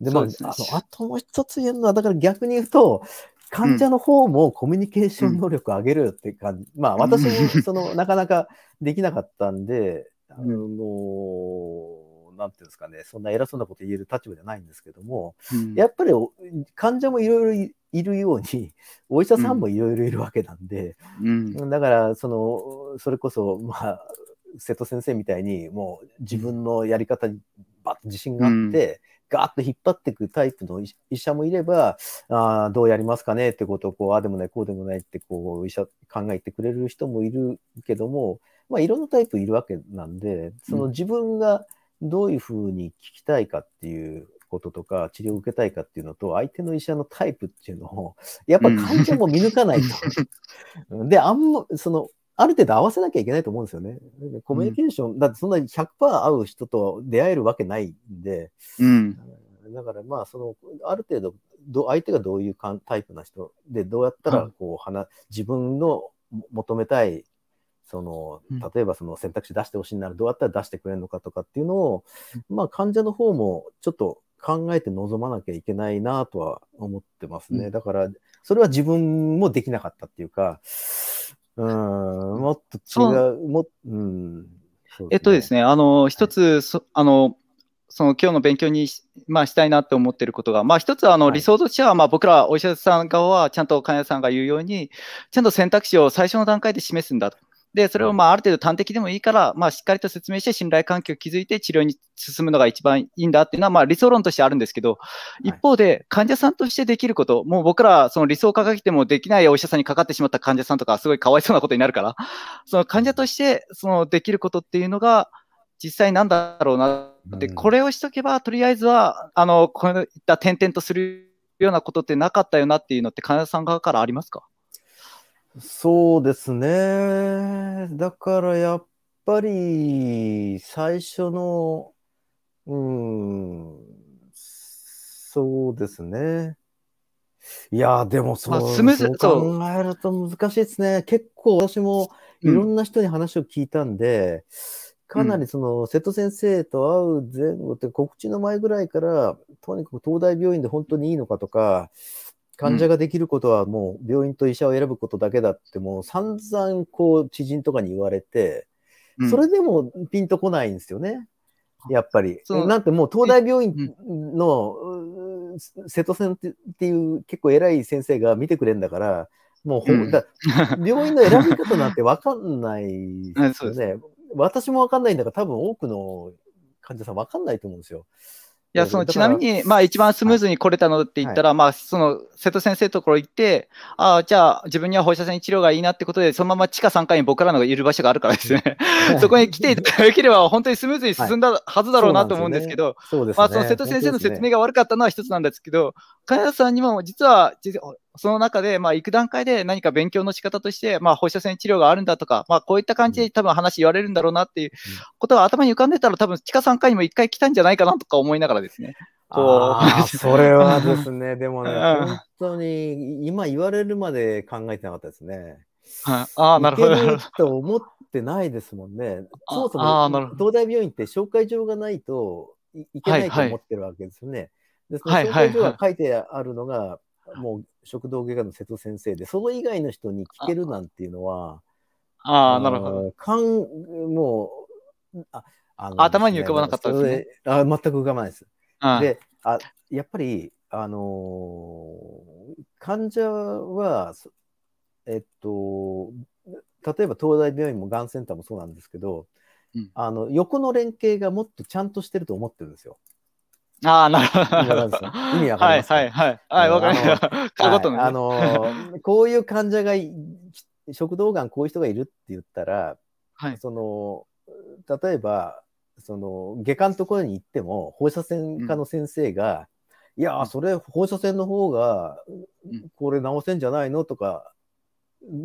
うん、で、まあ、あの、あともう一つ言うのは、だから逆に言うと、患者の方もコミュニケーション能力上げるって感じ、うん、まあ私もそのなかなかできなかったんで、あのーなんていうんですかね、そんな偉そうなこと言える立場じゃないんですけども、うん、やっぱり患者もいろいろいるように、お医者さんもいろいろいるわけなんで、うん、だから、その、それこそ、まあ、瀬戸先生みたいに、もう自分のやり方にバッと自信があって、ガーッと引っ張っていくタイプの医者もいれば、あどうやりますかねってことをこう、ああでもない、こうでもないってこう医者考えてくれる人もいるけども、まあ、いろんなタイプいるわけなんで、その自分がどういうふうに聞きたいかっていうこととか、治療を受けたいかっていうのと、相手の医者のタイプっていうのを、[LAUGHS] やっぱ患者も見抜かないと。[LAUGHS] うん、で、あんま、その、ある程度合わせなきゃいけないと思うんですよね。コミュニケーション、うん、だってそんなに100%合う人と出会えるわけないんで、うん、だからまあ、その、ある程度、相手がどういうタイプな人で、どうやったらこう、はん、自分の求めたいその、例えばその選択肢出してほしいならどうやったら出してくれるのかとかっていうのを、まあ患者の方もちょっと考えて臨まなきゃいけないなとは思ってますね。だから、それは自分もできなかったっていうか、うん、もっと違う、もうん、ね、えっとですね、あの、一つ、はい、あの、その今日の勉強にし,、まあ、したいなって思ってることが、まあ、一つあの理想としては、まあ、僕らお医者さん側はちゃんと患者さんが言うようにちゃんと選択肢を最初の段階で示すんだと。で、それをまあある程度端的でもいいから、まあ、しっかりと説明して信頼関係を築いて治療に進むのが一番いいんだっていうのは、まあ、理想論としてあるんですけど、一方で患者さんとしてできること、もう僕らその理想を掲げてもできないお医者さんにかかってしまった患者さんとかすごいかわいそうなことになるから、[LAUGHS] その患者としてそのできることっていうのが実際なんだろうなって、これをしとけばとりあえずは、あの、こういった点々とするようなことってなかったよなっていうのって患者さん側からありますかそうですね。だからやっぱり最初の、うん、そうですね。いやでもそう,、まあ、そう考えると難しいですね。結構私もいろんな人に話を聞いたんで、うん、かなりその瀬戸先生と会う前後って告知の前ぐらいから、とにかく東大病院で本当にいいのかとか、患者ができることはもう病院と医者を選ぶことだけだってもう散々こう知人とかに言われて、それでもピンとこないんですよね。やっぱり。なんてもう東大病院の瀬戸さっていう結構偉い先生が見てくれるんだから、もうほぼ、ん、だ病院の選び方なんてわかんないですよね。[LAUGHS] 私もわかんないんだから多分多くの患者さんわかんないと思うんですよ。いや、その、ちなみに、まあ、一番スムーズに来れたのって言ったら、はい、まあ、その、瀬戸先生ところ行って、ああ、じゃあ、自分には放射線治療がいいなってことで、そのまま地下3階に僕らのいる場所があるからですね。そこに来ていただければ、本当にスムーズに進んだはずだろうなと思うんですけど、はいねね、まあ、その瀬戸先生の説明が悪かったのは一つなんですけど、金田さんにも、実は、その中で、まあ、行く段階で何か勉強の仕方として、まあ、放射線治療があるんだとか、まあ、こういった感じで多分話言われるんだろうなっていうことが頭に浮かんでたら、多分、地下3階にも1回来たんじゃないかなとか思いながらですね。こう。[LAUGHS] それはですね、でもね、本当に、今言われるまで考えてなかったですね。ああ、なるほど。と思ってないですもんね。そもそも、東大病院って紹介状がないといけないと思ってるわけですよね。はいはい、で、その紹介状が書いてあるのが、もう食道外科の瀬戸先生で、その以外の人に聞けるなんていうのは、ああ、なるほど。かん、もう、ああの頭に浮かばなかったですね。あ全く浮かばないです。であ、やっぱり、あのー、患者は、えっと、例えば東大病院もがんセンターもそうなんですけど、うん、あの横の連携がもっとちゃんとしてると思ってるんですよ。ああ、なるほど。意味わかりますはい、はい、はい。わ、はい、かりました。[LAUGHS] い、あのこういう患者が、食道がんこういう人がいるって言ったら、はい、その、例えば、その、外科のところに行っても、放射線科の先生が、うん、いやそれ放射線の方が、これ治せんじゃないのとか、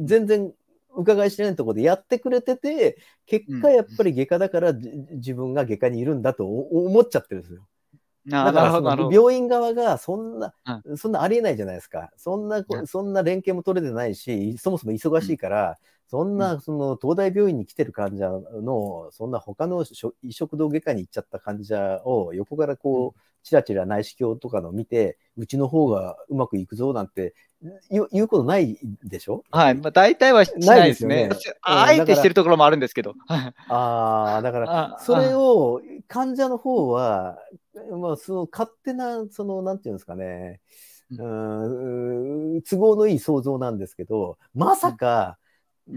全然伺いしないところでやってくれてて、結果やっぱり外科だから、自分が外科にいるんだと思っちゃってるんですよ。だから病院側がそんな、そんなありえないじゃないですか。そんな、そんな連携も取れてないし、そもそも忙しいから、そんな、その、東大病院に来てる患者の、そんな他の移植道外科に行っちゃった患者を横からこう、ちらちら内視鏡とかの見て、うちの方がうまくいくぞなんて言う言うことないでしょはい、まあ、大体はしないですね。あえてしてるところもあるんですけど。ああ、だから、それを患者の方は、まあ、その勝手な、その、なんていうんですかね、うん都合のいい想像なんですけど、まさか、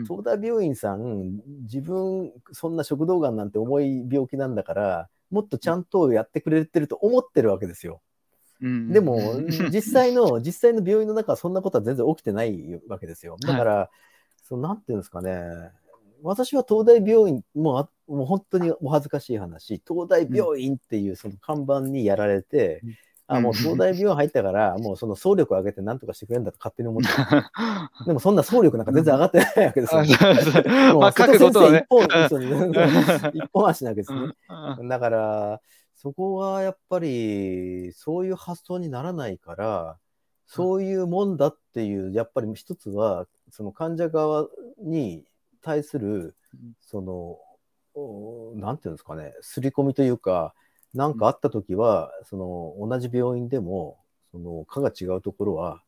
東大病院さん、自分、そんな食道がんなんて重い病気なんだから、もっとちゃんとやってくれてると思ってるわけですよ。でも、[LAUGHS] 実際の、実際の病院の中はそんなことは全然起きてないわけですよ。だから、はい、そのなんていうんですかね、私は東大病院、もうもう本当にお恥ずかしい話、東大病院っていうその看板にやられて、うん、あもう東大病院入ったから、もうその総力上げてなんとかしてくれるんだと勝手に思って [LAUGHS] でもそんな総力なんか全然上がってないわけですよ、もう、まあ、先生一本、ね、一本足なわけですね。だから、そこはやっぱりそういう発想にならないから、そういうもんだっていう、やっぱり一つは、その患者側に対する、その、なんていうんですかね、刷り込みというか、何かあった時は、その、同じ病院でも、その、科が違うところは、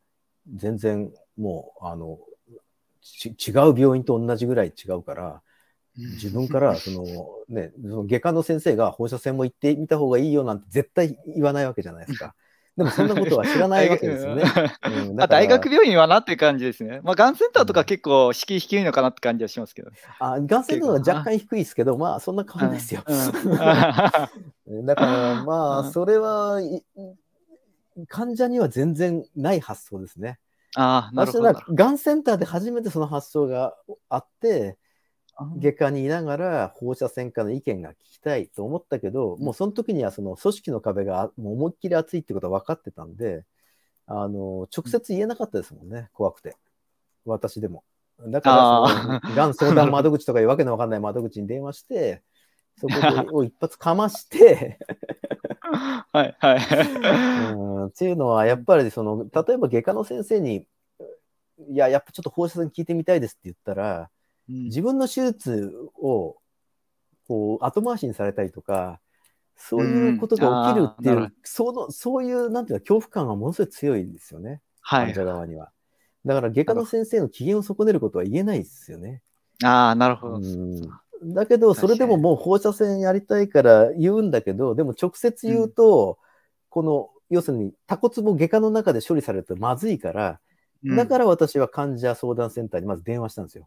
全然もう、あの、違う病院と同じぐらい違うから、自分から [LAUGHS] その、ね、その外科の先生が放射線も行ってみた方がいいよなんて絶対言わないわけじゃないですか。[LAUGHS] でもそんなことは知らないわけですよね。うん、大学病院はなっていう感じですね。まあ、がんセンターとか結構敷居低いのかなって感じはしますけど。あがんセンターは若干低いですけど、まあそんな変わんないですよ。[LAUGHS] だからまあ、それは患者には全然ない発想ですね。あなるほど。がんセンターで初めてその発想があって、外科にいながら放射線科の意見が聞きたいと思ったけど、もうその時にはその組織の壁がもう思いっきり厚いってことは分かってたんで、あの、直接言えなかったですもんね、怖くて。私でも。だから、がん相談窓口とかいうわけのわかんない窓口に電話して、[LAUGHS] そこを一発かましてはいはいうん。っていうのは、やっぱりその、例えば外科の先生に、いや、やっぱちょっと放射線聞いてみたいですって言ったら、自分の手術をこう後回しにされたりとか、そういうことが起きるっていう、うん、そのそういうなんていうか恐怖感がものすごい強いですよね、はい、患者側には。だから外科の先生の機嫌を損ねることは言えないですよね。ああ、なるほど。うん、だけど、それでももう放射線やりたいから言うんだけど、でも直接言うと、うん、この要するにタコツボ外科の中で処理されるとまずいから、だから私は患者相談センターにまず電話したんですよ。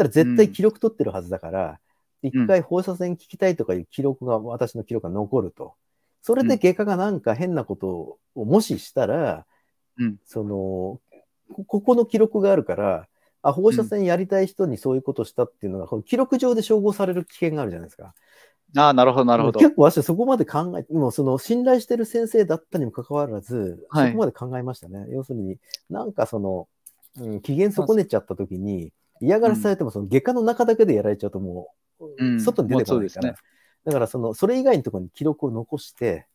たら絶対記録取ってるはずだから、一、うん、回放射線聞きたいとかいう記録が、私の記録が残ると。それで外科がなんか変なことをもししたら、うん、その、ここの記録があるから、あ、放射線やりたい人にそういうことしたっていうのが、この記録上で照合される危険があるじゃないですか。ああ、なるほど、なるほど。結構私はそこまで考えもうその信頼してる先生だったにもかかわらず、そこまで考えましたね。要するに、なんかその、うん、機嫌損ねちゃった時に、嫌がらせされても、その外科の中だけでやられちゃうともう、外に出てこないから、だからその、それ以外のところに記録を残して、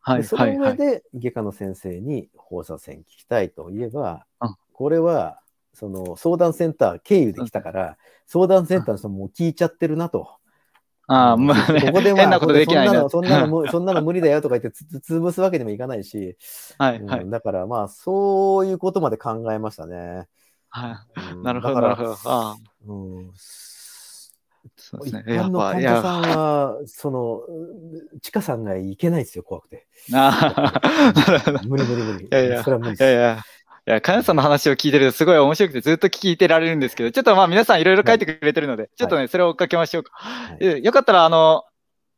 はい、その上で外科の先生に放射線聞きたいと言えば、これはその相談センター経由で来たから、相談センターの人も聞いちゃってるなと。ああ、まあ、ね、ここで、まそんなの、そんなの、[LAUGHS] そんなの無理だよとか言ってつ、潰すわけにもいかないし、はい、はいうん、だからまあ、そういうことまで考えましたね。はい。なるほど、なるほど。うん、そうですね。一般の患者さんは、その、チカさんがいけないですよ、怖くて。[LAUGHS] 無理無理無理。いやいや、それは無理です。いやいやいや、かやさんの話を聞いてるとすごい面白くてずっと聞いてられるんですけど、ちょっとまあ皆さんいろいろ書いてくれてるので、はい、ちょっとね、それを追っかけましょうか。はい、よかったら、あの、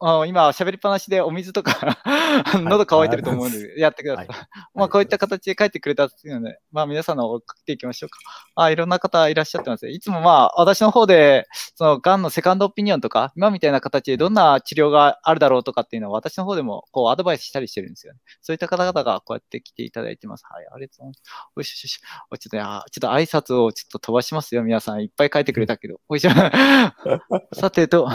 あ今、喋りっぱなしでお水とか [LAUGHS] 喉乾いてると思うんで、やってください。はい、まあ、こういった形で帰ってくれたっていうので、まあ、皆さんのをかっていきましょうか。あいろんな方いらっしゃってます。いつもまあ、私の方で、その、がんのセカンドオピニオンとか、今みたいな形でどんな治療があるだろうとかっていうのは、私の方でも、こう、アドバイスしたりしてるんですよね。そういった方々がこうやって来ていただいてます。はい、ありがとうございます。おいしょしょしょ。ちょっと、あ、ちょっと挨拶をちょっと飛ばしますよ、皆さん。いっぱい書いてくれたけど。[LAUGHS] おいしょ。さてと、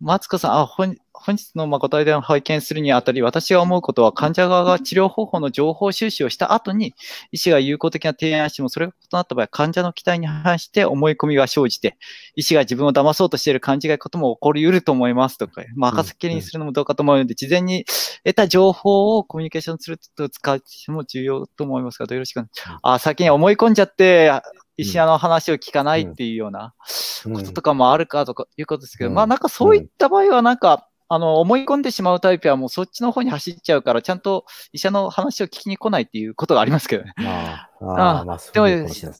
マツコさん、あ、ほん、本日のまご対談を拝見するにあたり、私が思うことは、患者側が治療方法の情報収集をした後に、医師が有効的な提案しても、それが異なった場合、患者の期待に反して思い込みが生じて、医師が自分を騙そうとしている勘違いことも起こりうると思いますとか、まあ、赤りにするのもどうかと思うので、事前に得た情報をコミュニケーションすると使うも重要と思いますが、どうよろしく。あ、先に思い込んじゃって、医師の話を聞かないっていうようなこととかもあるかとかいうことですけど、まあなんかそういった場合はなんか、あの、思い込んでしまうタイプはもうそっちの方に走っちゃうから、ちゃんと医者の話を聞きに来ないっていうことがありますけどね。[LAUGHS] ああ、まあ、そうですね。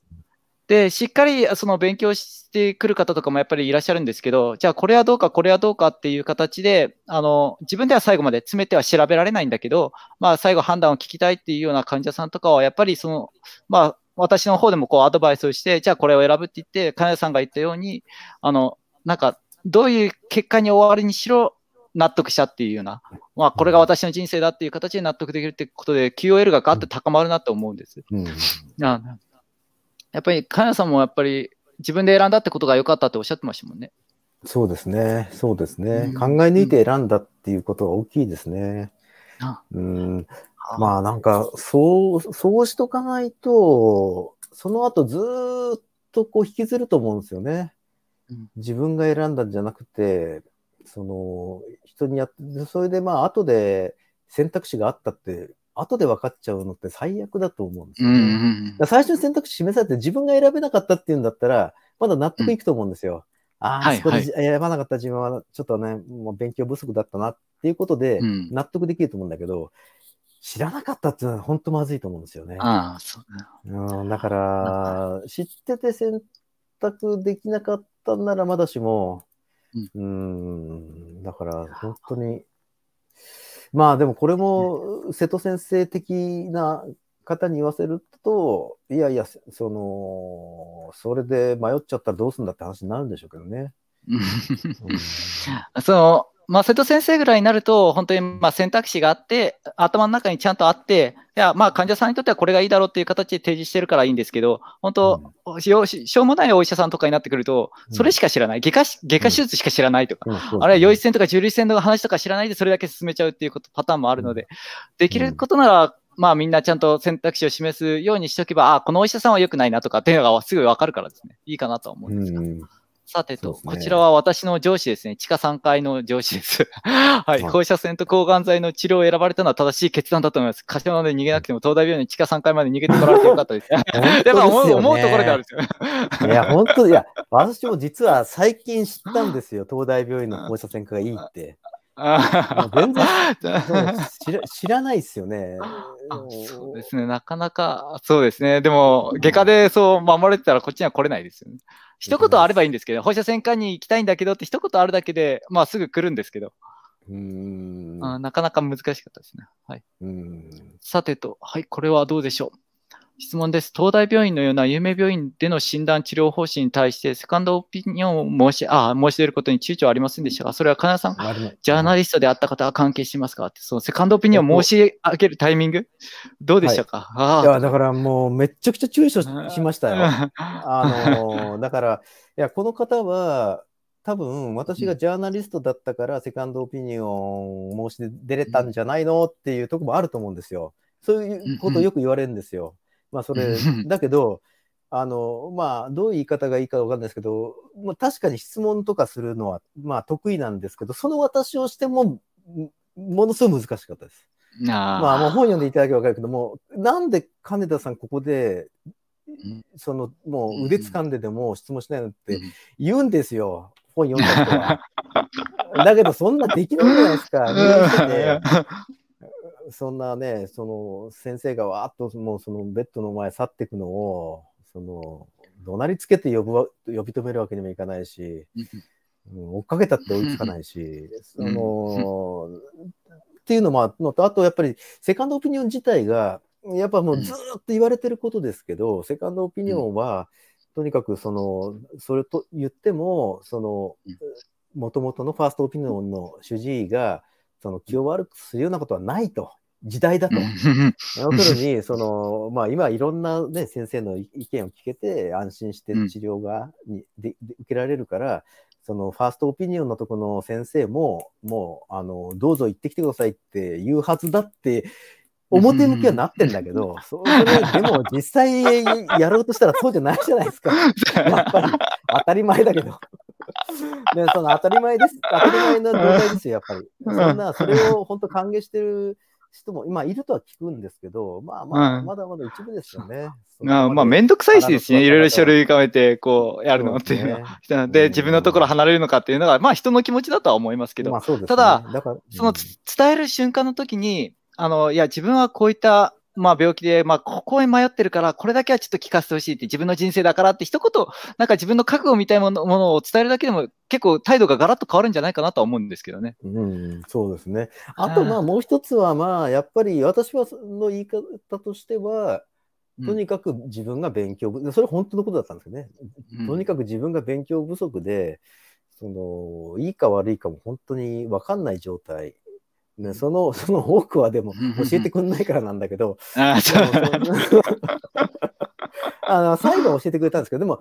で、しっかりその勉強してくる方とかもやっぱりいらっしゃるんですけど、じゃあこれはどうか、これはどうかっていう形で、あの、自分では最後まで詰めては調べられないんだけど、まあ最後判断を聞きたいっていうような患者さんとかは、やっぱりその、まあ私の方でもこうアドバイスをして、じゃあこれを選ぶって言って、金谷さんが言ったように、あの、なんか、どういう結果に終わりにしろ、納得したっていうような、まあ、これが私の人生だっていう形で納得できるってことで、QOL がガッと高まるなと思うんです。うん、やっぱり、かやさんもやっぱり自分で選んだってことが良かったっておっしゃってましたもんね。そうですね、そうですね。うん、考え抜いて選んだっていうことが大きいですね。うん、うんまあなんか、そう、そうしとかないと、その後ずっとこう引きずると思うんですよね。自分が選んだんじゃなくて、その、人にやって、それでまあ、後で選択肢があったって、後で分かっちゃうのって最悪だと思うんですよ、最初に選択肢示されて自分が選べなかったっていうんだったら、まだ納得いくと思うんですよ。うん、ああ、そこで選ばなかった自分はちょっとね、もう勉強不足だったなっていうことで、納得できると思うんだけど、うん、知らなかったっていうのは本当まずいと思うんですよね。ああ、そううん、だから、知ってて選択できなかったならまだしも、うん、だから本当に、まあでもこれも瀬戸先生的な方に言わせると、いやいや、その、それで迷っちゃったらどうすんだって話になるんでしょうけどね。[LAUGHS] うん、そのまあ、瀬戸先生ぐらいになると、本当にまあ選択肢があって、頭の中にちゃんとあって、いや、まあ患者さんにとってはこれがいいだろうっていう形で提示してるからいいんですけど、本当、うん、しょしょうもないお医者さんとかになってくると、それしか知らない。外科外科手術しか知らないとか、うんうん、あるいは陽一線とか重粒線の話とか知らないでそれだけ進めちゃうっていうことパターンもあるので、できることなら、まあみんなちゃんと選択肢を示すようにしておけば、あ、このお医者さんは良くないなとかっていうのがすぐわかるからですね。いいかなとは思うんですが。さてと、ね、こちらは私の上司ですね。地下3階の上司です。[LAUGHS] はい。放射線と抗がん剤の治療を選ばれたのは正しい決断だと思います。柏まで逃げなくても東大病院に地下3階まで逃げてこられてよかったです。[LAUGHS] ですね、[LAUGHS] やっぱ思う思うところがあるんですよ。いや、本当いや、私も実は最近知ったんですよ。東大病院の放射線科がいいって。あ全然知ら知らないですよね。そうですね、なかなか、そうですね、でも、外科でそう守れてたら、こっちには来れないですよね。一言あればいいんですけど、放射線科に行きたいんだけどって、一言あるだけで、まあ、すぐ来るんですけど、うんあなかなか難しかったですね。はい、うんさてと、はい、これはどうでしょう。質問です。東大病院のような有名病院での診断治療方針に対して、セカンドオピニオンを申し、あ、申し出ることに躊躇ありませんでしたが、それは金田さん、ジャーナリストであった方は関係しますかって、そのセカンドオピニオンを申し上げるタイミング、どうでしたか、はい、いや、だからもうめちゃくちゃ躊躇しましたよ。あの、だから、[LAUGHS] いや、この方は、多分私がジャーナリストだったからセカンドオピニオン申し出れたんじゃないのっていうとこもあると思うんですよ。そういうことをよく言われるんですよ。まあそれ、だけど、あの、まあ、どういう言い方がいいかわかんないですけど、まあ、確かに質問とかするのは、まあ、得意なんですけど、その私をしても、ものすごい難しかったです。あまあ、もう本読んでいただけばわかるけども、なんで金田さんここで、その、もう腕掴んででも質問しないのって言うんですよ。本読んだ人は。[LAUGHS] だけど、そんなできないじゃないですか。そんなね、その先生がわーっともうそのベッドの前去っていくのを、その怒鳴りつけて呼ぶ呼び止めるわけにもいかないし、うん、追っかけたって追いつかないし、その、っていうのもあのと、あとやっぱりセカンドオピニオン自体が、やっぱもうずっと言われてることですけど、セカンドオピニオンは、とにかくその、それと言っても、その、もともとのファーストオピニオンの主治医が、その気を悪くするようなことはないと。時代だと。要するに、その、まあ今いろんなね、先生の意見を聞けて、安心して治療が、にでで受けられるから、そのファーストオピニオンのとこの先生も、もう、あの、どうぞ行ってきてくださいって言うはずだって、表向きはなってんだけど、[LAUGHS] それでも実際やろうとしたらそうじゃないじゃないですか。やっぱり当たり前だけど。[LAUGHS] ね、その当たり前です。当たり前な状態ですよ、やっぱり。そんな、それを本当歓迎してる人も今いるとは聞くんですけど、まあまあ、まだまだ一部ですよね。あまあ、めんどくさいしですね、いろいろ書類かめて、こう、やるのっていうのは。でね、で、[LAUGHS] 自分のところ離れるのかっていうのが、まあ、人の気持ちだとは思いますけど、まあね、ただ、だその伝える瞬間の時に、あの、いや、自分はこういったまあ病気で、まあここへ迷ってるから、これだけはちょっと聞かせてほしいって、自分の人生だからって一言、なんか自分の覚悟みたいなものを伝えるだけでも、結構態度がガラッと変わるんじゃないかなとは思うんですけどね。うん、そうですね。あとまあもう一つは、まあやっぱり私はの言い方としては、とにかく自分が勉強、うん、それ本当のことだったんですよね。とにかく自分が勉強不足で、そのいいか悪いかも本当にわかんない状態ね、その [LAUGHS] その多くはでも教えてくんないからなんだけど [LAUGHS] あの最後教えてくれたんですけどでも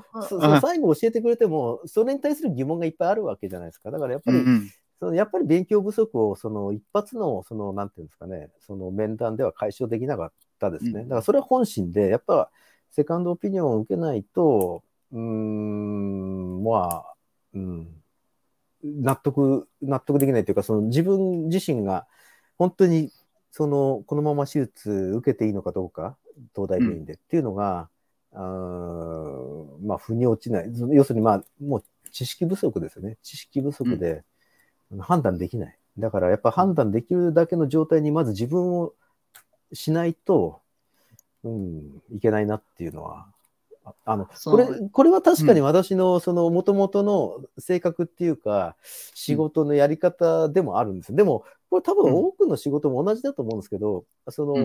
最後教えてくれてもそれに対する疑問がいっぱいあるわけじゃないですかだからやっぱり、うんうん、そのやっぱり勉強不足をその一発のそのなんていうんですかねその面談では解消できなかったですね、だからそれは本心でやっぱセカンドオピニオンを受けないとうんまあうん納得、納得できないというか、その自分自身が本当にそのこのまま手術受けていいのかどうか、東大病院で、っていうのが、うん、あまあ、腑に落ちない、要するに、まあ、もう知識不足ですよね、知識不足で判断できない。だからやっぱ判断できるだけの状態にまず自分をしないと、うん、いけないなっていうのはあのこれこれは確かに私のもともとの性格っていうか、仕事のやり方でもあるんです、うん、でもこれ多分多くの仕事も同じだと思うんですけど、その、う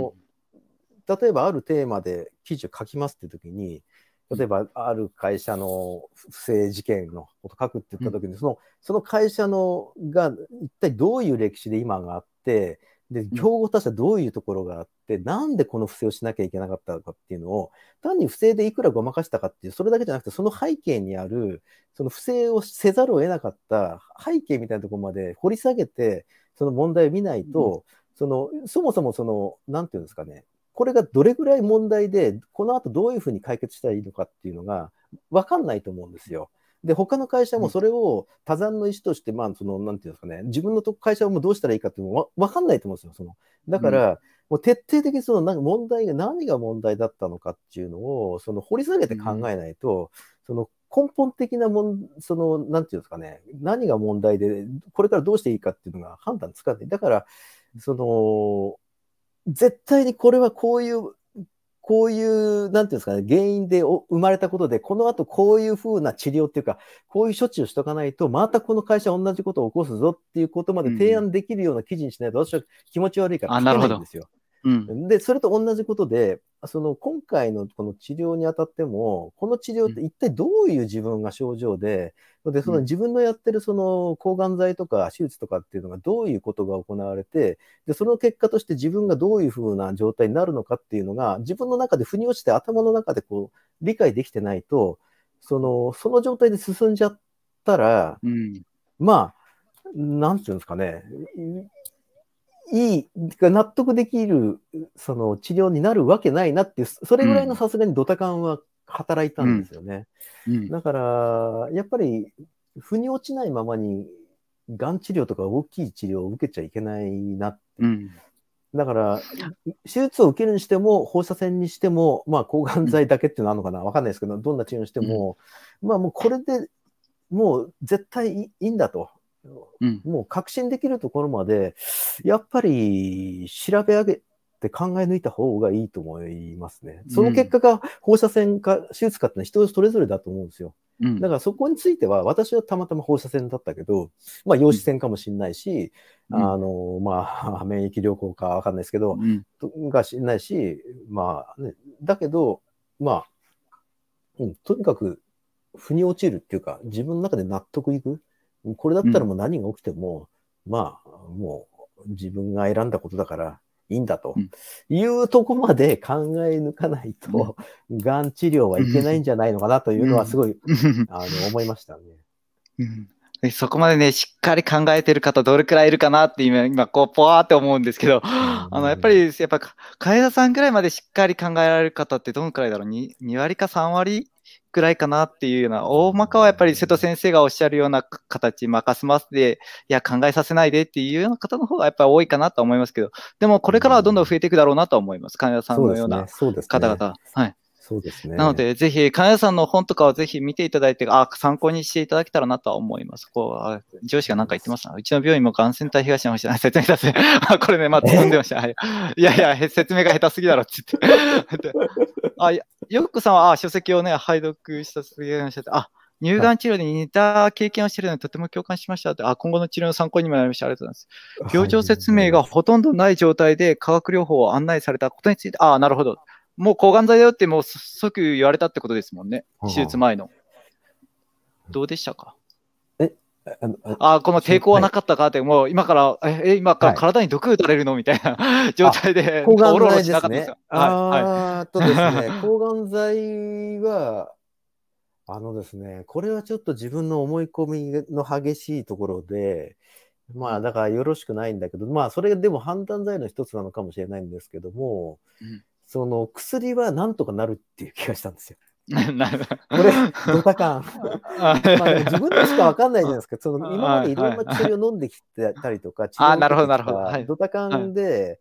ん、例えばあるテーマで記事を書きますって時に例えばある会社の不正事件のこと書くって言った時に、そのその会社のが一体どういう歴史で今があってで、競合他社どういうところがあって、なんでこの不正をしなきゃいけなかったのかっていうのを、単に不正でいくらごまかしたかっていう、それだけじゃなくて、その背景にある、その不正をせざるを得なかった背景みたいなところまで掘り下げて、その問題を見ないと、うん、その、そもそもその、なんていうんですかね、これがどれぐらい問題で、この後どういうふうに解決したらいいのかっていうのが、わかんないと思うんですよ。で、他の会社もそれを多山の石として、まあ、その、なんていうんですかね、自分のと会社もうどうしたらいいかっていうのわかんないと思うんですよ。そのだから、うん、もう徹底的にそのなんか問題が、何が問題だったのかっていうのを、その掘り下げて考えないと、うん、その根本的なもん、その、なんていうんですかね、何が問題で、これからどうしていいかっていうのが判断つかない。だから、その、絶対にこれはこういうこういう、なんていうんですかね、原因で生まれたことで、この後こういうふうな治療っていうか、こういう処置をしとかないと、またこの会社同じことを起こすぞっていうことまで提案できるような記事にしないと、私は気持ち悪いから、なるほど。ですよ。うん、で、それと同じことで、その今回のこの治療にあたっても、この治療って一体どういう自分が症状で、うん、でその自分のやってるその抗がん剤とか手術とかっていうのがどういうことが行われて、でその結果として自分がどういうふうな状態になるのかっていうのが、自分の中で腑に落ちて頭の中でこう理解できてないと、そのその状態で進んじゃったら、うん、まあ、なんていうんですかね、いい、納得できる、その治療になるわけないなっていう、それぐらいのさすがにドタ感は働いたんですよね。うんうん、だから、やっぱり、腑に落ちないままに、がん治療とか大きい治療を受けちゃいけないなって。うん、だから、手術を受けるにしても、放射線にしても、まあ、抗がん剤だけっていうのはあるのかなわかんないですけど、どんな治療にしても、まあ、もうこれでもう絶対いいんだと。うん、もう確信できるところまで、やっぱり調べ上げて考え抜いた方がいいと思いますね。その結果が放射線か手術かってのは人それぞれだと思うんですよ。だからそこについては、私はたまたま放射線だったけど、まあ、陽子線かもしれないし、うん、あの、まあ、[LAUGHS] 免疫療法かわかんないですけど、うん、がしんないし、まあ、ね、だけど、まあ、うん、とにかく、腑に落ちるっていうか、自分の中で納得いく。これだったらもう何が起きても、うん、まあ、もう自分が選んだことだから、いいんだというとこまで考え抜かないと、が、うん治療はいけないんじゃないのかなというのはすごい、うん、あの思いましたね、[LAUGHS] うん。そこまでね、しっかり考えてる方、どれくらいいるかなって今、今こう、ぽわーって思うんですけど、あの、やっぱり、やっぱ、かえださんぐらいまでしっかり考えられる方ってどのくらいだろう 2, ?2 割か3割ぐらいかなっていうような、大まかはやっぱり瀬戸先生がおっしゃるような形、任せますで、いや、考えさせないでっていうような方の方がやっぱり多いかなと思いますけど、でもこれからはどんどん増えていくだろうなと思います、患者さんのような方々。ねね、はいそうですね。なので、ぜひ、金谷さんの本とかをぜひ見ていただいて、あ、参考にしていただけたらなとは思います。こう、上司が何か言ってましたうちの病院もがんセンター東の方じゃない、説明させて、[LAUGHS] これね、まあ、積んでました。いやいや、説明が下手すぎだろって言って。あ、よくさんは、あ、書籍をね、拝読したすぎました。あ、乳がん治療に似た経験をしているのにとても共感しましたってあ、今後の治療の参考にもなりました。ありがとうございます。病状説明がほとんどない状態で化学療法を案内されたことについて、ああ、なるほど。もう抗がん剤だよってもう即言われたってことですもんね、手術前の。どうでしたかえあこの抵抗はなかったかって、もう今から、え、今から体に毒打たれるのみたいな状態で、抗がん剤ですあーとですね、抗がん剤は、あのですね、これはちょっと自分の思い込みの激しいところで、まあだからよろしくないんだけど、まあそれがでも判断材の一つなのかもしれないんですけども、うん、その薬はなんとかなるっていう気がしたんですよ。[LAUGHS] なるこれ、ドタカ [LAUGHS] まあ自分でしか分かんないじゃないですか。その今までいろんな薬を飲んできてたりとか、治療あなるほど、なるほど。ドタカンで、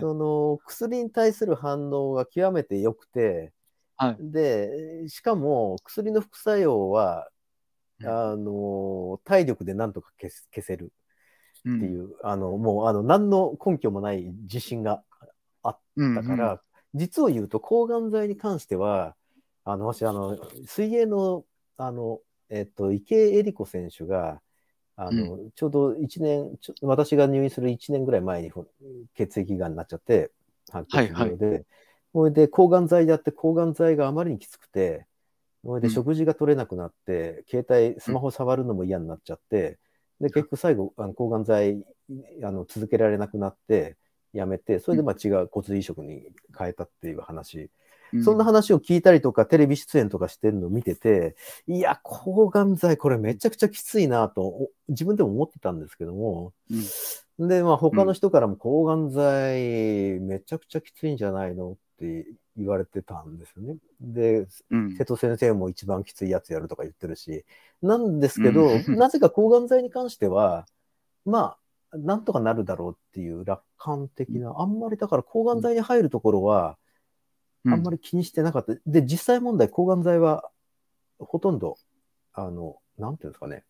その薬に対する反応が極めて良くて、はい、で、しかも薬の副作用は、あの、体力でなんとか消消せるっていう、うん、あの、もう、あの、何の根拠もない自信があったから、うんうん実を言うと抗がん剤に関しては、あの、私、あの、水泳の、あの、えっと、池江璃子選手が、あの、うん、ちょうど1年ちょ、私が入院する1年ぐらい前に血液がんになっちゃって、発見したので、はいはい、で抗がん剤であって、抗がん剤があまりにきつくて、それで食事が取れなくなって、うん、携帯、スマホ触るのも嫌になっちゃって、で、結局最後、あの抗がん剤あの続けられなくなって、辞めて、それでまあ違う骨髄移植に変えたっていう話。うん、そんな話を聞いたりとか、テレビ出演とかしてるのを見てて、いや、抗がん剤、これめちゃくちゃきついなと、自分でも思ってたんですけども、うん、で、まあ他の人からも抗がん剤、めちゃくちゃきついんじゃないのって言われてたんですよね。で、うん、瀬戸先生も一番きついやつやるとか言ってるし、なんですけど、なぜか抗がん剤に関しては、まあ、なんとかなるだろうっていう楽観的な、あんまりだから抗がん剤に入るところは、あんまり気にしてなかった。で、実際問題、抗がん剤は、ほとんど、あの、なんていうんですかね。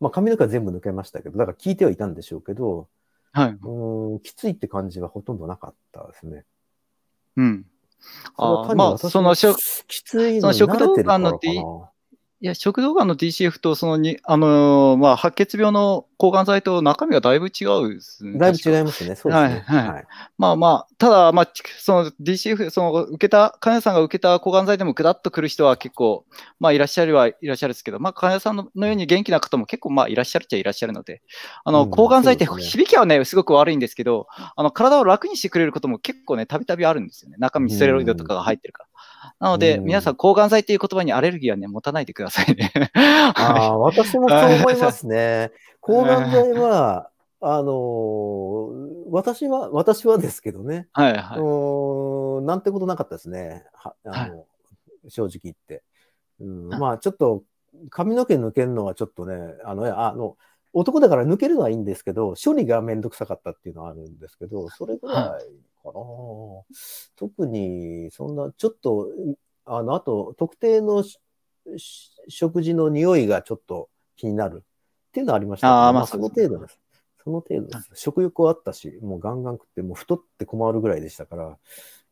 まあ、髪の毛は全部抜けましたけど、だから聞いてはいたんでしょうけど、はい。うん、きついって感じはほとんどなかったですね。うん。あまあ、その、きついの食道がんのって、いや、食道がんの DCF と、そのに、あのー、まあ、白血病の抗がん剤と中身がだいぶ違うですね。だいぶ違いますね。そうですね。はい、はい。はい、まあまあ、ただ、まあ、その DCF、その、受けた、患者さんが受けた抗がん剤でもぐだっとくる人は結構、まあ、いらっしゃるはいらっしゃるですけど、まあ、患者さんのように元気な方も結構、まあ、いらっしゃるっちゃいらっしゃるので、あの、抗がん剤って響きはね、すごく悪いんですけど、あの、体を楽にしてくれることも結構ね、たびたびあるんですよね。中身ステロイドとかが入ってるから。なので、皆さん、抗がん剤っていう言葉にアレルギーはね、持たないでくださいね。あ私もそう思いますね。[LAUGHS] 抗がん剤は、あの私は、私はですけどね。はいはい。うん、なんてことなかったですね。はあの、はい、正直言って。うん、まあ、ちょっと、髪の毛抜けるのはちょっとね、あの、あの、男だから抜けるのはいいんですけど、処理がめんどくさかったっていうのはあるんですけど、それぐらいかな。特に、そんな、ちょっと、あの、あと、特定の食事の匂いがちょっと気になるっていうのはありました、ね、あまあ、その程度です。その程度です。食欲はあったし、もうガンガン食って、もう太って困るぐらいでしたから、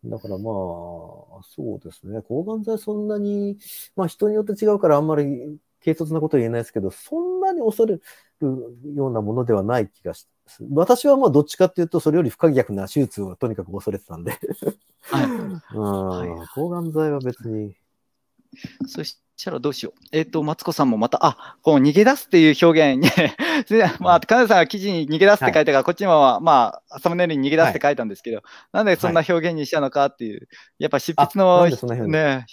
だからまあ、そうですね。抗がん剤そんなに、まあ人によって違うからあんまり軽率なことは言えないですけど、そんなに恐れるようなものではない気がし私はまあどっちかっていうと、それより不可逆な手術をとにかく恐れてたんではい、抗がん剤は別に。そしたらどうしよう。えっ、ー、と、マツコさんもまた、あこう逃げ出すっていう表現に [LAUGHS] まあ、金田さんが記事に逃げ出すって書いたから、はい、こっちも、まあ、サムネイルに逃げ出すって書いたんですけど、はい、なんでそんな表現にしたのかっていう、やっぱ執筆の、ね、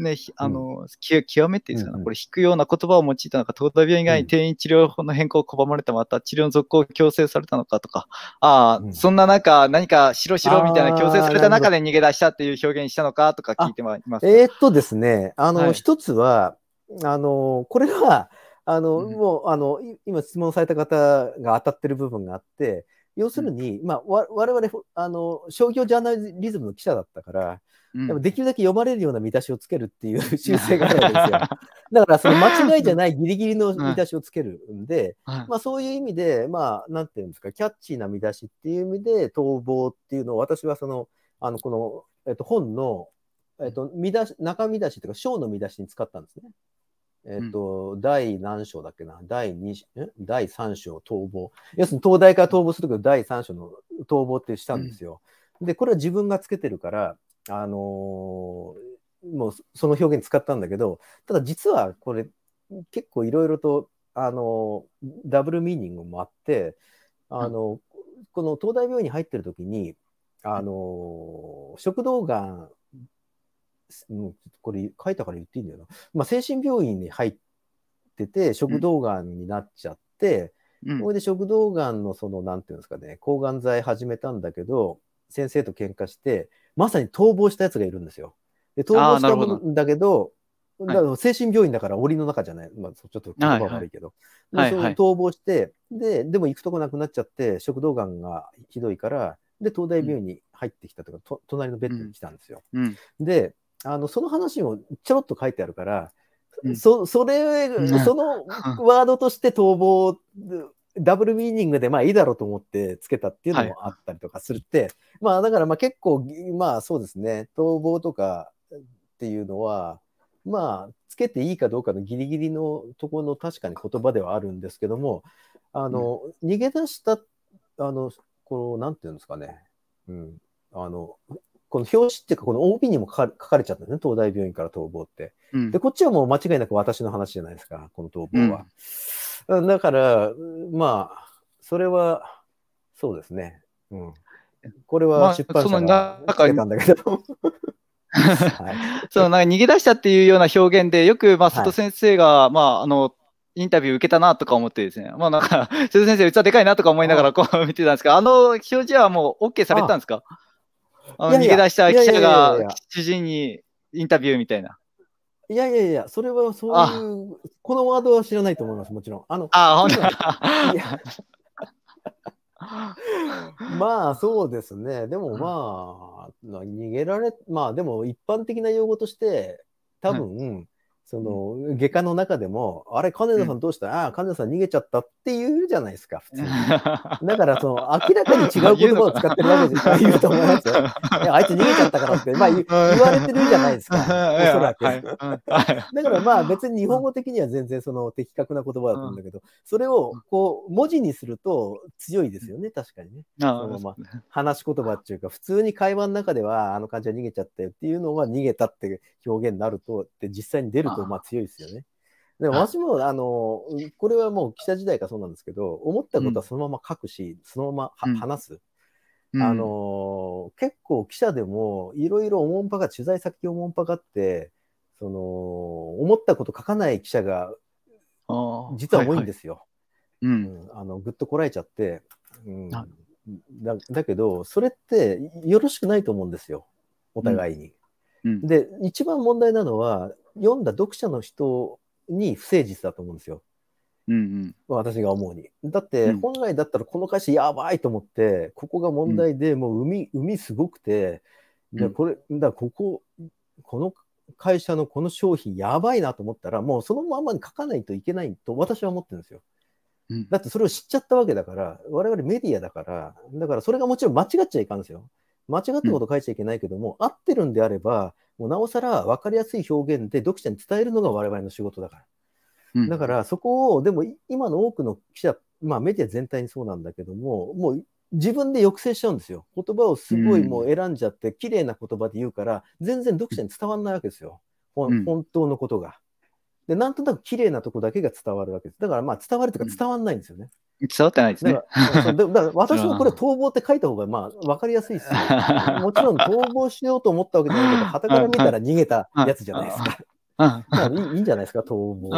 ね、あの、極めていいですかね、これ、引くような言葉を用いたのか、東大病院以外に転院治療法の変更を拒まれた、また治療の続行を強制されたのかとか、ああ、うん、そんな中、何かしろしろみたいな強制された中で逃げ出したっていう表現したのかとか聞いてまいります。えー、っとですね、あの、一、はい、つは、あの、これは、あの、うん、もう、あの、今質問された方が当たってる部分があって、要するに、うん、まあ、我々、あの、商業ジャーナリズムの記者だったから、でもできるだけ読まれるような見出しをつけるっていう [LAUGHS] 習性があるんですよ。[LAUGHS] だからその間違いじゃないギリギリの見出しをつけるんで、まあそういう意味で、まあなんていうんですか、キャッチーな見出しっていう意味で、逃亡っていうのを私はその、あの、この、えっと、本の、えっと、見出し、中見出していうか、章の見出しに使ったんですね。えっ、と、うん、第何章だっけな第2第3章逃亡。要するに東大から逃亡するけど、第3章の逃亡ってしたんですよ。うん、で、これは自分がつけてるから、あのー、もうその表現使ったんだけどただ実はこれ結構いろいろとあのダブルミーニングもあってあの、うん、この東大病院に入ってる時にあの、食道がんこれ書いたから言っていいんだよな、まあ、精神病院に入ってて食道がんになっちゃって、うん、それで食道がんのその何て言うんですかね抗がん剤始めたんだけど先生と喧嘩してまさに逃亡したやつがいるんですよ。で逃亡したんだけど、どだ精神病院だから檻の中じゃない、まあ、ちょっと言葉悪いけど、はいはい、逃亡して、で、でも行くとこなくなっちゃって、食道がんがひどいから、で、東大病院に入ってきたとか、うん、と隣のベッドに来たんですよ。うんうん、であの、その話もちょろっと書いてあるから、そそれ、そのワードとして逃亡ダブルミーニングでまあいいだろうと思ってつけたっていうのもあったりとかするって、はい、まあだからまあ結構、まあそうですね、逃亡とかっていうのは、まあつけていいかどうかのギリギリのところの確かに言葉ではあるんですけども、あの、うん、逃げ出した、あの、この、なんていうんですかね、うん、あの、この表紙っていうか、この OB にも書かれちゃったね、東大病院から逃亡って。うん、で、こっちはもう間違いなく私の話じゃないですか、この逃亡は。うんだから、まあ、それは、そうですね。うん。これは出版社がけたんだけど。[LAUGHS] そのなんか逃げ出したっていうような表現で、よく、まあ、瀬戸先生が、まあ、あの、インタビュー受けたなとか思ってですね、まあなんか、[LAUGHS] 瀬戸先生、器でかいなとか思いながらこう見てたんですけど、あの表示はもう OK されてたんですかあの逃げ出した記者が知人にインタビューみたいな。いやいやいや、それはそういう、このワードは知らないと思います、もちろん。あのあ、本当だ。[LAUGHS] まあそうですね。でもまあ、うん、逃げられ、まあでも一般的な用語として、多分、うん、その、外科の中でも、あれ、金田さんどうした、うん、ああ、金田さん逃げちゃったって言うじゃないですか、普通に。だから、その、明らかに違う言葉を使ってるわけじゃない [LAUGHS] と思いますよ。あいつ逃げちゃったからって、まあ、言われてるじゃないですか、おそらく。だから、まあ、別に日本語的には全然、その、的確な言葉だと思うんだけど、それを、こう、文字にすると強いですよね、確かにね。そのまあ、話し言葉っていうか、普通に会話の中では、あの感じは逃げちゃったよっていうのは、逃げたって表現になると、で実際に出ると構まあ強いですよね。でも私も、あの、これはもう記者時代からそうなんですけど、思ったことはそのまま書くし、そのまま話す。あの結構記者でもいろいろおもんぱが取材先おもんぱがってその思ったこと書かない記者が実は多いんですよ。うんあのぐっとこらえちゃって、うん、だだけどそれってよろしくないと思うんですよお互いに。うんうん、で一番問題なのは読んだ読者の人に不誠実だと思うんですよ。うんうん、私が思うに。だって、本来だったらこの歌詞やばいと思って、ここが問題で、もう海、海すごくて、でこれ、だここ、この会社のこの商品やばいなと思ったら、もうそのままに書かないといけないと私は思ってるんですよ。だってそれを知っちゃったわけだから、我々メディアだから、だからそれがもちろん間違っちゃいかんですよ。間違ったこと書いちゃいけないけども、うん、合ってるんであれば、もうなおさら分かりやすい表現で読者に伝えるのが我々の仕事だから。うん、だからそこを、でも今の多くの記者、まあメディア全体にそうなんだけども、もう自分で抑制しちゃうんですよ。言葉をすごいもう選んじゃって、綺麗な言葉で言うから、全然読者に伝わらないわけですよ。うん、本当のことが。で、なんとなく綺麗なとこだけが伝わるわけです。だからまあ伝わるというか伝わらないんですよね。伝わってないですね。だからから私もこれ、逃亡って書いた方がまあ分かりやすいですよ。[LAUGHS] もちろん逃亡しようと思ったわけじゃないけど、はたから見たら逃げたやつじゃないですか。いいいいんじゃないですか、逃亡。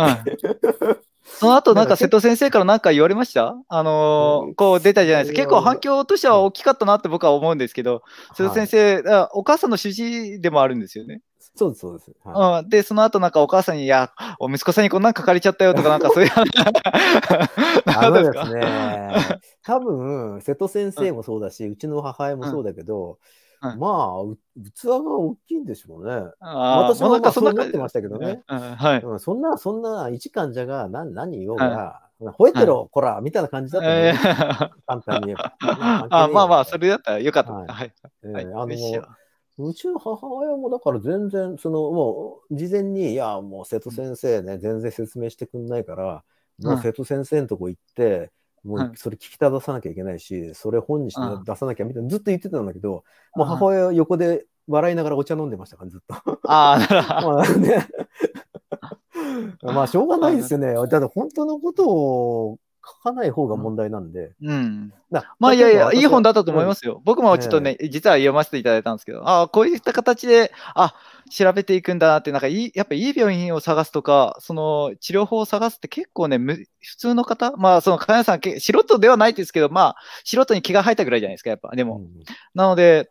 その後なんか瀬戸先生から何か言われましたあのー、こう出たじゃないですか。結構反響としては大きかったなって僕は思うんですけど、瀬戸先生、お母さんの主治医でもあるんですよね。そうです、そうです。はい、で、その後なんかお母さんに、いや、お息子さんにこんなん書かれちゃったよとか、なんかそういう話。[LAUGHS] あのですね、[LAUGHS] 多分、瀬戸先生もそうだし、うん、うちの母親もそうだけど、うん、まあ、器が大きいんでしょうね。私もなんかそう思ってましたけどね。そんな、そんな、一患者が何何言おうが、吠えてろ、こら、みたいな感じだったね。簡単に言えば。[LAUGHS] あまあまあ、それだったらよかった。はい。あの、うちの母親もだから全然、そのもう事前に、いや、もう瀬戸先生ね、全然説明してくんないから、もう瀬戸先生のとこ行って、もうそれ聞きた出さなきゃいけないし、それ本にして出さなきゃみたいな、ずっと言ってたんだけど、もう母親は横で笑いながらお茶飲んでましたから、ずっと。ああ、[LAUGHS] まあど。まあ、しょうがないですよね。だって本当のことを書かない方が問題なんで。うん。まあいやいや、いい本だったと思いますよ。うん、僕もちょっとね、えー、実は読ませていただいたんですけど、ああ、こういった形で、あ調べていくんだなって、なんかいい、やっぱいい病院を探すとか、その治療法を探すって結構ね、普通の方、まあその金谷さんけ、素人ではないですけど、まあ素人に気が入ったぐらいじゃないですか、やっぱ。でも。うん、なので、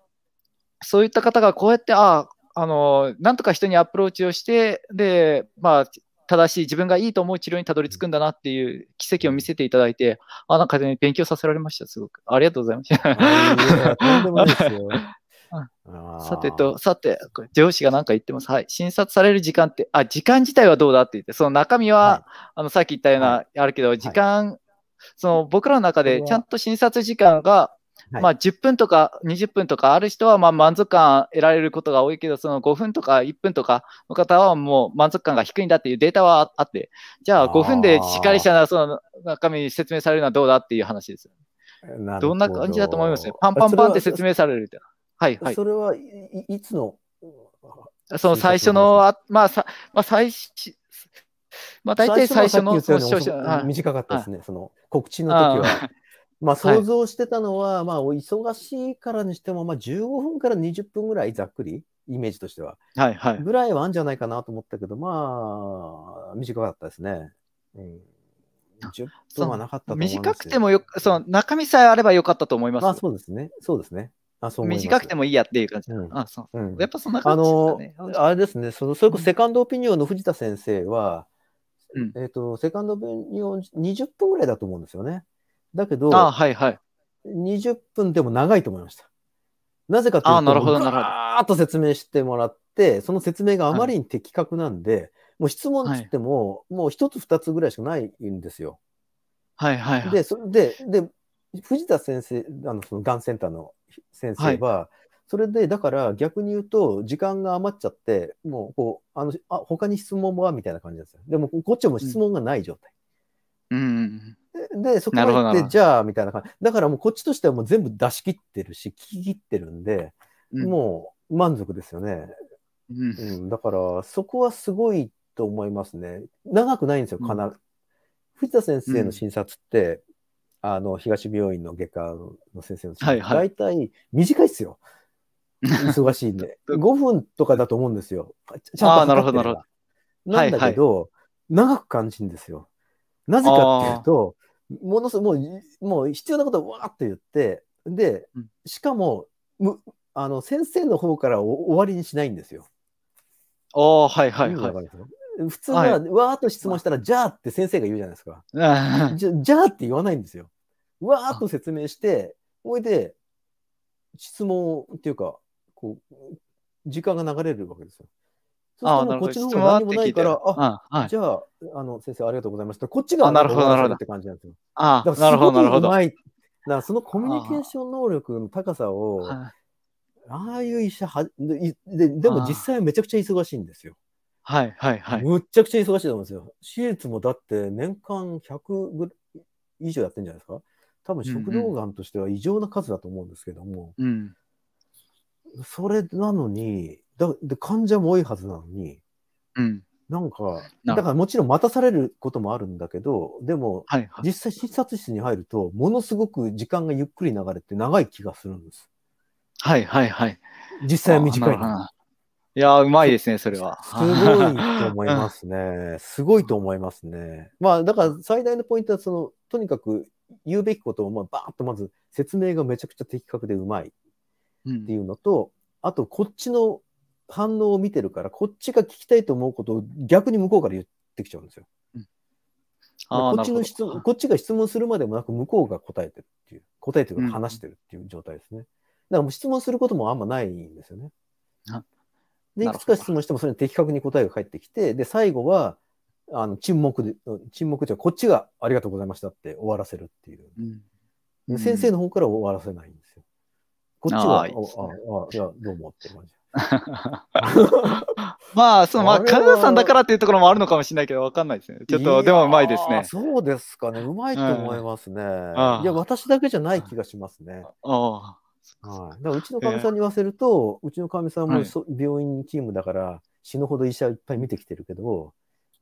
そういった方がこうやって、ああ、あの、なんとか人にアプローチをして、で、まあ、正しい、自分がいいと思う治療にたどり着くんだなっていう奇跡を見せていただいて、あ、なんかね、勉強させられました、すごく。ありがとうございました。[LAUGHS] さてと、さて、上司が何か言ってます。はい。診察される時間って、あ、時間自体はどうだって言って、その中身は、はい、あの、さっき言ったような、はい、あるけど、時間、はい、その僕らの中でちゃんと診察時間がまあ10分とか20分とかある人はまあ満足感得られることが多いけど、その5分とか1分とかの方はもう満足感が低いんだっていうデータはあって、じゃあ5分でしっかりしたその中身説明されるのはどうだっていう話です。どどんな感じだと思いますね。パンパンパンって説明されるれはいはい。それはいつのその最初の、あまあさ、まあ最初、まあ大体最初の、初の短かったですね、はい、その告知の時はまあ、想像してたのは、はい、まあ、忙しいからにしても、まあ、15分から20分ぐらいざっくり、イメージとしては。はいはい。ぐらいはあるんじゃないかなと思ったけど、まあ、短かったですね。うん。10分はなかったと思います短くてもよその中身さえあればよかったと思います。まあ、そうですね。そうですね。あそう短くてもいいやっていう感じ。うん、あそう、うん、やっぱそんな感じですね。あれですね、そのそれこそセカンドオピニオンの藤田先生は、うん、えっ、ー、と、セカンドオピニオン20分ぐらいだと思うんですよね。だけど、あはいはい。20分でも長いと思いました。なぜかというと、なるほどなるほどーっと説明してもらって、その説明があまりに的確なんで、はい、もう質問つっても、はい、もう一つ二つぐらいしかないんですよ。はいはいはい。で、それで、で、藤田先生、あの、そのがんセンターの先生は、はい、それで、だから逆に言うと、時間が余っちゃって、もう、こう、あの、あ、他に質問はみたいな感じなんですよ。でも、こっちも質問がない状態。うん。で、そこでじゃあ、みたいな感じ。だからもうこっちとしてはもう全部出し切ってるし、聞き切ってるんで、うん、もう満足ですよね。うん、うん、だから、そこはすごいと思いますね。長くないんですよ、必ず。うん、藤田先生の診察って、あの、東病院の外科の先生の診察、はいはい、大体短いっすよ。忙しいんで。5 [LAUGHS] 分とかだと思うんですよ。ちゃんとああ、なるほど、なるほど。なんだけど、はいはい、長く感じるんですよ。なぜかっていうと、ものすごい、もう、必要なことをわーって言って、で、しかも、むあの先生の方から終わりにしないんですよ。ああ、はいはいはい。普通は、わーっと質問したら、じゃあって先生が言うじゃないですか。[LAUGHS] じゃじゃあって言わないんですよ。わーっと説明して、おいで、質問っていうか、こう、時間が流れるわけですよ。あこっちの方が何もないから、あ、はい、じゃあ、あの、先生ありがとうございました。こっちが、なるほど、なるほど。って感じなんですよ。あなるほど、なるほど。だかそのコミュニケーション能力の高さを、ああいう医者はで、でも実際めちゃくちゃ忙しいんですよ。はい、はい、はい。むっちゃくちゃ忙しいと思うんですよ。手術もだって年間100ぐ以上やってんじゃないですか。多分食道がんとしては異常な数だと思うんですけども、うん、それなのにだで患者も多いはずなのに、うん、なんかだからもちろん待たされることもあるんだけどでも、はいはい、実際診察室に入るとものすごく時間がゆっくり流れて長い気がするんです。はいはいはい。実際は短いな。いやうまいですね、それは。すごいと思いますね。[LAUGHS] すごいと思いますね。まあ、だから最大のポイントは、その、とにかく言うべきことを、まあ、ばーっとまず説明がめちゃくちゃ的確でうまいっていうのと、うん、あと、こっちの反応を見てるから、こっちが聞きたいと思うことを逆に向こうから言ってきちゃうんですよ。うん、こっちの質問こっちが質問するまでもなく、向こうが答えてるっていう、答えてる話してるっていう状態ですね。うん、だからもう質問することもあんまないんですよね。で、いくつか質問してもそれに的確に答えが返ってきて、で、最後は、あの沈黙で、沈黙じゃこっちがありがとうございましたって終わらせるっていう。うん、先生の方から終わらせないんですよ。こっちは、あ、ね、あ、じゃあどうもって感じ。[LAUGHS] まあ、その、まあ、田さんだからっていうところもあるのかもしれないけど、わかんないですね。ちょっと、でもうまいですね。そうですかね。うまいと思いますね。い、いや、私だけじゃない気がしますね。ああ。はい。うちのかみさんに言わせると、えー、うちのかみさんもそ、病院勤務だから、死ぬほど医者いっぱい見てきてるけど、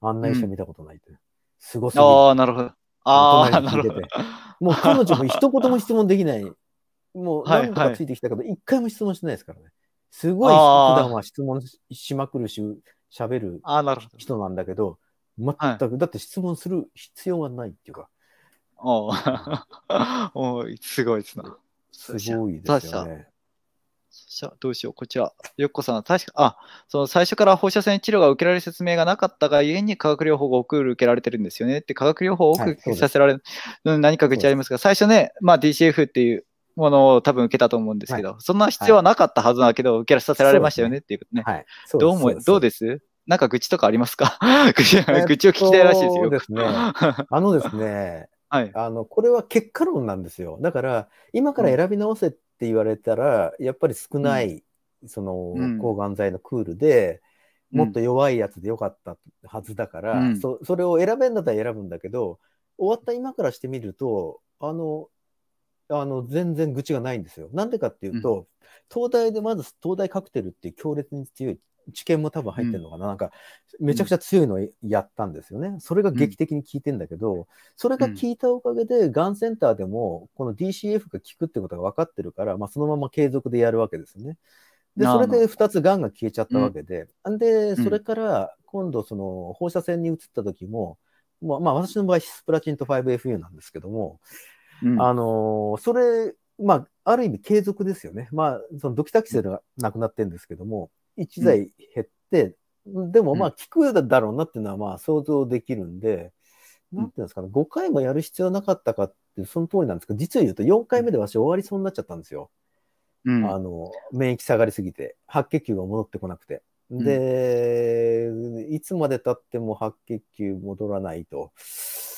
あんな医者見たことないって。うん、すごすぎああ、なるほど。ああ、なるほど。もう彼女も一言も質問できない。もう何とかついてきたけど、一回も質問してないですからね。すごい普段は質問しまくるし、喋る人なんだけど、全く、はい、だって質問する必要はないっていうか。お [LAUGHS] おすごいですな。すごいですよね。どうしよう、こちら、よっこさん、確か、あ、その最初から放射線治療が受けられる説明がなかったが、ゆえに化学療法が送く受けられてるんですよねって、化学療法を多くさせられる、はい、何か口ありますが、す最初ね、まあ、DCF っていう、ものを多分受けたと思うんですけど、はい、そんな必要はなかったはずだけど、受けさせられましたよねっていうことね。はい。どうも、どうですなんか愚痴とかありますか [LAUGHS] 愚痴を聞きたいらしいですよ。ですね。あのですね、[LAUGHS] はい、あのこれは結果論なんですよ。だから、今から選び直せって言われたら、うん、やっぱり少ない、その、うん、抗がん剤のクールで、もっと弱いやつでよかったはずだから、そそれを選べんだったら選ぶんだけど、終わった今からしてみると、あの、あの、全然愚痴がないんですよ。なんでかっていうと、うん、東大でまず東大カクテルっていう強烈に強い、知見も多分入ってるのかな、うん、なんか、めちゃくちゃ強いのやったんですよね。それが劇的に効いてんだけど、うん、それが効いたおかげで、がんセンターでも、この DCF が効くってことが分かってるから、まあ、そのまま継続でやるわけですよね。で、それで2つがんが消えちゃったわけで、うん、で、それから今度、その放射線に移った時も、まあ、まあ、私の場合、スプラチンと 5FU なんですけども、あの、それ、まあ、ある意味継続ですよね。まあ、そのドキタキセルがなくなってるんですけども、一台減って、うん、でもまあ、効くだろうなっていうのはまあ、想像できるんで、うん、なんていうんですかね、5回もやる必要なかったかっていう、その通りなんですけど、実を言うと4回目で私終わりそうになっちゃったんですよ。うん、あの、免疫下がりすぎて、白血球が戻ってこなくて。で、いつまでたっても白血球戻らないと。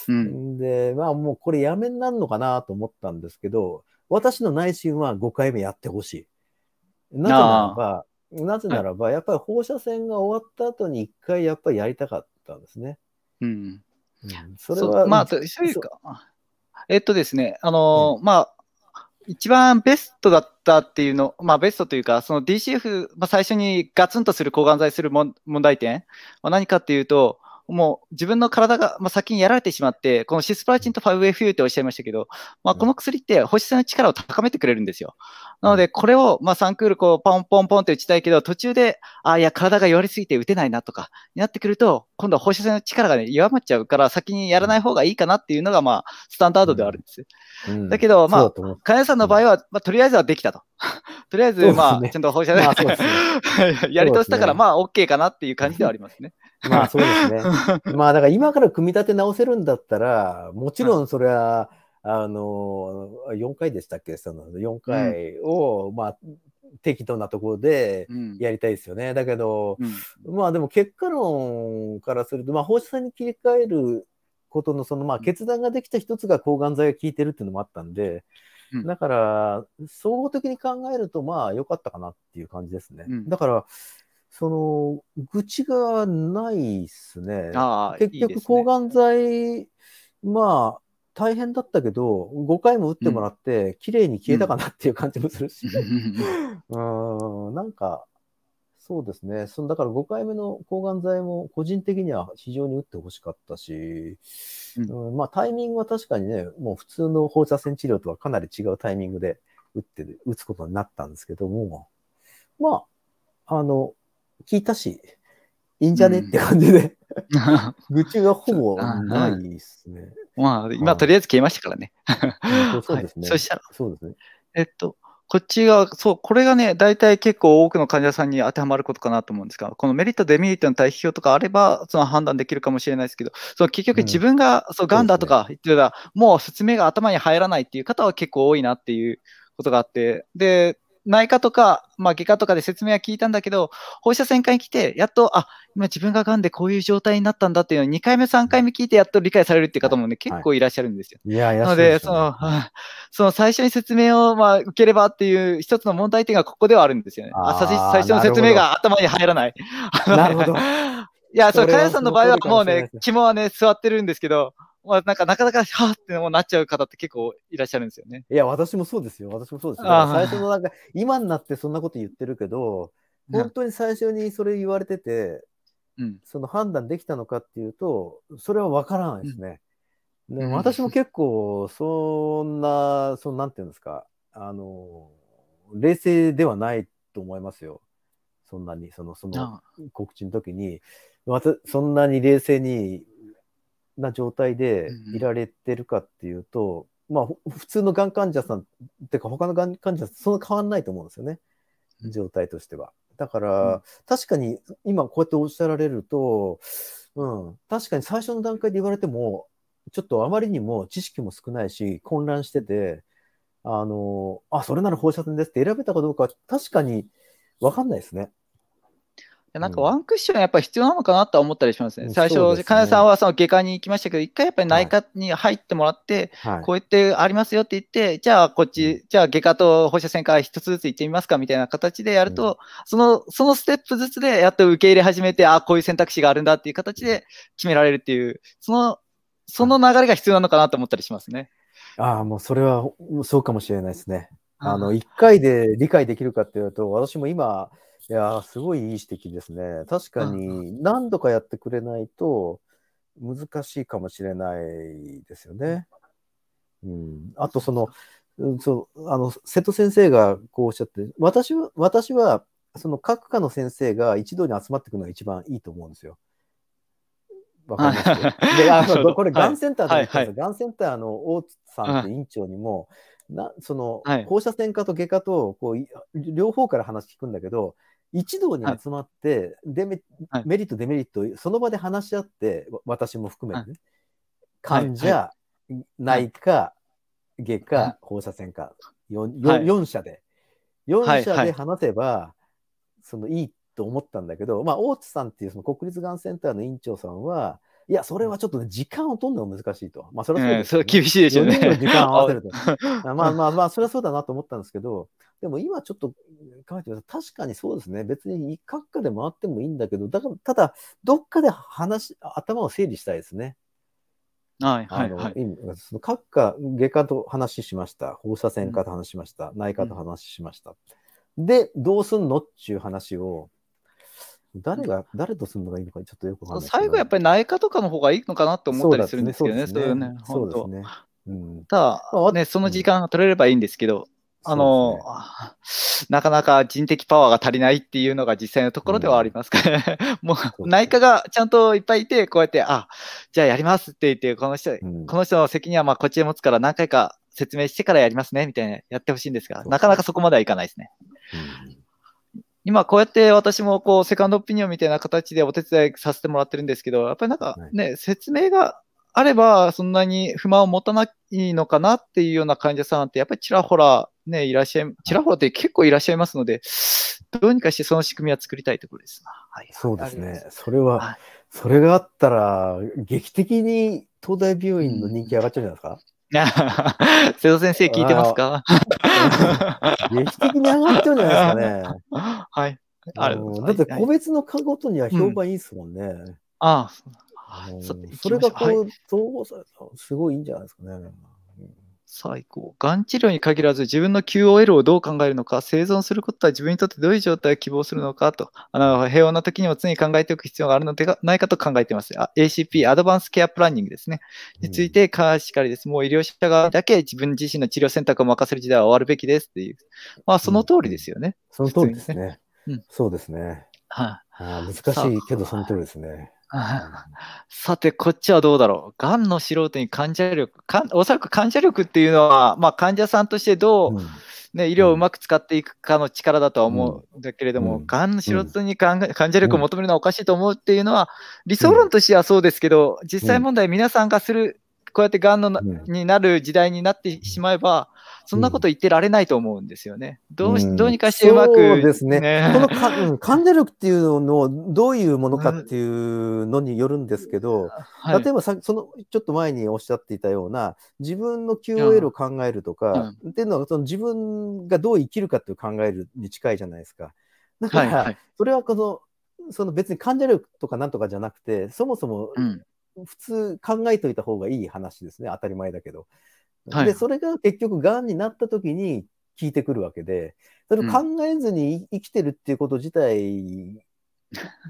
うん、で、まあもうこれやめになるのかなと思ったんですけど、私の内心は5回目やってほしい。なぜならば、なぜならば、やっぱり放射線が終わった後に一回やっぱりやりたかったんですね。うん。それは。まあ、というか、えっとですね、あのうん、まあ、一番ベストだったっていうの、まあ、ベストというか、その DCF、まあ、最初にガツンとする抗がん剤する問題点は何かっていうと、もう自分の体が、まあ、先にやられてしまって、このシスプラチンと 5FU っておっしゃいましたけど、まあ、この薬って保湿性の力を高めてくれるんですよ。なので、これを、まあ、サンクールこう、ポンポンポンって打ちたいけど、途中で、ああ、いや、体が弱りすぎて打てないなとか、になってくると、今度は放射線の力がね、弱まっちゃうから、先にやらない方がいいかなっていうのが、まあ、スタンダードではあるんです。うん、だけど、まあ、患者さんの場合は、まあ、とりあえずはできたと。[LAUGHS] とりあえず、まあ、ね、ちゃんと放射線、まあね、[LAUGHS] やり通したから、ね、まあ、OK かなっていう感じではありますね。まあ、そうですね。[LAUGHS] まあ、だから今から組み立て直せるんだったら、もちろんそれは、うんあの、4回でしたっけその4回を、うん、まあ、適当なところでやりたいですよね。うん、だけど、うん、まあでも結果論からすると、まあ、放射線に切り替えることのその、まあ、決断ができた一つが抗がん剤が効いてるっていうのもあったんで、だから、総合的に考えると、まあ、良かったかなっていう感じですね。だから、その、愚痴がないっすね。結局、抗がん剤、いいね、まあ、大変だったけど、5回も打ってもらって、綺麗に消えたかなっていう感じもするし、うん、[LAUGHS] うんなんか、そうですね。そのだから5回目の抗がん剤も個人的には非常に打ってほしかったし、うん、まあタイミングは確かにね、もう普通の放射線治療とはかなり違うタイミングで打って打つことになったんですけども、まあ、あの、効いたし、いいんじゃね、うん、って感じで [LAUGHS] 愚痴がほぼないですね。まあ、今とりあえず消えましたからね。そうですね。[LAUGHS] そしたら、そうですね。えっと、こっちが、そう、これがね、大体結構多くの患者さんに当てはまることかなと思うんですが、このメリット、デメリットの対比表とかあれば、その判断できるかもしれないですけど、その結局自分が、そう、ガンだとか言ってたら、もう説明が頭に入らないっていう方は結構多いなっていうことがあって、で、内科とか、まあ、外科とかで説明は聞いたんだけど、放射線科に来て、やっと、あ、今自分が癌でこういう状態になったんだっていうのを2回目、3回目聞いて、やっと理解されるっていう方もね、結構いらっしゃるんですよ。はい、いや、いや、なので、その、その [LAUGHS] 最初に説明を、まあ、受ければっていう一つの問題点がここではあるんですよね。ああ最初の説明が頭に入らない。[LAUGHS] なるほど。[LAUGHS] いや、そう、かやさんの場合はもうね、肝はね、座ってるんですけど、まあ、なんかなかなか、はぁってもなっちゃう方って結構いらっしゃるんですよね。いや、私もそうですよ。私もそうですよ。最初のなんか、今になってそんなこと言ってるけど、本当に最初にそれ言われてて、うん、その判断できたのかっていうと、それは分からないですね。うん、で私も結構、そんな、そのなんていうんですか、あの、冷静ではないと思いますよ。そんなに、その、その告知の時に、そんなに冷静にな状態でいられてるかっていうと、うん、まあ、普通のがん患者さんっていうか、他のがん患者さん、そんな変わんないと思うんですよね、状態としては。だから、うん、確かに今、こうやっておっしゃられると、うん、確かに最初の段階で言われても、ちょっとあまりにも知識も少ないし、混乱してて、あの、あ、それなら放射線ですって選べたかどうか、確かに分かんないですね。なんかワンクッションやっぱり必要なのかなと思ったりしますね。うん、最初、ね、金さんはその外科に行きましたけど、一回やっぱり内科に入ってもらって、はい、こうやってありますよって言って、じゃあこっち、じゃあ外科と放射線科一つずつ行ってみますかみたいな形でやると、うん、その、そのステップずつでやっと受け入れ始めて、ああ、こういう選択肢があるんだっていう形で決められるっていう、その、その流れが必要なのかなと思ったりしますね。ああ、もうそれはそうかもしれないですね。あの、一回で理解できるかっていうと、私も今、いやー、すごいいい指摘ですね。確かに、何度かやってくれないと、難しいかもしれないですよね。うん、あとその、そうあの瀬戸先生がこうおっしゃって、私は私はその各科の先生が一堂に集まってくるのが一番いいと思うんですよ。わかりますであ [LAUGHS] これ、がんセンターで言ったんですがん、センターの大津さんって院長にも、なその、放射線科と外科とこう両方から話聞くんだけど、一堂に集まって、デメメリット、デメリット、その場で話し合って、私も含めてね、患者、内科、外科、放射線科、4, 4社で、4社で話せば、そのいいと思ったんだけど、まあ、大津さんっていうその国立がんセンターの院長さんは、いや、それはちょっとね、時間を取るのは難しいと。まあ、それはそうです、ね、厳しいでしょうね。時間を合わせると。[LAUGHS] まあまあまあ、それはそうだなと思ったんですけど、でも今ちょっと考えてみい。確かにそうですね。別に各家で回ってもいいんだけど、だからただ、どっかで話、頭を整理したいですね。はい、はい、はい。その各科、外科と話しました。放射線科と話しました。うん、内科と話しました。うん、で、どうすんのっていう話を、誰が、誰とするのがいいのかちょっとよくわかんない。最後やっぱり内科とかの方がいいのかなって思ったりするんですけどね、そうですね。そうですね。うん、ただ、ね、その時間が取れればいいんですけど、あの、ね、なかなか人的パワーが足りないっていうのが実際のところではありますから、ね、うん、もう内科がちゃんといっぱいいて、こうやって、あ、じゃあやりますって言って、この人、うん、この人の責任はまあこっちで持つから何回か説明してからやりますね、みたいなやってほしいんですが、なかなかそこまではいかないですね。うん、今こうやって私もこうセカンドオピニオンみたいな形でお手伝いさせてもらってるんですけど、やっぱりなんかね、はい、説明があれば、そんなに不満を持たないのかなっていうような患者さんって、やっぱりちらほらね、いらっしゃい、ちらほらって結構いらっしゃいますので、どうにかしてその仕組みは作りたいところですな。はい、そうですね。それは、はい、それがあったら、劇的に東大病院の人気上がっちゃうんじゃないですか、[LAUGHS] 瀬戸先生聞いてますか劇的に上がっちゃうんじゃないですかね。[LAUGHS] はい。あのだって個別の科ごとには評判いいですもんね。うん、ああ、あさそれがこう、はい、統合されすごいいいんじゃないですかね。最高。がん治療に限らず、自分の QOL をどう考えるのか、生存することは自分にとってどういう状態を希望するのかと、あの平穏な時にも常に考えておく必要があるのではないかと考えています。ACP、アドバンスケアプランニングですね。について、かしかりです。もう医療者側だけ自分自身の治療選択を任せる時代は終わるべきですっていう。まあ、その通りですよね。うん、その通りですね。うん、そうですね。はい、あ、難しいけど、その通りですね。[LAUGHS] さて、こっちはどうだろう。がんの素人に患者力かん、おそらく患者力っていうのは、まあ、患者さんとしてどう、うん、ね、医療をうまく使っていくかの力だとは思うんだけれども、が、うんの素人に患者力を求めるのはおかしいと思うっていうのは、理想論としてはそうですけど、実際問題、皆さんがするこうやってがんのになる時代になってしまえば、そんなこと言ってられないと思うんですよね。どうし、うん、どうにかしてうまく。そうですね。ねこのか、[LAUGHS] うん、患者力っていうのをどういうものかっていうのによるんですけど、うんはい、例えばさ、その、ちょっと前におっしゃっていたような、自分の QOL を考えるとか、っていうのは、その自分がどう生きるかっていう考えるに近いじゃないですか。だから、はいはい、それはこの、その別に患者力とかなんとかじゃなくて、そもそも普通考えといた方がいい話ですね。当たり前だけど。はい、で、それが結局、がんになった時に効いてくるわけで、それを考えずに、生きてるっていうこと自体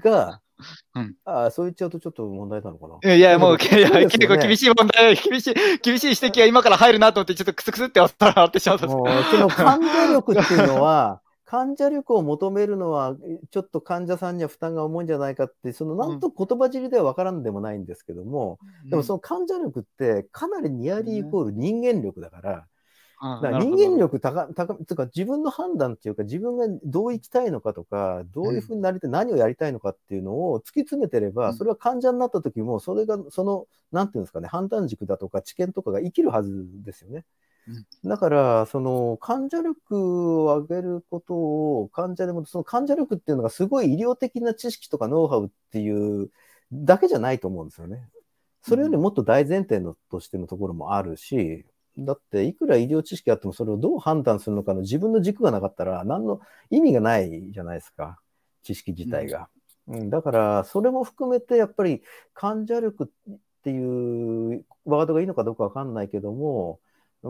が、[LAUGHS] うん、ああ、そう言っちゃうとちょっと問題なのかな。いや、もう、いや、ね、結構厳しい問題、[LAUGHS] 厳しい、厳しい指摘が今から入るなと思って、ちょっとクスクスってあったらあってしまったんですもど。その考え力っていうのは、患者力を求めるのは、ちょっと患者さんには負担が重いんじゃないかって、そのなんと言葉尻では分からんでもないんですけども、うん、でもその患者力って、かなりニアリーイコール人間力だから、うん、から人間力高、高、つか自分の判断っていうか、自分がどう生きたいのかとか、どういうふうになりたい、何をやりたいのかっていうのを突き詰めてれば、それは患者になった時も、それが、その、なんていうんですかね、判断軸だとか知見とかが生きるはずですよね。だから、その患者力を上げることを、患者でも、その患者力っていうのがすごい医療的な知識とかノウハウっていうだけじゃないと思うんですよね。それよりもっと大前提のとしてのところもあるし、だっていくら医療知識あってもそれをどう判断するのかの自分の軸がなかったら何の意味がないじゃないですか、知識自体が。うん、だから、それも含めてやっぱり患者力っていうワードがいいのかどうかわかんないけども、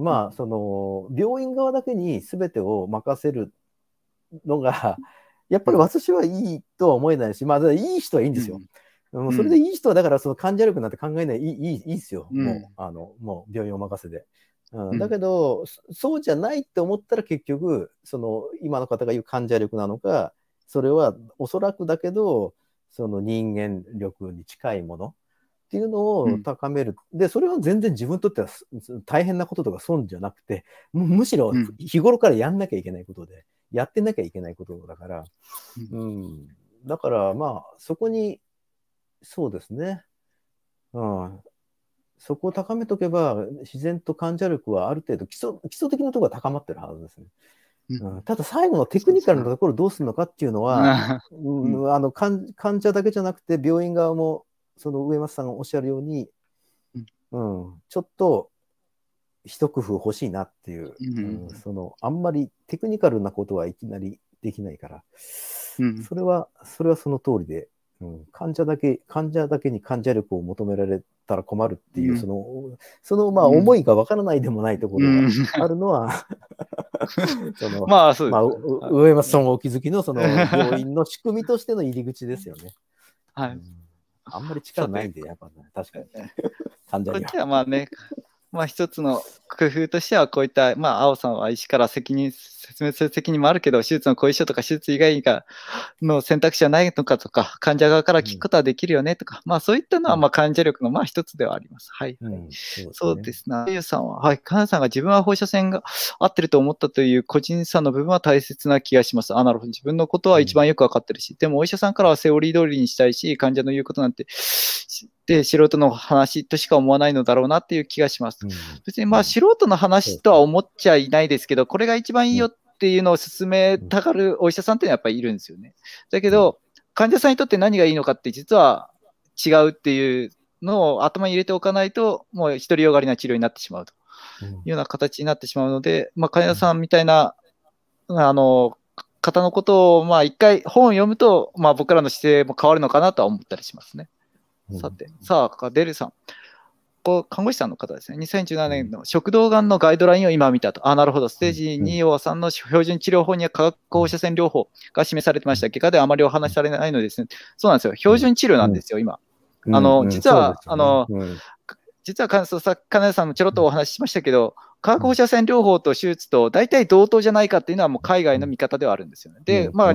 まあ、その、病院側だけに全てを任せるのが、やっぱり私はいいとは思えないし、まあ、いい人はいいんですよ。うん、それでいい人は、だからその患者力なんて考えない、いい、いいですよ。もう、あの、もう病院お任せで。うん、だけど、そうじゃないって思ったら結局、その、今の方が言う患者力なのか、それはおそらくだけど、その人間力に近いものっていうのを高める、うん、でそれは全然自分にとっては大変なこととか損じゃなくてむしろ日頃からやんなきゃいけないことで、やってなきゃいけないことだから、うん、うん、だからまあそこにそうですね、うん、そこを高めとけば自然と患者力はある程度基礎基礎的なところが高まってるはずですね。うん、ただ最後のテクニカルなところどうするのかっていうのは、うん、あの患者だけじゃなくて病院側もその上松さんがおっしゃるように、うん、うん、ちょっと一工夫欲しいなっていう、うんうん、そのあんまりテクニカルなことはいきなりできないから、うん、それはそれはその通りで、うん、患者だけ患者だけに患者力を求められたら困るっていう、そのそのまあ思いがわからないでもないところがあるのは、[LAUGHS] そのまあそうです、まあ、上松さんお気づきのその [LAUGHS] 病院の仕組みとしての入り口ですよね。はいあんまり力ないんで、やっぱ、ね、確かに。[LAUGHS] こっちはまあね、まあ、一つの工夫としては、こういった、まあ、青さんは医師から責任、説明する責任もあるけど、手術の後遺症とか手術以外の選択肢はないのかとか、患者側から聞くことはできるよねとか、うん、まあ、そういったのは、まあ、患者力の、まあ、一つではあります。はい。うん、そうですね。ゆう、さんは、はい。患者さんが自分は放射線が合ってると思ったという個人差の部分は大切な気がします。あ、なるほど。自分のことは一番よくわかってるし、うん、でもお医者さんからはセオリー通りにしたいし、患者の言うことなんて、で素人の話としか思わないのだろうなっていう気がします。うん、別にまあ素人の話とは思っちゃいないですけど、これが一番いいよっていうのを勧めたがるお医者さんっていうのはやっぱりいるんですよね。だけど、患者さんにとって何がいいのかって実は違うっていうのを頭に入れておかないと、もう独りよがりな治療になってしまうというような形になってしまうので、まあ、患者さんみたいな、あの、方のことを、まあ一回本を読むと、まあ僕らの姿勢も変わるのかなとは思ったりしますね。さて、さあ、デルさん。こ看護師さんの方ですね、2017年の食道がんのガイドラインを今見たと、あ、なるほど、ステージ2を3の標準治療法には化学放射線療法が示されてました、結果であまりお話しされないのですね、そうなんですよ、標準治療なんですよ、今。あの実は、あの、実は金谷さんもちょろっとお話ししましたけど、化学放射線療法と手術と大体同等じゃないかっていうのは、もう海外の見方ではあるんですよね。で、まあ、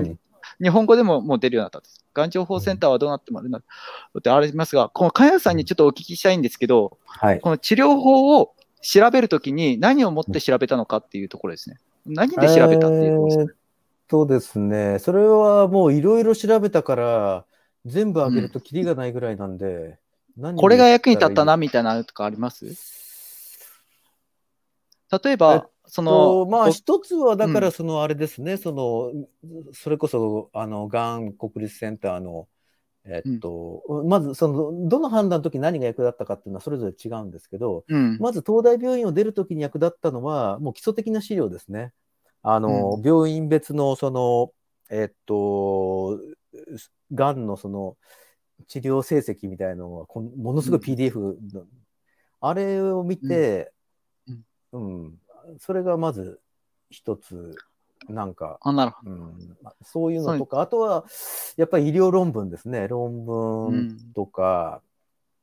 日本語でももう出るようになったんです。がん情報センターはどうなってもあるなってありますが、この金谷さんにちょっとお聞きしたいんですけど、はい、この治療法を調べるときに何をもって調べたのかっていうところですね。何で調べたっていうことですね。そうですね、それはもういろいろ調べたから、全部あげるときりがないぐらいなんで、うん、これが役に立ったなみたいなのとかあります例えば、そのまあ一つはだからそのあれですね、うん、そのそれこそあのがん国立センターのえっと、うん、まずそのどの判断の時何が役立ったかっていうのはそれぞれ違うんですけど、うん、まず東大病院を出る時に役立ったのはもう基礎的な資料ですね。あの、病院別のそのえっとがんのその治療成績みたいなのはこものすごい PDF あれを見て、うんそれがまず一つ、なんか、あなるほど、うん、そういうのとか、あとは、やっぱり医療論文ですね。論文とか、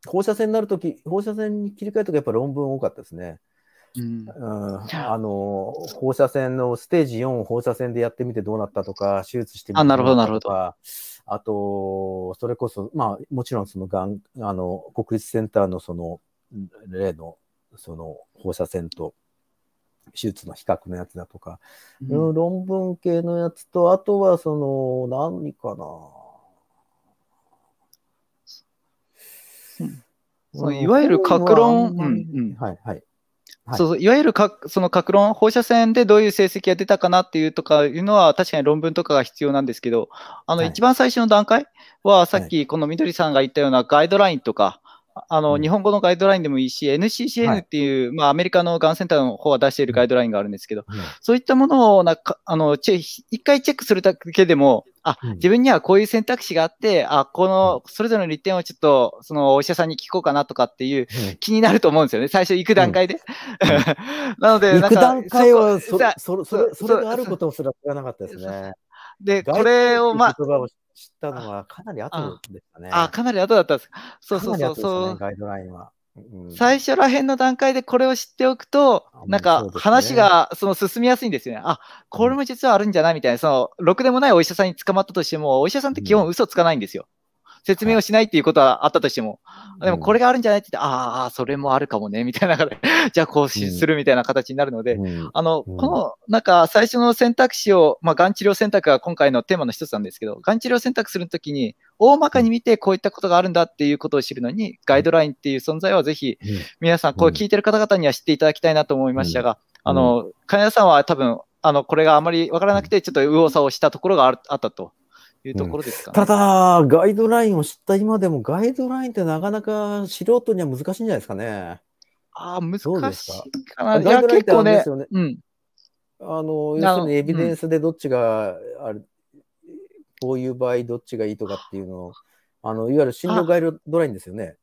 うん、放射線になるとき、放射線に切り替えるときやっぱり論文多かったですね。うん、うん、あの放射線のステージ4放射線でやってみてどうなったとか、手術してみてどうなったとか、あと、それこそ、まあ、もちろんそのがんあの国立センターのその例のその放射線と手術の比較のやつだとか、うん、論文系のやつと、あとはその、何かな。うん、いわゆる格論、うんうん、はいはい。そういわゆるかその格論、放射線でどういう成績が出たかなっていうとかいうのは、確かに論文とかが必要なんですけど、あの一番最初の段階は、さっきこのみどりさんが言ったようなガイドラインとか、あの、日本語のガイドラインでもいいし、NCCN っていう、はい、まあ、アメリカのがんセンターの方は出しているガイドラインがあるんですけど、うん、そういったものをなんか、あの、一回チェックするだけでも、あ、自分にはこういう選択肢があって、あ、この、それぞれの利点をちょっと、その、お医者さんに聞こうかなとかっていう、気になると思うんですよね。最初行く段階で。[LAUGHS] なので、なんか。行く段階をそ、そ、それ、それがあることすら知らなかったですね。で、これを、まあ、知ったのはかなり後でしたね。あかなり後だったんですか。そうそうそうそう、ね、ガイドラインは。うん、最初らへんの段階でこれを知っておくと、なんか話がその進みやすいんですよね。あこれも実はあるんじゃないみたいな、そのろくでもないお医者さんに捕まったとしても、お医者さんって基本嘘つかないんですよ。説明をしないっていうことはあったとしても、でもこれがあるんじゃないって言って、ああ、それもあるかもね、みたいな [LAUGHS] じゃあこうするみたいな形になるので、あの、この、なんか最初の選択肢を、まあ、がん治療選択が今回のテーマの一つなんですけど、がん治療選択するときに、大まかに見てこういったことがあるんだっていうことを知るのに、ガイドラインっていう存在はぜひ、皆さん、こう聞いてる方々には知っていただきたいなと思いましたが、あの、金田さんは多分、あの、これがあまりわからなくて、ちょっと右往左往したところがあったと。いうところですか、ねうん、ただ、ガイドラインを知った今でも、ガイドラインってなかなか素人には難しいんじゃないですかね。ああ、難しいかな。かいや、結構ね、うん、あの、要するにエビデンスでどっちが、あれ、こういう場合、どっちがいいとかっていうのを、あのいわゆる診療ガイドラインですよね。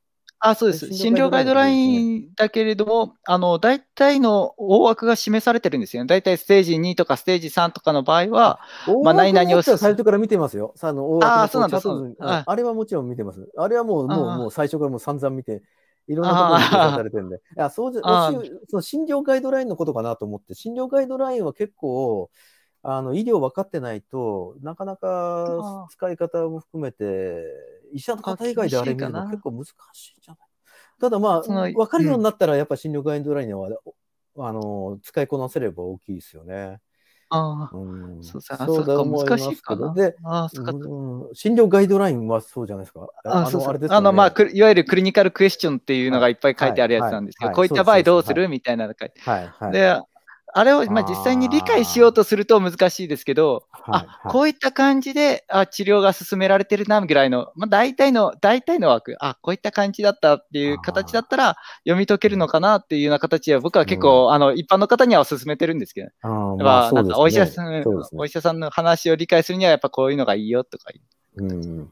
あそうです。診療ガイドラインだけれども、あの、大体の大枠が示されてるんですよね。大体ステージ2とかステージ3とかの場合は、まあ、何々を。サイトから見てますよ。あの、大枠あそうなんだ、そうああれはもちろん見てます。あれはもう、もう、もう最初からもう散々見て、いろんなことが示されてるんで。いや、そうじゃ、その診療ガイドラインのことかなと思って、診療ガイドラインは結構、あの医療分かってないとなかなか使い方も含めて医者の方以外であれ見るの結構難しいんじゃないただまあ分かるようになったらやっぱ診療ガイドラインは、うん、あの使いこなせれば大きいですよね。ああ、うん、そうそこ難しいかな。で、診療ガイドラインはそうじゃないですか。あそうそうあ、ね、あの、まあ、いわゆるクリニカルクエスチョンっていうのがいっぱい書いてあるやつなんですけど、はいはいはい、こういった場合どうするみたいなの書いて。はい、はい、で、あれをまあ実際に理解しようとすると難しいですけど、あ、はいはい、こういった感じであ治療が進められてるなぐらいの、まあ、大体の、大体の枠、あこういった感じだったっていう形だったら読み解けるのかなっていうような形は、僕は結構、うん、あの一般の方には勧めてるんですけど、あまあ、ね、なんかお医者さん、ね、お医者さんの話を理解するには、やっぱこういうのがいいよとかう。うん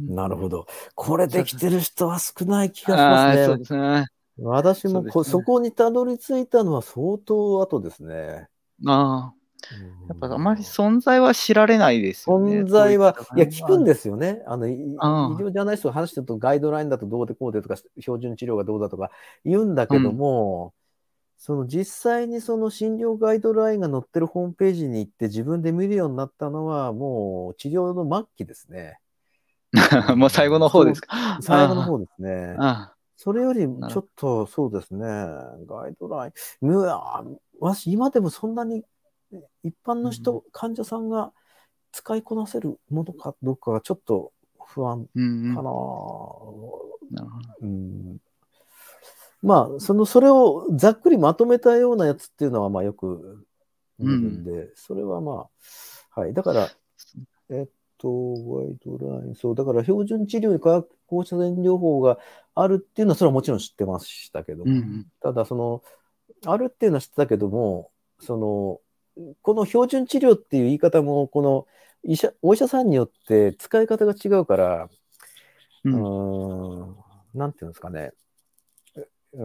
なるほど。これできてる人は少ない気がしますね。そうですね。私もこそ,、こにたどり着いたのは相当後ですね。ああ。やっぱあまり存在は知られないですよね。存在は、いや、聞くんですよね。あの、医療ジャーナリストが話してると、ガイドラインだとどうでこうでとか、標準治療がどうだとか言うんだけども、うん、その実際にその診療ガイドラインが載ってるホームページに行って自分で見るようになったのは、もう治療の末期ですね。[LAUGHS] もう最後の方ですか。最後の方ですね。あそれよりちょっとそうですね、ガイドライン、私、今でもそんなに一般の人、うん、患者さんが使いこなせるものかどうかがちょっと不安かな。うまあ、その、それをざっくりまとめたようなやつっていうのは、まあ、よく見るんで、うん、それはまあ、はい。だから、えっと、ワイドライン、そう、だから標準治療に化学放射線療法があるっていうのは、それはもちろん知ってましたけど、うんうん、ただ、その、あるっていうのは知ってたけども、その、この標準治療っていう言い方も、この医者、お医者さんによって使い方が違うから、うん、うんなんていうんですかね、う、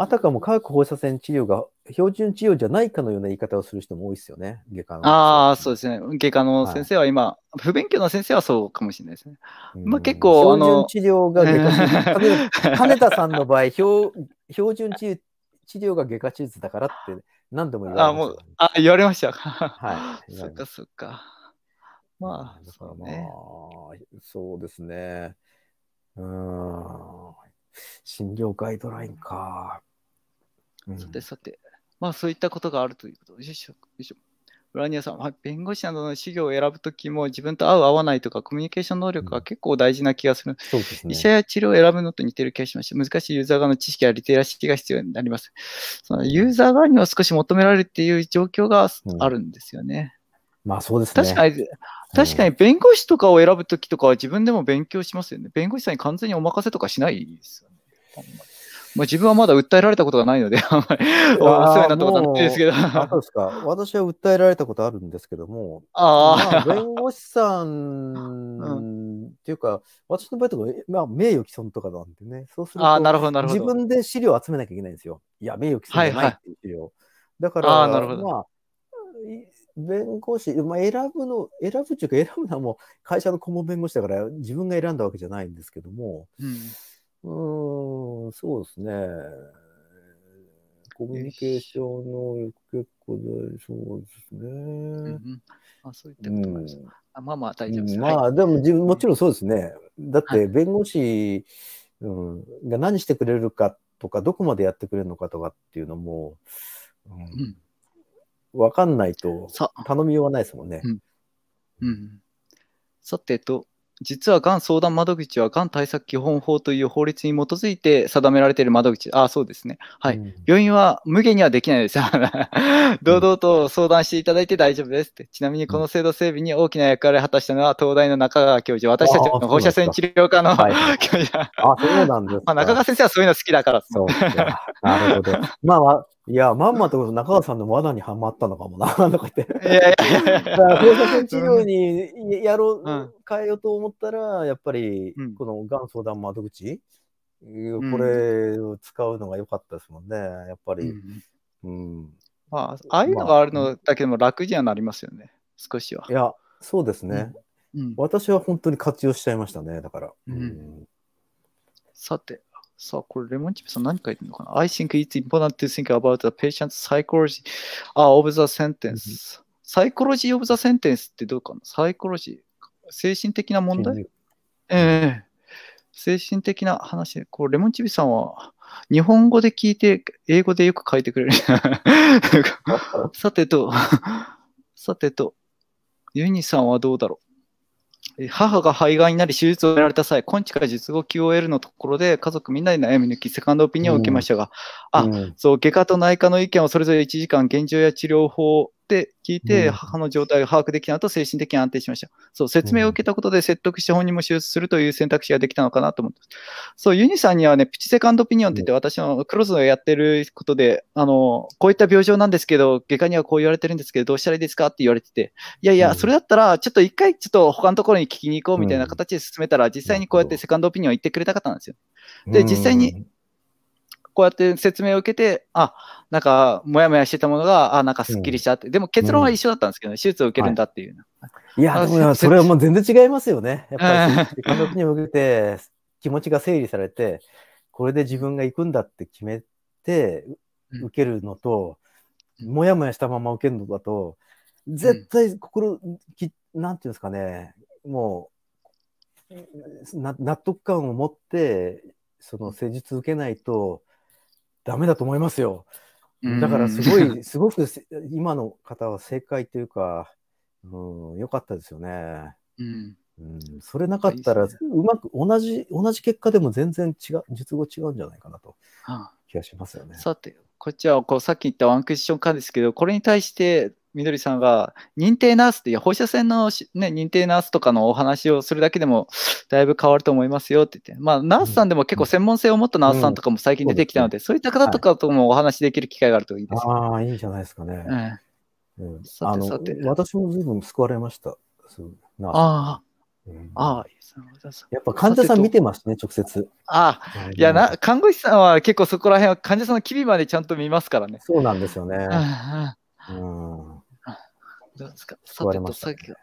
あたかも化学放射線治療が標準治療じゃないかのような言い方をする人も多いですよね、外科の。ああ、そうですね。外科の先生は今、はい、不勉強な先生はそうかもしれないですね。まあ結構、あの。標準治療が外科手術。[LAUGHS] 金田さんの場合、標標準治治療が外科手術だからって何度も言われました、ね、あもうあ、言われました。はい。[LAUGHS] そっかそっか。まあ、そうそうですね。うん。診療ガイドラインか。うん、さてさて、まあそういったことがあるということで。よいしょ、よいしょ。浦庭さん、は弁護士などの資料を選ぶときも自分と合う合わないとかコミュニケーション能力が結構大事な気がする、うんすね、医者や治療を選ぶのと似てる気がしました難しいユーザー側の知識やリテラシーが必要になりますそのユーザー側には少し求められるっていう状況があるんですよね、まあそうですね。確かに、確かに弁護士とかを選ぶときとかは自分でも勉強しますよね。弁護士さんに完全にお任せとかしないですよね。まあ、自分はまだ訴えられたことがないので、あんまりお世話になったことはないですけど。あそうですか。私は訴えられたことあるんですけども、あまあ、弁護士さん、うん、っていうか、私の場合とか、まあ、名誉毀損とかなんでね、そうするとあなるほどなるほど自分で資料を集めなきゃいけないんですよ。いや、名誉毀損じゃないっていう資料。はいはい、だから、あなるほどまあ、弁護士、まあ、選ぶの、選ぶというか、選ぶのはもう会社の顧問弁護士だから、自分が選んだわけじゃないんですけども、うん、ん、そうですね。コミュニケーション能力結構大そうですね。うん、あ、そういったことなです、うん、あまあまあ大丈夫です。まあ、でも自分もちろんそうですね。だって弁護士、うん、が何してくれるかとか、どこまでやってくれるのかとかっていうのも、うん分かんないと頼みようがないですもんね。うん、うん、さてと、実はがん相談窓口はがん対策基本法という法律に基づいて定められている窓口、あそうですね、はい、うん、病院は無限にはできないです。[LAUGHS] 堂々と相談していただいて大丈夫ですって。ちなみにこの制度整備に大きな役割を果たしたのは東大の中川教授、私たちの放射線治療科の、[LAUGHS] 教授。あ、そうなんです、中川先生はそういうの好きだから。そうなるほど。まあ、いや、まんまとこと中川さんの罠にはまったのかもな、と [LAUGHS] か言って。いやいやいや。放射線治療にやろう、うん、変えようと思ったら、やっぱり、このがん相談窓口、うん、これを使うのが良かったですもんね、やっぱり。うんまあ、ああいうのがあるのだけでも楽にはなりますよね、少しは。いや、そうですね。私は本当に活用しちゃいましたね、だから。さて、さあ、これ、レモンチップさん何書いてるのかな ?I think it's important to think about the patient's psychology of the sentence. サイコロジー・ sentence ってどうかなサイコロジー。精神的な問題ええ精神的な話これ、レモンチビさんは、日本語で聞いて、英語でよく書いてくれる。[LAUGHS] さてと、さてと、ユニさんはどうだろう母が肺がんになり手術をやられた際、今日から術後 QOL のところで家族みんなで悩み抜き、セカンドオピニオンを受けましたが、うん、あ、うん、そう、外科と内科の意見をそれぞれ1時間、現状や治療法って聞いて、母の状態を把握できたと精神的に安定しました。そう、説明を受けたことで説得して本人も手術するという選択肢ができたのかなと思ってます。そう、ユニさんにはね、プチセカンドオピニオンって言って、私のクロスのやってることで、あの、こういった病状なんですけど、外科にはこう言われてるんですけど、どうしたらいいですかって言われてて、いやいや、それだったら、ちょっと一回、ちょっと他のところに聞きに行こうみたいな形で進めたら、実際にこうやってセカンドオピニオン行ってくれた方なんですよ。で、実際にこうやって説明を受けて、あ、なんか、もやもやしてたものが、あ、なんかすっきりしたって。でも結論は一緒だったんですけど、ね、手術を受けるんだっていう。はい、いや、でもそれはもう全然違いますよね。やっぱり、家族に向けて、気持ちが整理されて、これで自分が行くんだって決めて、受けるのと、うん、もやもやしたまま受けるのだと、絶対心、うん、きなんていうんですかね、もう、納得感を持って、その施術受けないと、ダメだと思いますよ。だからすごい、すごく今の方は正解というか、うん、よかったですよね。うん、うん、それなかったら、うまく同じ、同じ結果でも全然違う、術後違うんじゃないかなと、気がしますよね。あ、さて、こっちはこうさっき言ったワンクッションかですけど、これに対してみどりさんが、認定ナースって、いや、放射線の、ね、認定ナースとかのお話をするだけでも、だいぶ変わると思いますよって言って、まあ、ナースさんでも結構専門性を持ったナースさんとかも最近出てきたので、うんうんそでね、そういった方とかともお話できる機会があるといいですね、はい、ああ、いいじゃないですかね。うん、うん、さてさて。私も随分救われました。そナースああ。うん、ああ、やっぱ患者さん見てますね、直接。ああ、いやな、看護師さんは結構そこら辺は患者さんの機微までちゃんと見ますからね。そうなんですよね。ああうんどうですかさてと、作業。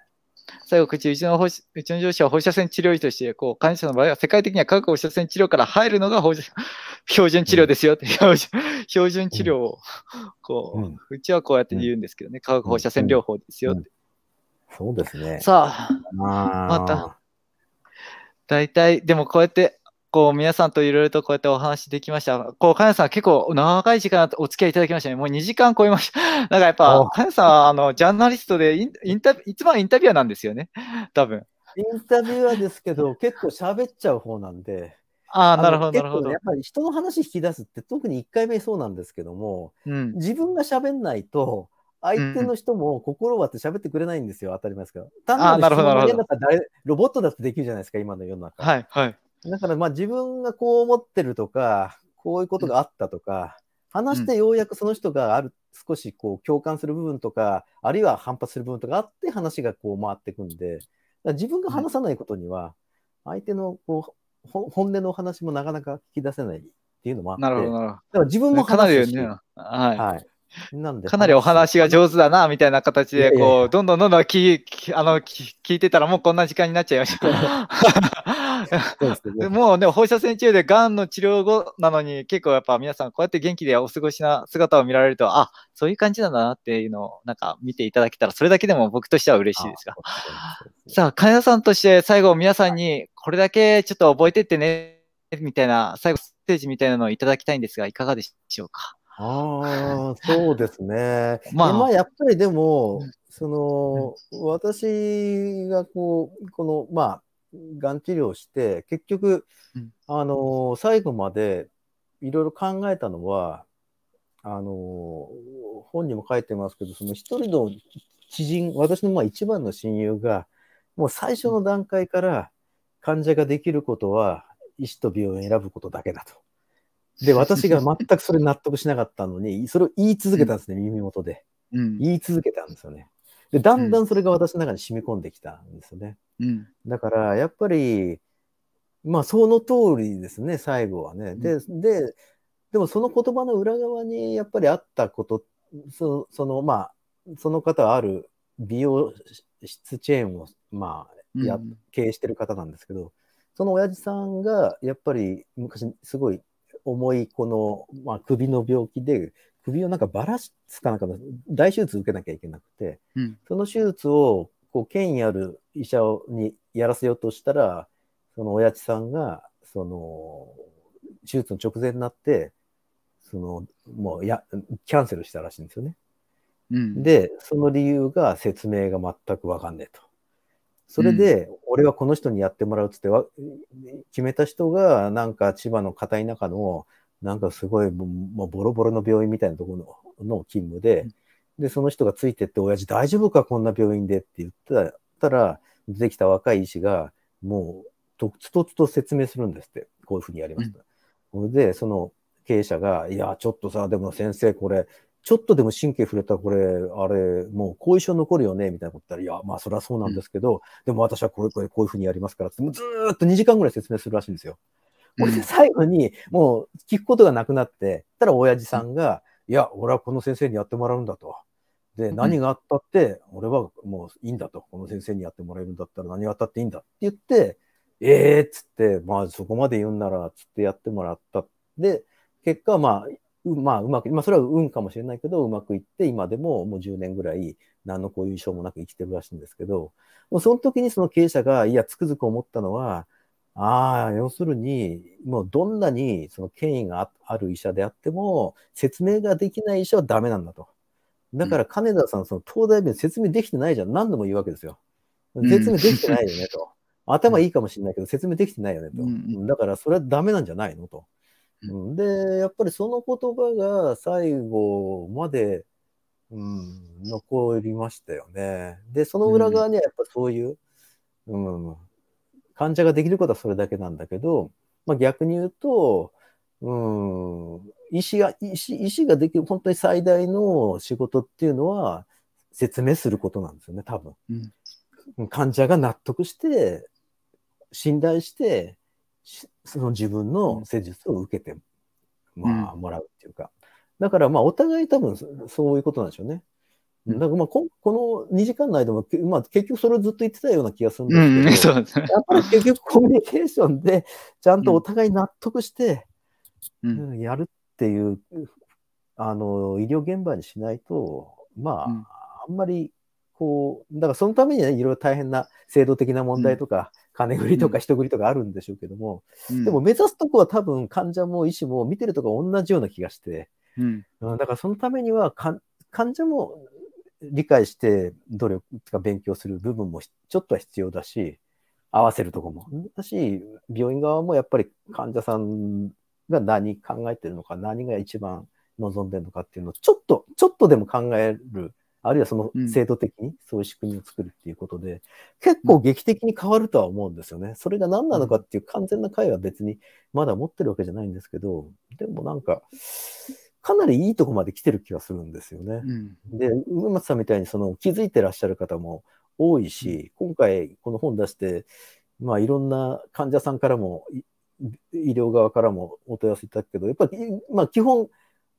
最後、口、うちの放射うちの上司は放射線治療医として、こう、患者の場合は世界的には化学放射線治療から入るのが標準治療ですよって、うん、標準治療を、こう、うん、うちはこうやって言うんですけどね、化学放射線療法ですよって。そうですね。さあ、また、大体、でもこうやってこう皆さんといろいろとこうやってお話できました。こう、かやさん結構長い時間お付き合いいただきましたね。もう2時間超えました。[LAUGHS] なんかやっぱ、かやさんはあの、ジャーナリストでイン、インタビュー、いつもインタビュアーなんですよね。[LAUGHS] 多分。インタビュアーですけど、結構喋っちゃう方なんで。ああ、なるほど、なるほど。やっぱり人の話引き出すって、特に1回目そうなんですけども、うん、自分が喋んないと、相手の人も心を割って喋ってくれないんですよ、当たり前ですけど。単なる人間だったら誰、ロボットだってできるじゃないですか、今の世の中。はい、はい。だからまあ自分がこう思ってるとか、こういうことがあったとか、話してようやくその人がある、少しこう共感する部分とか、あるいは反発する部分とかあって話がこう回ってくんで、自分が話さないことには、相手のこう本音のお話もなかなか聞き出せないっていうのもあって、なるほどだから自分も話すし、ね、はい、はい、なんでかなりお話が上手だな、みたいな形で、こう、いやいやどんどんどんどんきあのき聞いてたら、もうこんな時間になっちゃいました。[LAUGHS] もうね、放射線治療でがんの治療後なのに、結構やっぱ皆さん、こうやって元気でお過ごしな姿を見られると、あそういう感じなんだなっていうのを、なんか見ていただけたら、それだけでも僕としては嬉しいですが。あすさあ、金田さんとして最後、皆さんに、これだけちょっと覚えてってね、みたいな、最後、ステージみたいなのをいただきたいんですが、いかがでしょうか。ああ、そうですね。[LAUGHS] まあ、まあ、やっぱりでも、その、私がこう、この、まあ、がん治療して、結局、あの、最後までいろいろ考えたのは、あの、本にも書いてますけど、その一人の知人、私のまあ一番の親友が、もう最初の段階から患者ができることは、医師と病院を選ぶことだけだと。で、私が全くそれ納得しなかったのに、[LAUGHS] それを言い続けたんですね、耳元で。うん、言い続けたんですよね。で、だんだんそれが私の中に染み込んできたんですよね。うん、だから、やっぱり、まあ、その通りですね、最後はね。で、で、でもその言葉の裏側にやっぱりあったことそそのまあその方はある美容室チェーンをまあや、経営してる方なんですけど、うん、その親父さんがやっぱり昔すごい重いこの、まあ、首の病気で、首をなんかばらすかなんかた。大手術受けなきゃいけなくて、うん、その手術をこう権威ある医者にやらせようとしたら、その親父さんが、その、手術の直前になって、その、もうや、キャンセルしたらしいんですよね。うん、で、その理由が説明が全くわかんねえと。それで、俺はこの人にやってもらうっつって、決めた人が、なんか千葉の片田舎の、なんかすごい、もうボロボロの病院みたいなところの勤務で、で、その人がついてって、親父大丈夫か、こんな病院でって言ったたら、出てきた若い医師が、もう、とつとつと説明するんですって、こういうふうにやりました。それで、その経営者が、いや、ちょっとさ、でも先生、これ、ちょっとでも神経触れたこれ、あれ、もう後遺症残るよね、みたいなこと言ったら、いや、まあそれはそうなんですけど、うん、でも私はこれ、これ、こういうふうにやりますからずっと2時間ぐらい説明するらしいんですよ。これで最後に、もう聞くことがなくなって、たら親父さんが、いや、俺はこの先生にやってもらうんだと。で、何があったって、俺はもういいんだと。この先生にやってもらえるんだったら何があったっていいんだって言って、ええー、っつって、まあそこまで言うんなら、つってやってもらった。で、結果、まあ、まあ、うまく、まあ、それは運かもしれないけど、うまくいって、今でももう10年ぐらい、何のこういう装もなく生きてるらしいんですけど、もうその時にその経営者が、いや、つくづく思ったのは、ああ、要するに、もうどんなにその権威がある医者であっても、説明ができない医者はダメなんだと。だから金田さん、その東大弁説明できてないじゃん。何度も言うわけですよ。説明できてないよねと。[LAUGHS] 頭いいかもしれないけど、説明できてないよねと。だからそれはダメなんじゃないのと。で、やっぱりその言葉が最後まで、うん、残りましたよね。で、その裏側にはやっぱそういう、うん、うん、患者ができることはそれだけなんだけど、まあ、逆に言うと、うん、医師が、医師、医師ができる本当に最大の仕事っていうのは説明することなんですよね、多分。うん、患者が納得して、信頼して、その自分の施術を受けて、まあ、もらうっていうか。だから、まあ、お互い多分、そういうことなんでしょうね。だからまあここの2時間の間も、まあ、結局それをずっと言ってたような気がするんですけど、うん [LAUGHS] ね、やっぱり結局コミュニケーションでちゃんとお互い納得して、うん、うん、やるっていうあの医療現場にしないとまあ、うん、あんまりこうだからそのためにねいろいろ大変な制度的な問題とか、金繰りとか人繰りとかあるんでしょうけども、うん、でも目指すとこは多分患者も医師も見てるとこ同じような気がして、うん、だからそのためには患者も理解して努力とか勉強する部分もちょっとは必要だし、合わせるとこも。だし、病院側もやっぱり患者さんが何考えてるのか、何が一番望んでるのかっていうのをちょっと、ちょっとでも考えるあるいはその制度的にそういう仕組みを作るっていうことで、結構劇的に変わるとは思うんですよね。それが何なのかっていう完全な解は別にまだ持ってるわけじゃないんですけど、でもなんか、かなりいいとこまで来てる気がするんですよね。で、梅松さんみたいにその気づいてらっしゃる方も多いし、今回この本出して、まあいろんな患者さんからも、医療側からもお問い合わせいただくけど、やっぱり、まあ基本、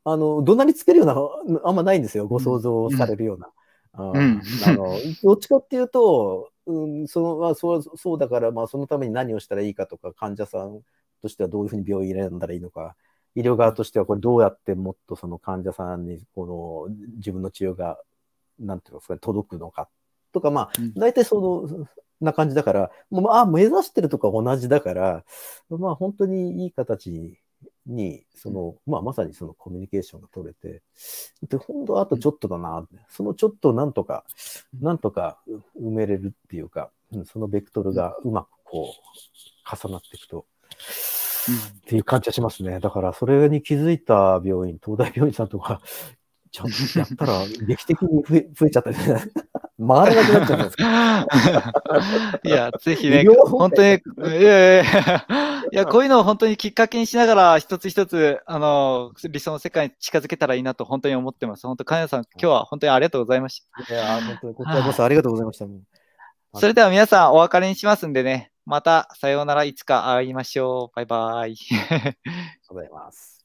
あの、怒鳴りつけるような、あんまないんですよ。ご想像されるような。うんあの、どっちかっていうと、うん、その、まあ、そう、そうだから、まあ、そのために何をしたらいいかとか、患者さんとしてはどういうふうに病院選んだらいいのか、医療側としてはこれどうやってもっとその患者さんに、この、自分の治療が、なんていうか、ですか届くのかとか、まあ、大体その、な感じだから、もう、あ、目指してるとか同じだから、まあ、本当にいい形に、その、まあ、まさにそのコミュニケーションが取れて、で、本当あとちょっとだな、そのちょっとなんとか、なんとか埋めれるっていうか、そのベクトルがうまくこう、重なっていくと、っていう感じはしますね。だから、それに気づいた病院、東大病院さんとか、ちゃんとやったら、劇的に増え、増えちゃったじゃないですか。回らなくなっちゃうんですか [LAUGHS] いや、ぜひね、本当に、いやいや [LAUGHS] こういうのを本当にきっかけにしながら、一つ一つ、あの、理想の世界に近づけたらいいなと本当に思ってます。本当、金谷さん、今日は本当にありがとうございました。いや、本当にこちらこそありがとうございました。それでは皆さん、お別れにしますんでね、また、さようなら、いつか会いましょう。バイバイ。ありがとうございます。